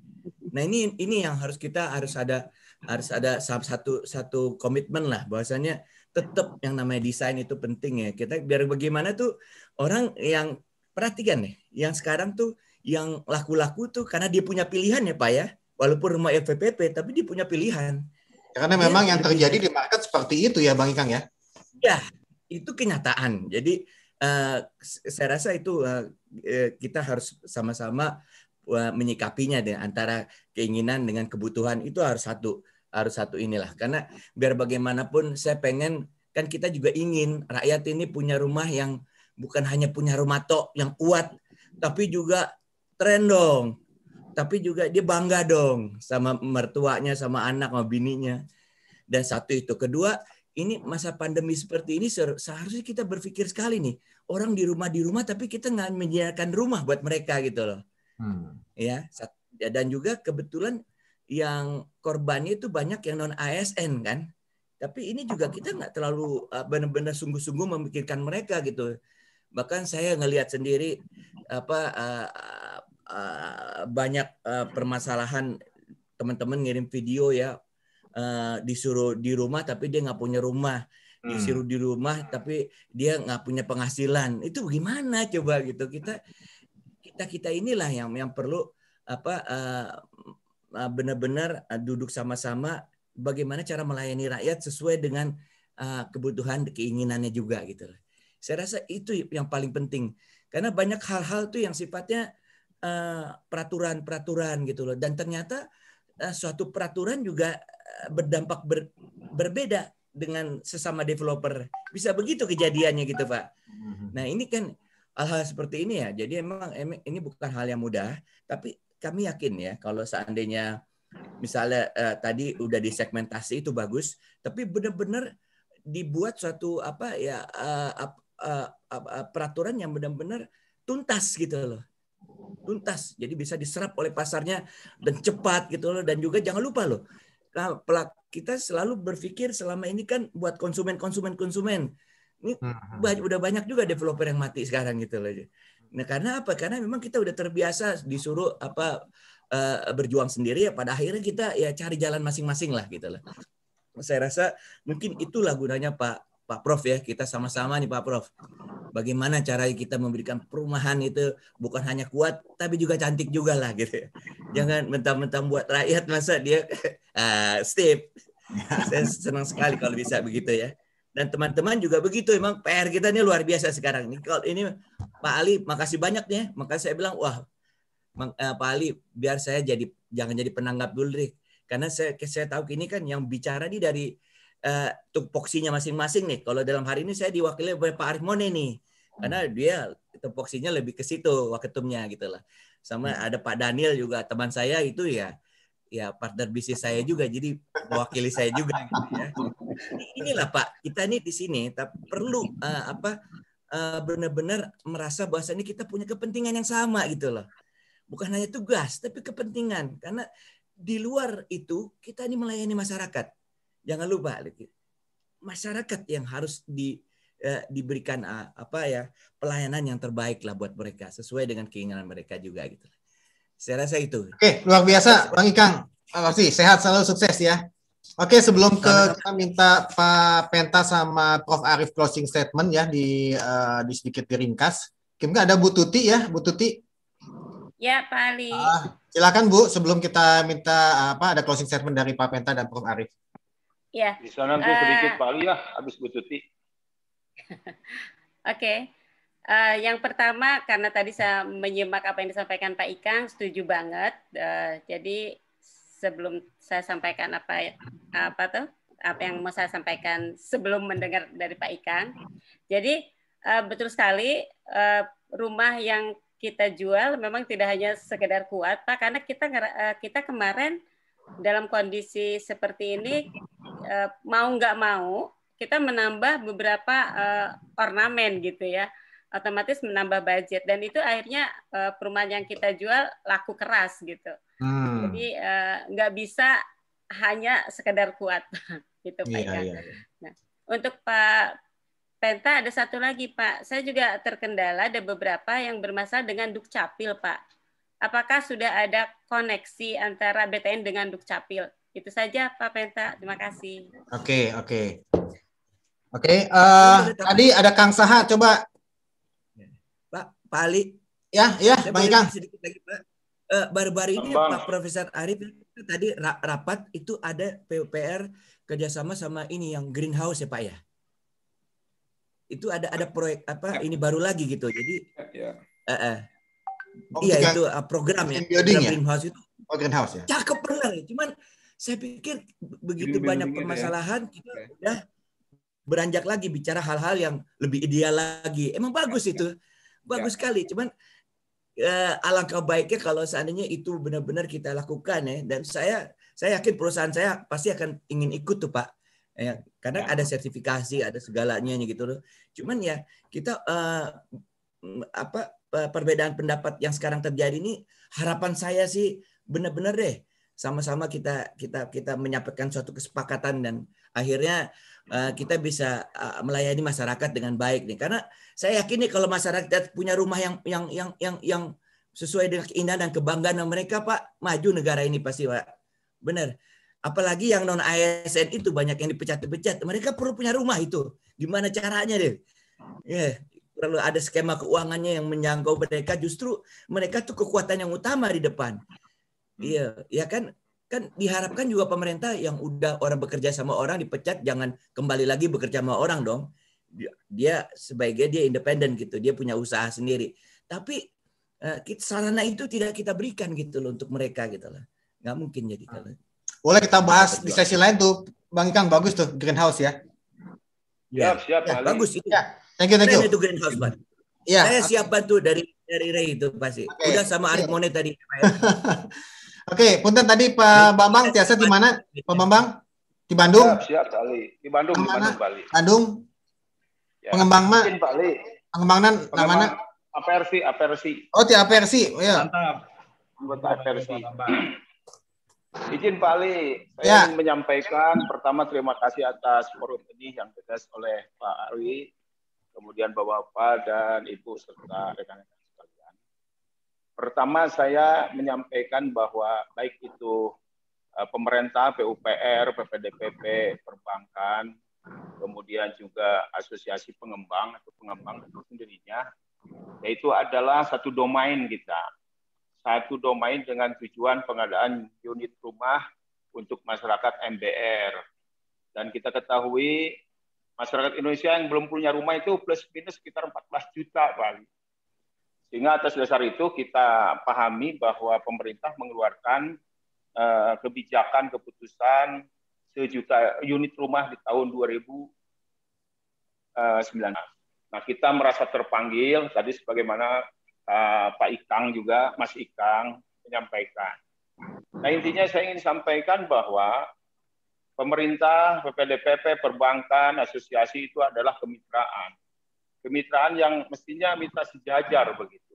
Nah ini ini yang harus kita harus ada harus ada satu satu komitmen lah bahwasanya tetap yang namanya desain itu penting ya kita biar bagaimana tuh orang yang perhatikan nih yang sekarang tuh yang laku-laku tuh karena dia punya pilihan ya pak ya walaupun rumah FPP, tapi dia punya pilihan Ya, karena iya. memang ya. yang terjadi di market seperti itu ya Bang Ikang ya. Ya, itu kenyataan. Jadi uh, saya rasa itu uh, kita harus sama-sama uh, menyikapinya dengan antara keinginan dengan kebutuhan itu harus satu harus satu inilah karena biar bagaimanapun saya pengen kan kita juga ingin rakyat ini punya rumah yang bukan hanya punya rumah tok yang kuat tapi juga tren dong tapi juga dia bangga dong sama mertuanya, sama anak, sama bininya. Dan satu itu. Kedua, ini masa pandemi seperti ini seharusnya kita berpikir sekali nih. Orang di rumah di rumah tapi kita nggak menyediakan rumah buat mereka gitu loh. Hmm. Ya, dan juga kebetulan yang korbannya itu banyak yang non ASN kan. Tapi ini juga kita nggak terlalu e, benar-benar sungguh-sungguh memikirkan mereka gitu. Bahkan saya ngelihat sendiri apa e, Eh, banyak uh, permasalahan teman-teman ngirim video ya uh, disuruh di rumah tapi dia nggak punya rumah disuruh hmm. di rumah tapi dia nggak punya penghasilan itu gimana coba gitu kita kita kita inilah yang yang perlu apa uh, benar-benar duduk sama-sama bagaimana cara melayani rakyat sesuai dengan uh, kebutuhan keinginannya juga gitu saya rasa itu yang paling penting karena banyak hal-hal tuh yang sifatnya Eh, peraturan-peraturan gitu loh dan ternyata eh, suatu peraturan juga eh, berdampak ber, berbeda dengan sesama developer bisa begitu kejadiannya gitu pak mm-hmm. nah ini kan hal-hal seperti ini ya jadi emang ini bukan hal yang mudah tapi kami yakin ya kalau seandainya misalnya uh, tadi udah disegmentasi itu bagus tapi benar-benar dibuat suatu apa ya uh, uh, uh, uh, peraturan yang benar-benar tuntas gitu loh tuntas jadi bisa diserap oleh pasarnya dan cepat gitu loh dan juga jangan lupa loh nah, pelak kita selalu berpikir selama ini kan buat konsumen konsumen konsumen ini hmm, hmm. banyak, udah banyak juga developer yang mati sekarang gitu loh nah karena apa karena memang kita udah terbiasa disuruh apa eh, berjuang sendiri ya pada akhirnya kita ya cari jalan masing-masing lah gitu loh saya rasa mungkin itulah gunanya Pak Pak Prof ya, kita sama-sama nih Pak Prof. Bagaimana cara kita memberikan perumahan itu bukan hanya kuat tapi juga cantik juga lah gitu. Ya. Jangan mentang-mentang buat rakyat masa dia uh, ah, step. Saya senang sekali kalau bisa begitu ya. Dan teman-teman juga begitu, emang PR kita ini luar biasa sekarang. Ini kalau ini Pak Ali, makasih banyak nih. Ya. Maka saya bilang, wah eh, Pak Ali, biar saya jadi jangan jadi penanggap dulu deh. Karena saya saya tahu ini kan yang bicara ini dari uh, tupoksinya masing-masing nih. Kalau dalam hari ini saya diwakili oleh Pak Arif Mone nih. Karena hmm. dia tupoksinya lebih ke situ waketumnya gitu lah. Sama hmm. ada Pak Daniel juga teman saya itu ya ya partner bisnis saya juga jadi mewakili saya juga gitu ya. Inilah Pak, kita nih di sini tapi perlu uh, apa uh, benar-benar merasa bahwa ini kita punya kepentingan yang sama gitu loh. Bukan hanya tugas tapi kepentingan karena di luar itu kita ini melayani masyarakat jangan lupa masyarakat yang harus di eh, diberikan eh, apa ya pelayanan yang terbaik lah buat mereka sesuai dengan keinginan mereka juga gitu. Saya rasa itu. Oke, luar biasa Bang Ikang. Pasti sehat selalu sukses ya. Oke, sebelum ke kita minta Pak Penta sama Prof Arif closing statement ya di uh, di sedikit diringkas. Kim ada Bu Tuti ya, Bu Tuti. Ya, Pak Ali. Uh, silakan Bu, sebelum kita minta apa ada closing statement dari Pak Penta dan Prof Arif. Ya. Di sana tuh sedikit eh, paling ya habis Bu Tuti. Oke. okay. Uh, eh, yang pertama karena tadi saya menyimak apa yang disampaikan Pak Ikang, setuju banget. Uh, jadi sebelum saya sampaikan apa ya, apa tuh apa yang mau saya sampaikan sebelum mendengar dari Pak Ikang. Jadi uh, betul sekali uh, rumah yang kita jual memang tidak hanya sekedar kuat Pak karena kita uh, kita kemarin dalam kondisi seperti ini Eh, mau nggak mau kita menambah beberapa uh, ornamen gitu ya otomatis menambah budget dan itu akhirnya uh, perumahan yang kita jual laku keras gitu hmm. jadi uh, nggak bisa hanya sekedar kuat gitu pak iya, ya. iya, iya. Nah, untuk pak Penta ada satu lagi pak saya juga terkendala ada beberapa yang bermasalah dengan dukcapil pak apakah sudah ada koneksi antara BTN dengan dukcapil itu saja Pak Penta. Terima kasih. Oke, okay, oke. Okay. Oke, okay, uh, eh, tadi ada Kang Saha coba. Pak, Pak Ali. Ya, ya, Bang kang. Sedikit lagi, Pak. Uh, baru-baru ini Bang. Pak Profesor Arif tadi rapat itu ada PUPR kerjasama sama ini yang greenhouse ya Pak ya. Itu ada ada proyek apa ya. ini baru lagi gitu. Jadi ya. Uh, uh, oh, iya itu uh, program ya. Building, ya? greenhouse itu. Oh, greenhouse ya. Cakep benar, cuman saya pikir begitu Jadi, banyak ya? permasalahan ya. kita okay. udah beranjak lagi bicara hal-hal yang lebih ideal lagi. Emang bagus itu, ya. bagus ya. sekali. Cuman eh, alangkah baiknya kalau seandainya itu benar-benar kita lakukan ya. Dan saya saya yakin perusahaan saya pasti akan ingin ikut tuh Pak. Ya, karena ya. ada sertifikasi, ada segalanya gitu loh. Cuman ya kita eh, apa eh, perbedaan pendapat yang sekarang terjadi ini harapan saya sih benar-benar deh sama-sama kita kita kita menyampaikan suatu kesepakatan dan akhirnya uh, kita bisa uh, melayani masyarakat dengan baik nih karena saya yakin nih kalau masyarakat punya rumah yang yang yang yang yang sesuai dengan keindahan dan kebanggaan mereka Pak maju negara ini pasti Pak benar apalagi yang non ASN itu banyak yang dipecat-pecat mereka perlu punya rumah itu gimana caranya deh ya yeah perlu ada skema keuangannya yang menjangkau mereka justru mereka tuh kekuatan yang utama di depan Hmm. Iya, ya kan kan diharapkan juga pemerintah yang udah orang bekerja sama orang dipecat jangan kembali lagi bekerja sama orang dong. Dia, sebaiknya dia independen gitu, dia punya usaha sendiri. Tapi uh, sarana itu tidak kita berikan gitu loh untuk mereka gitu lah. Nggak mungkin jadi ah. kalau. Boleh kita bahas di sesi lain tuh, Bang Ikang bagus tuh greenhouse ya. Ya, ya siap, Ya, bagus itu. Ya. Thank you, thank you. itu greenhouse, Bang. Ya, Saya okay. siap bantu dari dari Ray itu pasti. Okay. Udah sama Arif Monet tadi. Oke, punten tadi Pak Bambang Tiasa di mana? Pak Bambang di Bandung? Ya, siap, siap Bali. Di Bandung, di Bandung, Bali. Bandung. Ya. Pengembang mah. Bali. Pengembangan namanya Aversi, aversi. Oh, di aversi. Oh, iya. Mantap. Anggota aversi. Izin Pak Ali, saya ya. ingin menyampaikan pertama terima kasih atas forum ini yang dites oleh Pak Ari, kemudian Bapak-Bapak dan Ibu serta rekan-rekan Pertama saya menyampaikan bahwa baik itu eh, pemerintah, PUPR, PPDPP, perbankan, kemudian juga asosiasi pengembang atau pengembang itu sendirinya, yaitu adalah satu domain kita. Satu domain dengan tujuan pengadaan unit rumah untuk masyarakat MBR. Dan kita ketahui masyarakat Indonesia yang belum punya rumah itu plus minus sekitar 14 juta, Pak. Sehingga atas dasar itu kita pahami bahwa pemerintah mengeluarkan eh, kebijakan keputusan sejuta unit rumah di tahun 2019. Eh, nah, kita merasa terpanggil tadi sebagaimana eh, Pak Ikang juga, Mas Ikang menyampaikan. Nah, intinya saya ingin sampaikan bahwa pemerintah, PPDPP, perbankan, asosiasi itu adalah kemitraan kemitraan yang mestinya mitra sejajar begitu.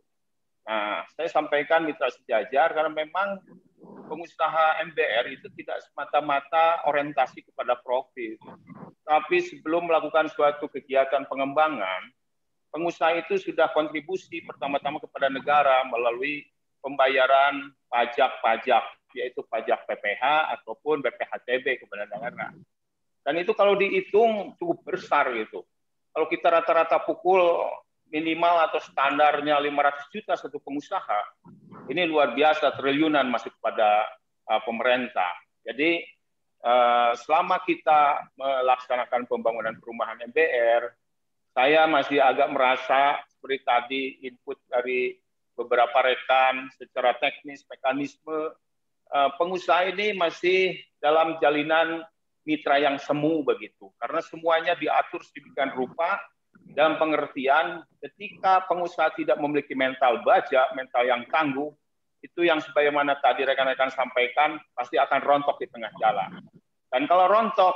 Nah, saya sampaikan mitra sejajar karena memang pengusaha MBR itu tidak semata-mata orientasi kepada profit. Tapi sebelum melakukan suatu kegiatan pengembangan, pengusaha itu sudah kontribusi pertama-tama kepada negara melalui pembayaran pajak-pajak, yaitu pajak PPH ataupun BPHTB kepada negara. Dan itu kalau dihitung cukup besar gitu. Kalau kita rata-rata pukul minimal atau standarnya 500 juta satu pengusaha, ini luar biasa triliunan masuk pada uh, pemerintah. Jadi uh, selama kita melaksanakan pembangunan perumahan MBR, saya masih agak merasa seperti tadi input dari beberapa rekan secara teknis mekanisme uh, pengusaha ini masih dalam jalinan mitra yang semu begitu. Karena semuanya diatur sedemikian rupa dan pengertian ketika pengusaha tidak memiliki mental baja, mental yang tangguh, itu yang sebagaimana tadi rekan-rekan sampaikan pasti akan rontok di tengah jalan. Dan kalau rontok,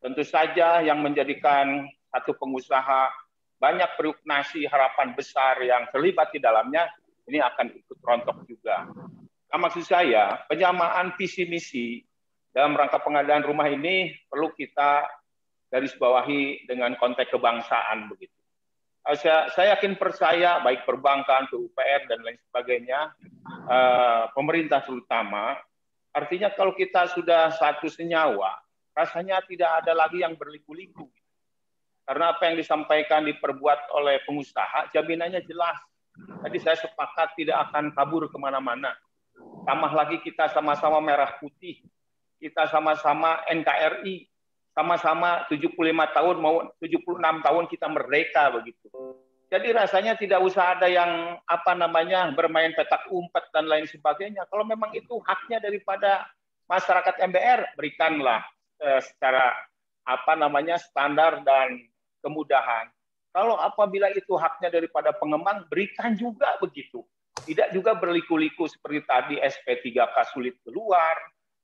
tentu saja yang menjadikan satu pengusaha banyak perugnasi harapan besar yang terlibat di dalamnya ini akan ikut rontok juga. Nah, maksud saya, penyamaan visi misi dalam rangka pengadaan rumah ini perlu kita garis bawahi dengan konteks kebangsaan begitu. Ah, saya, saya yakin percaya baik perbankan, PUPR dan lain sebagainya, ah, pemerintah terutama. Artinya kalau kita sudah satu senyawa, rasanya tidak ada lagi yang berliku-liku. Karena apa yang disampaikan diperbuat oleh pengusaha, jaminannya jelas. Jadi saya sepakat tidak akan kabur kemana-mana. Tambah lagi kita sama-sama merah putih kita sama-sama NKRI, sama-sama 75 tahun mau 76 tahun kita merdeka begitu. Jadi rasanya tidak usah ada yang apa namanya bermain petak umpet dan lain sebagainya. Kalau memang itu haknya daripada masyarakat MBR, berikanlah eh, secara apa namanya standar dan kemudahan. Kalau apabila itu haknya daripada pengembang, berikan juga begitu. Tidak juga berliku-liku seperti tadi SP3K sulit keluar,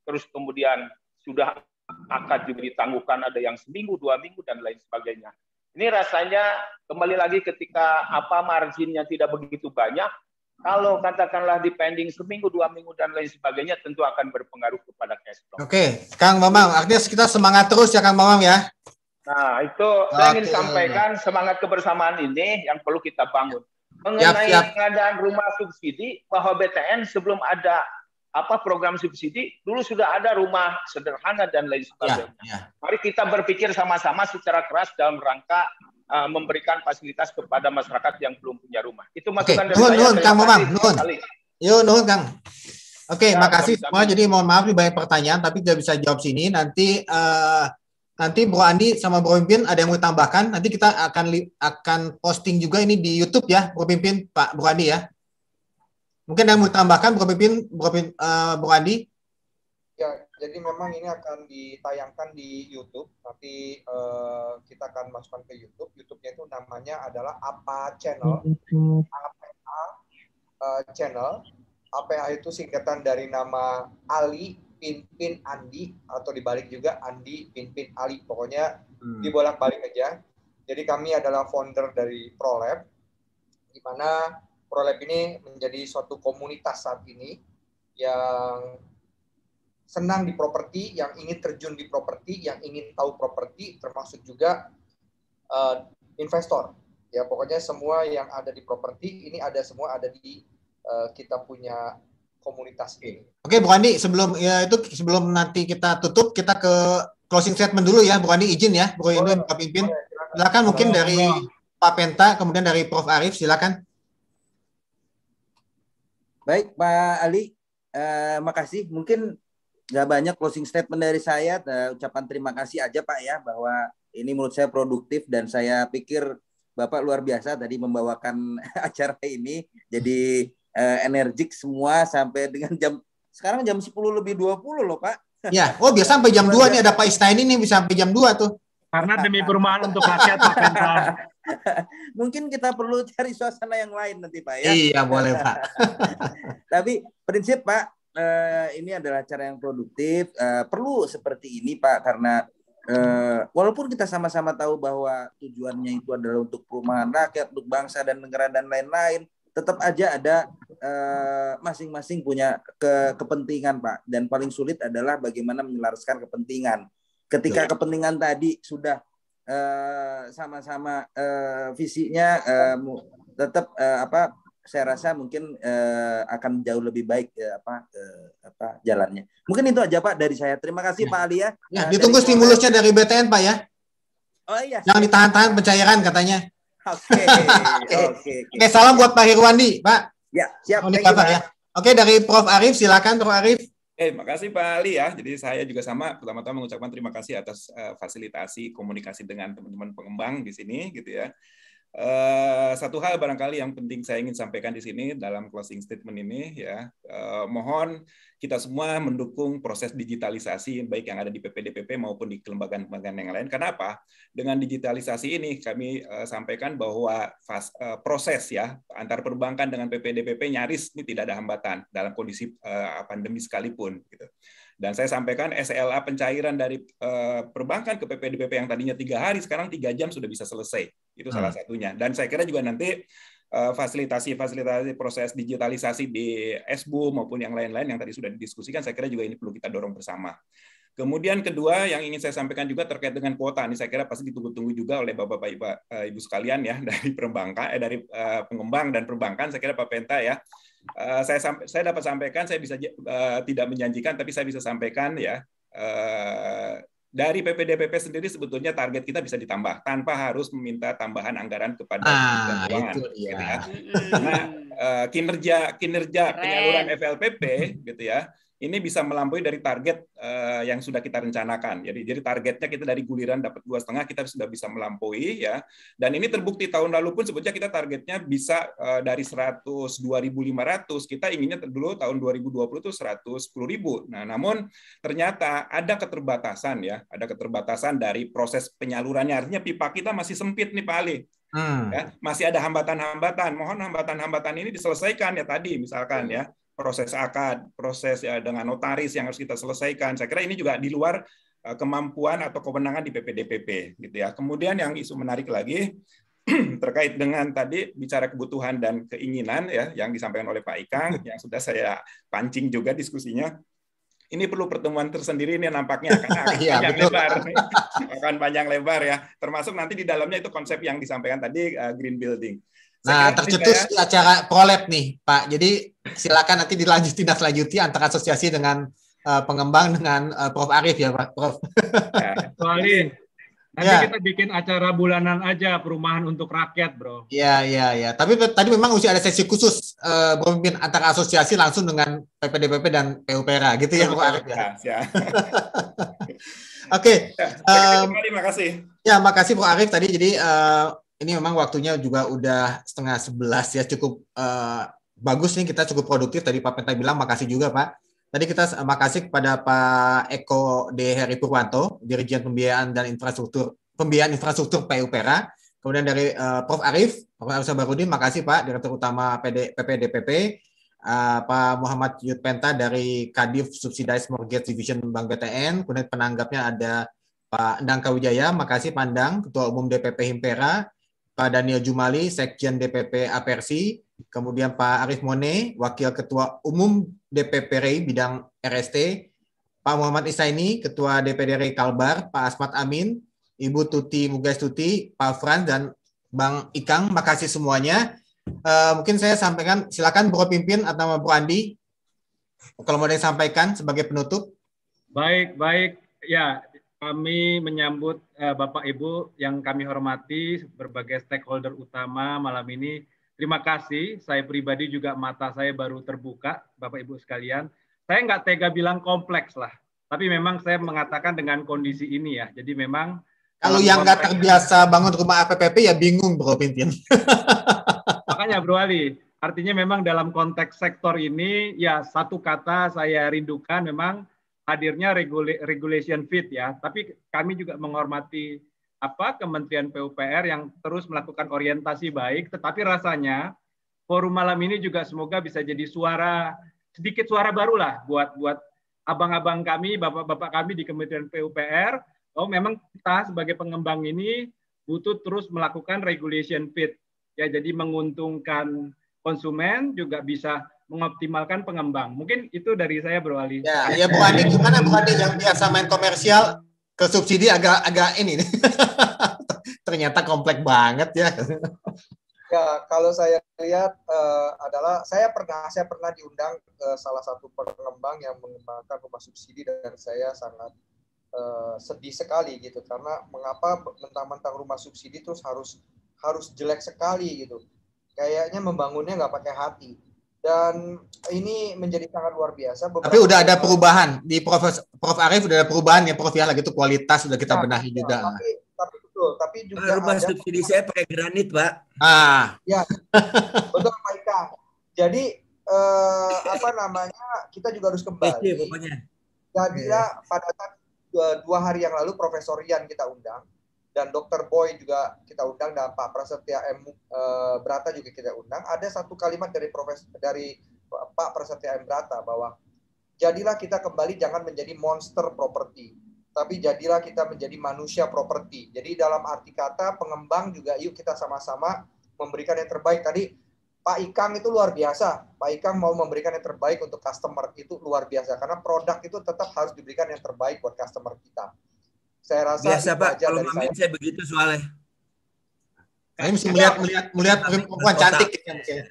terus kemudian sudah akad juga ditangguhkan ada yang seminggu dua minggu dan lain sebagainya ini rasanya kembali lagi ketika apa marginnya tidak begitu banyak kalau katakanlah depending seminggu dua minggu dan lain sebagainya tentu akan berpengaruh kepada cash flow. Oke, Kang Mamang. artinya kita semangat terus ya Kang Mamang ya. Nah, itu okay. saya ingin sampaikan semangat kebersamaan ini yang perlu kita bangun. Mengenai yep, yep. pengadaan rumah subsidi bahwa BTN sebelum ada apa program subsidi dulu sudah ada rumah sederhana dan lain ya, sebagainya. Ya, ya. Mari kita berpikir sama-sama secara keras dalam rangka uh, memberikan fasilitas kepada masyarakat yang belum punya rumah. Itu masukan okay. dari nuhun, saya. Nuhun, Kang nuhun. Yo, Kang. Oke, okay, ya, makasih semua. Jadi mohon maaf banyak pertanyaan, tapi tidak bisa jawab sini. Nanti uh, nanti Bro Andi sama Bro Pimpin ada yang mau tambahkan. Nanti kita akan akan posting juga ini di YouTube ya, Bro Pimpin, Pak Bro Andi ya. Mungkin yang mau ditambahkan Bro Pipin, Bro, Pipin, uh, Andi? Ya, jadi memang ini akan ditayangkan di YouTube. Nanti uh, eh, kita akan masukkan ke YouTube. YouTube-nya itu namanya adalah APA Channel. APA uh, eh, Channel. APA itu singkatan dari nama Ali pimpin Andi atau dibalik juga Andi pimpin Ali. Pokoknya hmm. dibolak-balik aja. Jadi kami adalah founder dari ProLab, di mana Prolab ini menjadi suatu komunitas saat ini yang senang di properti, yang ingin terjun di properti, yang ingin tahu properti, termasuk juga uh, investor. Ya, pokoknya semua yang ada di properti ini ada semua ada di uh, kita punya komunitas ini. Oke, Bu Andi, sebelum ya itu sebelum nanti kita tutup, kita ke closing statement dulu ya, Bu Andi izin ya, Bu Andi Pak Pimpin. Silakan mungkin dari Pak Penta, kemudian dari Prof Arif, silakan. Baik, Pak Ali, eh, makasih. Mungkin nggak banyak closing statement dari saya. Uh, ucapan terima kasih aja Pak ya bahwa ini menurut saya produktif dan saya pikir Bapak luar biasa tadi membawakan acara ini. Jadi uh, energik semua sampai dengan jam sekarang jam 10 lebih 20 loh Pak. Ya, oh biasa sampai jam 2 nih ada Pak Istain ini bisa sampai jam 2 tuh. Karena demi perumahan untuk rakyat Pak Mungkin kita perlu cari suasana yang lain nanti Pak ya. Iya boleh Pak. Tapi prinsip Pak eh, ini adalah cara yang produktif. Eh, perlu seperti ini Pak karena eh, walaupun kita sama-sama tahu bahwa tujuannya itu adalah untuk perumahan rakyat, untuk bangsa dan negara dan lain-lain, tetap aja ada masing-masing punya kepentingan Pak dan paling sulit adalah bagaimana menyelaraskan kepentingan. Ketika kepentingan tadi sudah Eh, sama-sama uh, visinya eh, uh, tetap uh, apa saya rasa mungkin uh, akan jauh lebih baik uh, apa uh, apa jalannya. Mungkin itu aja Pak dari saya. Terima kasih ya. Pak Ali ya. ya uh, ditunggu dari stimulusnya dari BTN Pak ya. Oh iya. Jangan ditahan-tahan pencairan katanya. Oke. Oke. Oke, salam buat Pak Hirwandi, Pak. Ya, siap. Oh, dikata, you, ya. Oke, dari Prof Arif silakan Prof Arif. Eh, makasih Pak Ali ya. Jadi saya juga sama pertama-tama mengucapkan terima kasih atas uh, fasilitasi komunikasi dengan teman-teman pengembang di sini gitu ya. Uh, satu hal barangkali yang penting saya ingin sampaikan di sini dalam closing statement ini ya uh, mohon kita semua mendukung proses digitalisasi baik yang ada di PPDPP maupun di kelembagaan-kelembagaan yang lain. Kenapa? Dengan digitalisasi ini kami uh, sampaikan bahwa fas, uh, proses ya antar perbankan dengan PPDPP nyaris ini tidak ada hambatan dalam kondisi uh, pandemi sekalipun. Gitu. Dan saya sampaikan SLA pencairan dari eh, perbankan ke PPDBP yang tadinya tiga hari, sekarang tiga jam sudah bisa selesai. Itu salah hmm. satunya. Dan saya kira juga nanti eh, fasilitasi-fasilitasi proses digitalisasi di SBU maupun yang lain-lain yang tadi sudah didiskusikan, saya kira juga ini perlu kita dorong bersama. Kemudian kedua yang ingin saya sampaikan juga terkait dengan kuota ini saya kira pasti ditunggu-tunggu juga oleh bapak-bapak ibu, eh, ibu sekalian ya dari perbankan eh dari pengembang dan perbankan saya kira Pak Penta ya Eh, saya saya dapat sampaikan saya bisa uh, tidak menjanjikan tapi saya bisa sampaikan ya uh, dari PPDPP sendiri sebetulnya target kita bisa ditambah tanpa harus meminta tambahan anggaran kepada ah, keuangan. Itu gitu ya. Karena uh, kinerja kinerja penyaluran FLPP gitu ya ini bisa melampaui dari target eh, yang sudah kita rencanakan. Jadi jadi targetnya kita dari guliran dapat dua setengah kita sudah bisa melampaui ya. Dan ini terbukti tahun lalu pun sebetulnya kita targetnya bisa uh, dari 102.500 kita inginnya dulu tahun 2020 itu 110.000. Nah, namun ternyata ada keterbatasan ya, ada keterbatasan dari proses penyalurannya. Artinya pipa kita masih sempit nih Pak Ali. Hmm. Ya, masih ada hambatan-hambatan. Mohon hambatan-hambatan ini diselesaikan ya tadi misalkan hmm. ya proses akad, proses ya, dengan notaris yang harus kita selesaikan. Saya kira ini juga di luar eh, kemampuan atau kewenangan di PPDPP gitu ya. Kemudian yang isu menarik lagi terkait dengan tadi bicara kebutuhan dan keinginan ya yang disampaikan oleh Pak Ikang yang sudah saya pancing juga diskusinya ini perlu pertemuan tersendiri ini nampaknya akan, akan ya, panjang lebar akan panjang lebar ya termasuk nanti di dalamnya itu konsep yang disampaikan tadi eh, green building Nah, tercetus ya. acara prolab nih, Pak. Jadi silakan nanti dilanjut tindak lanjuti antara asosiasi dengan uh, pengembang dengan uh, Prof Arif ya, Pak. Prof. Ya, soalnya Nanti ya. kita bikin acara bulanan aja perumahan untuk rakyat, Bro. Iya, iya, iya. Tapi tadi memang usia ada sesi khusus uh, pemimpin antara asosiasi langsung dengan PPDPP dan PUPR gitu ya, Prof Arif ya. ya. Oke. Okay. Ya, terima kasih. Ya, makasih Prof Arif tadi jadi uh, ini memang waktunya juga udah setengah sebelas ya cukup uh, bagus nih kita cukup produktif tadi Pak Penta bilang makasih juga Pak. Tadi kita makasih kepada Pak Eko D. Heri Purwanto, Dirjen Pembiayaan dan Infrastruktur Pembiayaan Infrastruktur PUPERA. Kemudian dari uh, Prof. Arif, Prof. Arif Sabarudin, makasih Pak, Direktur Utama PD, PPDPP. Uh, eh, Pak Muhammad Yud Penta dari Kadif Subsidized Mortgage Division Bank BTN. Kemudian penanggapnya ada Pak Endang Kawijaya, makasih Pandang, Ketua Umum DPP Himpera. Pak Daniel Jumali, Sekjen DPP Apersi, kemudian Pak Arif Mone, Wakil Ketua Umum DPP RI bidang RST, Pak Muhammad Isaini, Ketua DPD RI Kalbar, Pak Asmat Amin, Ibu Tuti mugas tuti Pak Fran, dan Bang Ikang. Makasih semuanya. Uh, mungkin saya sampaikan, silakan Bro Pimpin atau Bro Andi, kalau mau disampaikan sebagai penutup. Baik, baik. Ya, kami menyambut uh, Bapak Ibu yang kami hormati, berbagai stakeholder utama malam ini. Terima kasih. Saya pribadi juga mata saya baru terbuka, Bapak Ibu sekalian. Saya nggak tega bilang kompleks lah, tapi memang saya mengatakan dengan kondisi ini ya. Jadi memang kalau yang nggak terbiasa bangun rumah APPP ya bingung Bro Pintin. Makanya Bro Ali, artinya memang dalam konteks sektor ini ya satu kata saya rindukan memang hadirnya regulation fit ya, tapi kami juga menghormati apa Kementerian PUPR yang terus melakukan orientasi baik, tetapi rasanya forum malam ini juga semoga bisa jadi suara sedikit suara baru lah buat buat abang-abang kami, bapak-bapak kami di Kementerian PUPR. Oh, memang kita sebagai pengembang ini butuh terus melakukan regulation fit ya, jadi menguntungkan konsumen juga bisa mengoptimalkan pengembang. Mungkin itu dari saya Bro Ali. Ya, ya Bu Andi gimana Bu Andi yang biasa main komersial ke subsidi agak agak ini nih. Ternyata komplek banget ya. Ya, kalau saya lihat uh, adalah saya pernah saya pernah diundang ke salah satu pengembang yang mengembangkan rumah subsidi dan saya sangat uh, sedih sekali gitu karena mengapa mentang-mentang rumah subsidi terus harus harus jelek sekali gitu. Kayaknya membangunnya nggak pakai hati dan ini menjadi sangat luar biasa. Beberapa Tapi udah ada perubahan di Prof. Prof. Arif udah ada perubahan ya Prof. Ya lagi itu kualitas sudah kita nah, benahi iya, juga. Tapi, tapi betul, tapi juga rumah ada, subsidi saya pakai granit, Pak. Ah. Ya. betul Pak Ika. Jadi eh, apa namanya? Kita juga harus kembali. Jadi ya, pada saat dua, dua hari yang lalu Profesor Rian kita undang dan Dokter Boy juga kita undang dan Pak Prasetya M e, Brata juga kita undang. Ada satu kalimat dari profes dari Pak Prasetya M Brata bahwa jadilah kita kembali jangan menjadi monster properti, tapi jadilah kita menjadi manusia properti. Jadi dalam arti kata pengembang juga yuk kita sama-sama memberikan yang terbaik tadi Pak Ikang itu luar biasa. Pak Ikang mau memberikan yang terbaik untuk customer itu luar biasa karena produk itu tetap harus diberikan yang terbaik buat customer kita. Saya rasa biasa Pak kalau ngamen saya. saya begitu soalnya. Kami mesti melihat melihat melihat perempuan cantik ya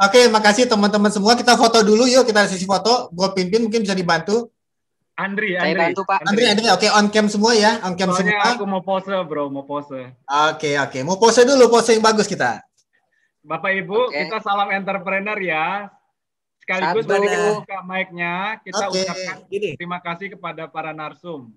Oke, okay, makasih teman-teman semua. Kita foto dulu yuk, kita sesi foto. Gue pimpin mungkin bisa dibantu. Andri, Andri. Saya bantu Pak. Andri, Andri, oke okay, on cam semua ya, on cam Soalnya semua. aku mau pose bro, mau pose. Oke okay, oke, okay. mau pose dulu, pose yang bagus kita. Bapak Ibu, okay. kita salam entrepreneur ya. Sekaligus tadi kita buka mic-nya, kita okay. ucapkan terima kasih kepada para narsum.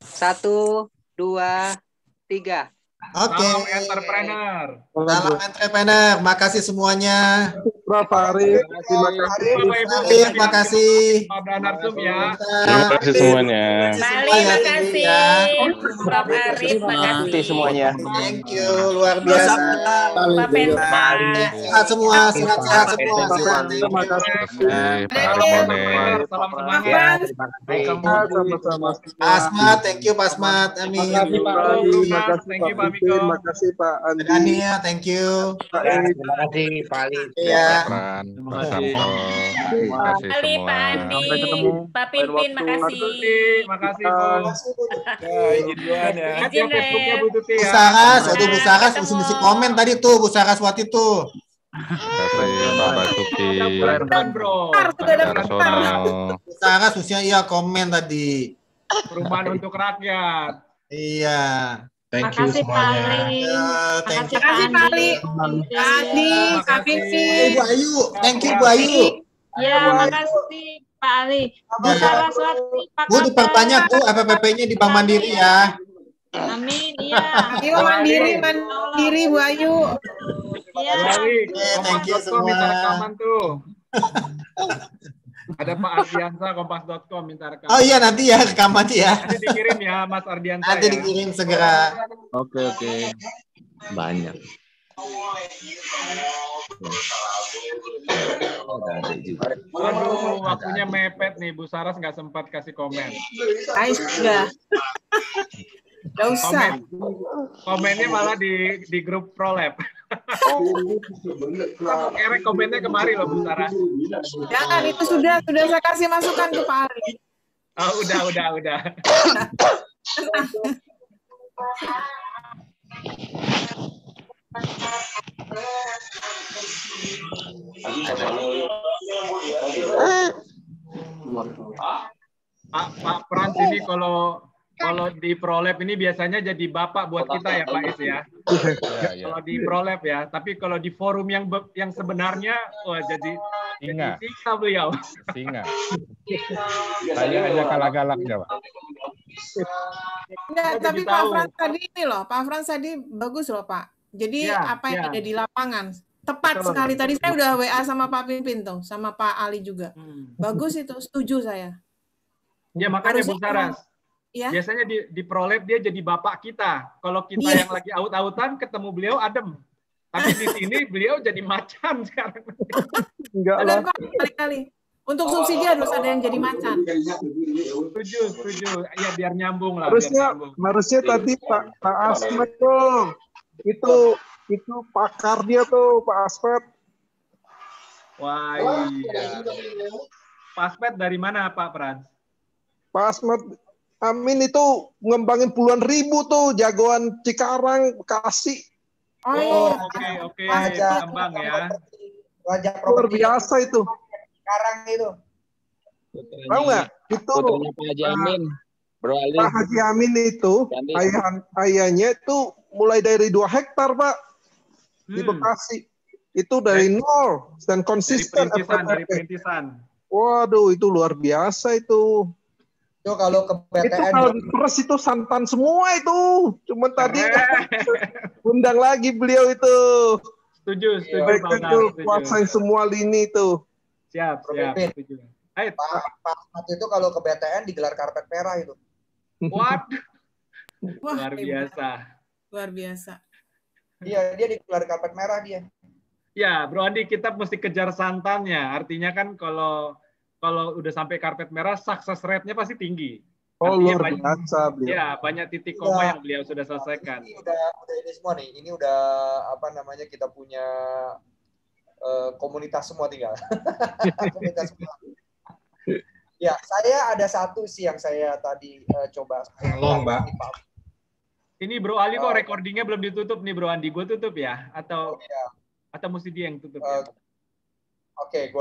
Satu, dua, tiga. Oke. Okay. Salam entrepreneur. Salam entrepreneur. Makasih semuanya. Prof. Arif. Terima kasih. Terima kasih. Pak Terima kasih semuanya. Terima kasih. Prof. Arif, terima kasih semuanya. Thank you, luar biasa. Pak Penta. Sehat semua, sehat-sehat semua. Terima kasih. Pak kasih. Terima kasih, thank you Pak Amin. Terima kasih Pak Terima kasih, Pak Terima kasih Pak Andi. terima kasih. Terima kasih Pak Ali. Iya. Pran, terima kasih. Terima kasih Pak Andi, Pak Pimpin, makasih. Makasih. izin duluan ya. Izin ya. Bu Saras, aduh Bu Saras mesti komen tadi tuh Bu Saras Wati tuh. Pak Suki, Nasional. Saras usia iya komen tadi. Perumahan untuk rakyat. Iya. Thank kasih you semuanya. terima kasih Pak Ali, terima kasih Kak Vivi. Bu Ayu, thank you Bu Ayu. Ya, makasih Pak Ali. Bu Saraswati, Pak Bu pertanyaan Bu FPP-nya di Bank Mandiri ya. Amin, iya. mandiri, mandiri Bu Ayu. Iya. Thank you semua. Minta rekaman tuh. Ada Pak Ardiansa kompas.com minta rekaman. Oh iya nanti ya rekaman ya. Nanti dikirim ya Mas Ardiansa. Nanti ya. dikirim segera. Oke oke. Banyak. Waduh, waktunya mepet nih. Bu Saras nggak sempat kasih komen. Aisyah. sudah. Gak usah. Komen, komennya malah di di grup ProLab. Oh, iya, iya, iya, erek komennya kemarin loh, Bu Sarah. Jangan, ya itu sudah sudah saya kasih masukan ke Pak Ari. Oh, udah, udah, udah. Ah, Pak, Pak Pran, ini kalau kalau di prolab ini biasanya jadi bapak buat kita ya Pak Is ya. ya, Kalau di prolab ya, tapi kalau di forum yang yang sebenarnya wah jadi singa. singa beliau. Singa. Tanya iya. aja galak-galak ya Pak. Enggak, tapi Pak Frans tadi ini loh, Pak Frans tadi bagus loh Pak. Jadi ya, apa yang ya. ada di lapangan tepat Betul. sekali tadi saya udah WA sama Pak Pimpin tuh, sama Pak Ali juga. Hmm. Bagus itu, setuju saya. Ya makanya Harusnya Bu Saras, Ya. Biasanya di, di prolab dia jadi bapak kita. Kalau kita ya. yang lagi out-outan ketemu beliau adem. Tapi di sini beliau jadi macan sekarang. Enggak lah. Kali-kali. Untuk subsidi harus ada yang jadi macan. Setuju, setuju. Ya biar nyambung lah. Harusnya, nyambung. harusnya iya, tadi iya. Pak Pak iya. Asmat tuh itu itu pakar dia tuh Pak Asmat. Wah iya. Pak Asmat dari mana Pak Pran? Pak Asmat Amin itu ngembangin puluhan ribu tuh jagoan Cikarang, Bekasi. Oh, iya. oh oke oke. Wajah Tambang ya. Wajah luar biasa itu. Sekarang itu. Tahu nggak? Itu Pak Haji Amin. Bro Ali. Pak Haji Amin itu ayah ayahnya itu mulai dari dua hektar Pak hmm. di Bekasi. Itu dari eh. nol dan konsisten. Dari perintisan, dari perintisan. Waduh, itu luar biasa itu. Itu kalau ke PTN. Itu kalau di itu santan semua itu. Cuman tadi eh. undang lagi beliau itu. Setuju, setuju. Mereka itu kuasai semua lini itu. Siap, siap. Setuju. Ayo. Eh, Pak, Ahmad itu kalau ke BTN digelar karpet merah itu. What? luar biasa. Luar biasa. Iya, dia digelar karpet merah dia. Ya, Bro Andi, kita mesti kejar santannya. Artinya kan kalau kalau udah sampai karpet merah sukses rate-nya pasti tinggi. Oh Artinya luar banyak, biasa beliau. Ya banyak titik iya. koma ya. yang beliau sudah selesaikan. Ini udah udah ini semua nih. Ini udah apa namanya kita punya uh, komunitas semua tinggal. komunitas semua. ya saya ada satu sih yang saya tadi uh, coba. Long mbak. Ini Bro Ali kok eh. recordingnya belum ditutup nih Bro Andi. Gue tutup ya atau oh, iya. atau mesti dia yang tutup? Uh, ya? Oke, okay, gue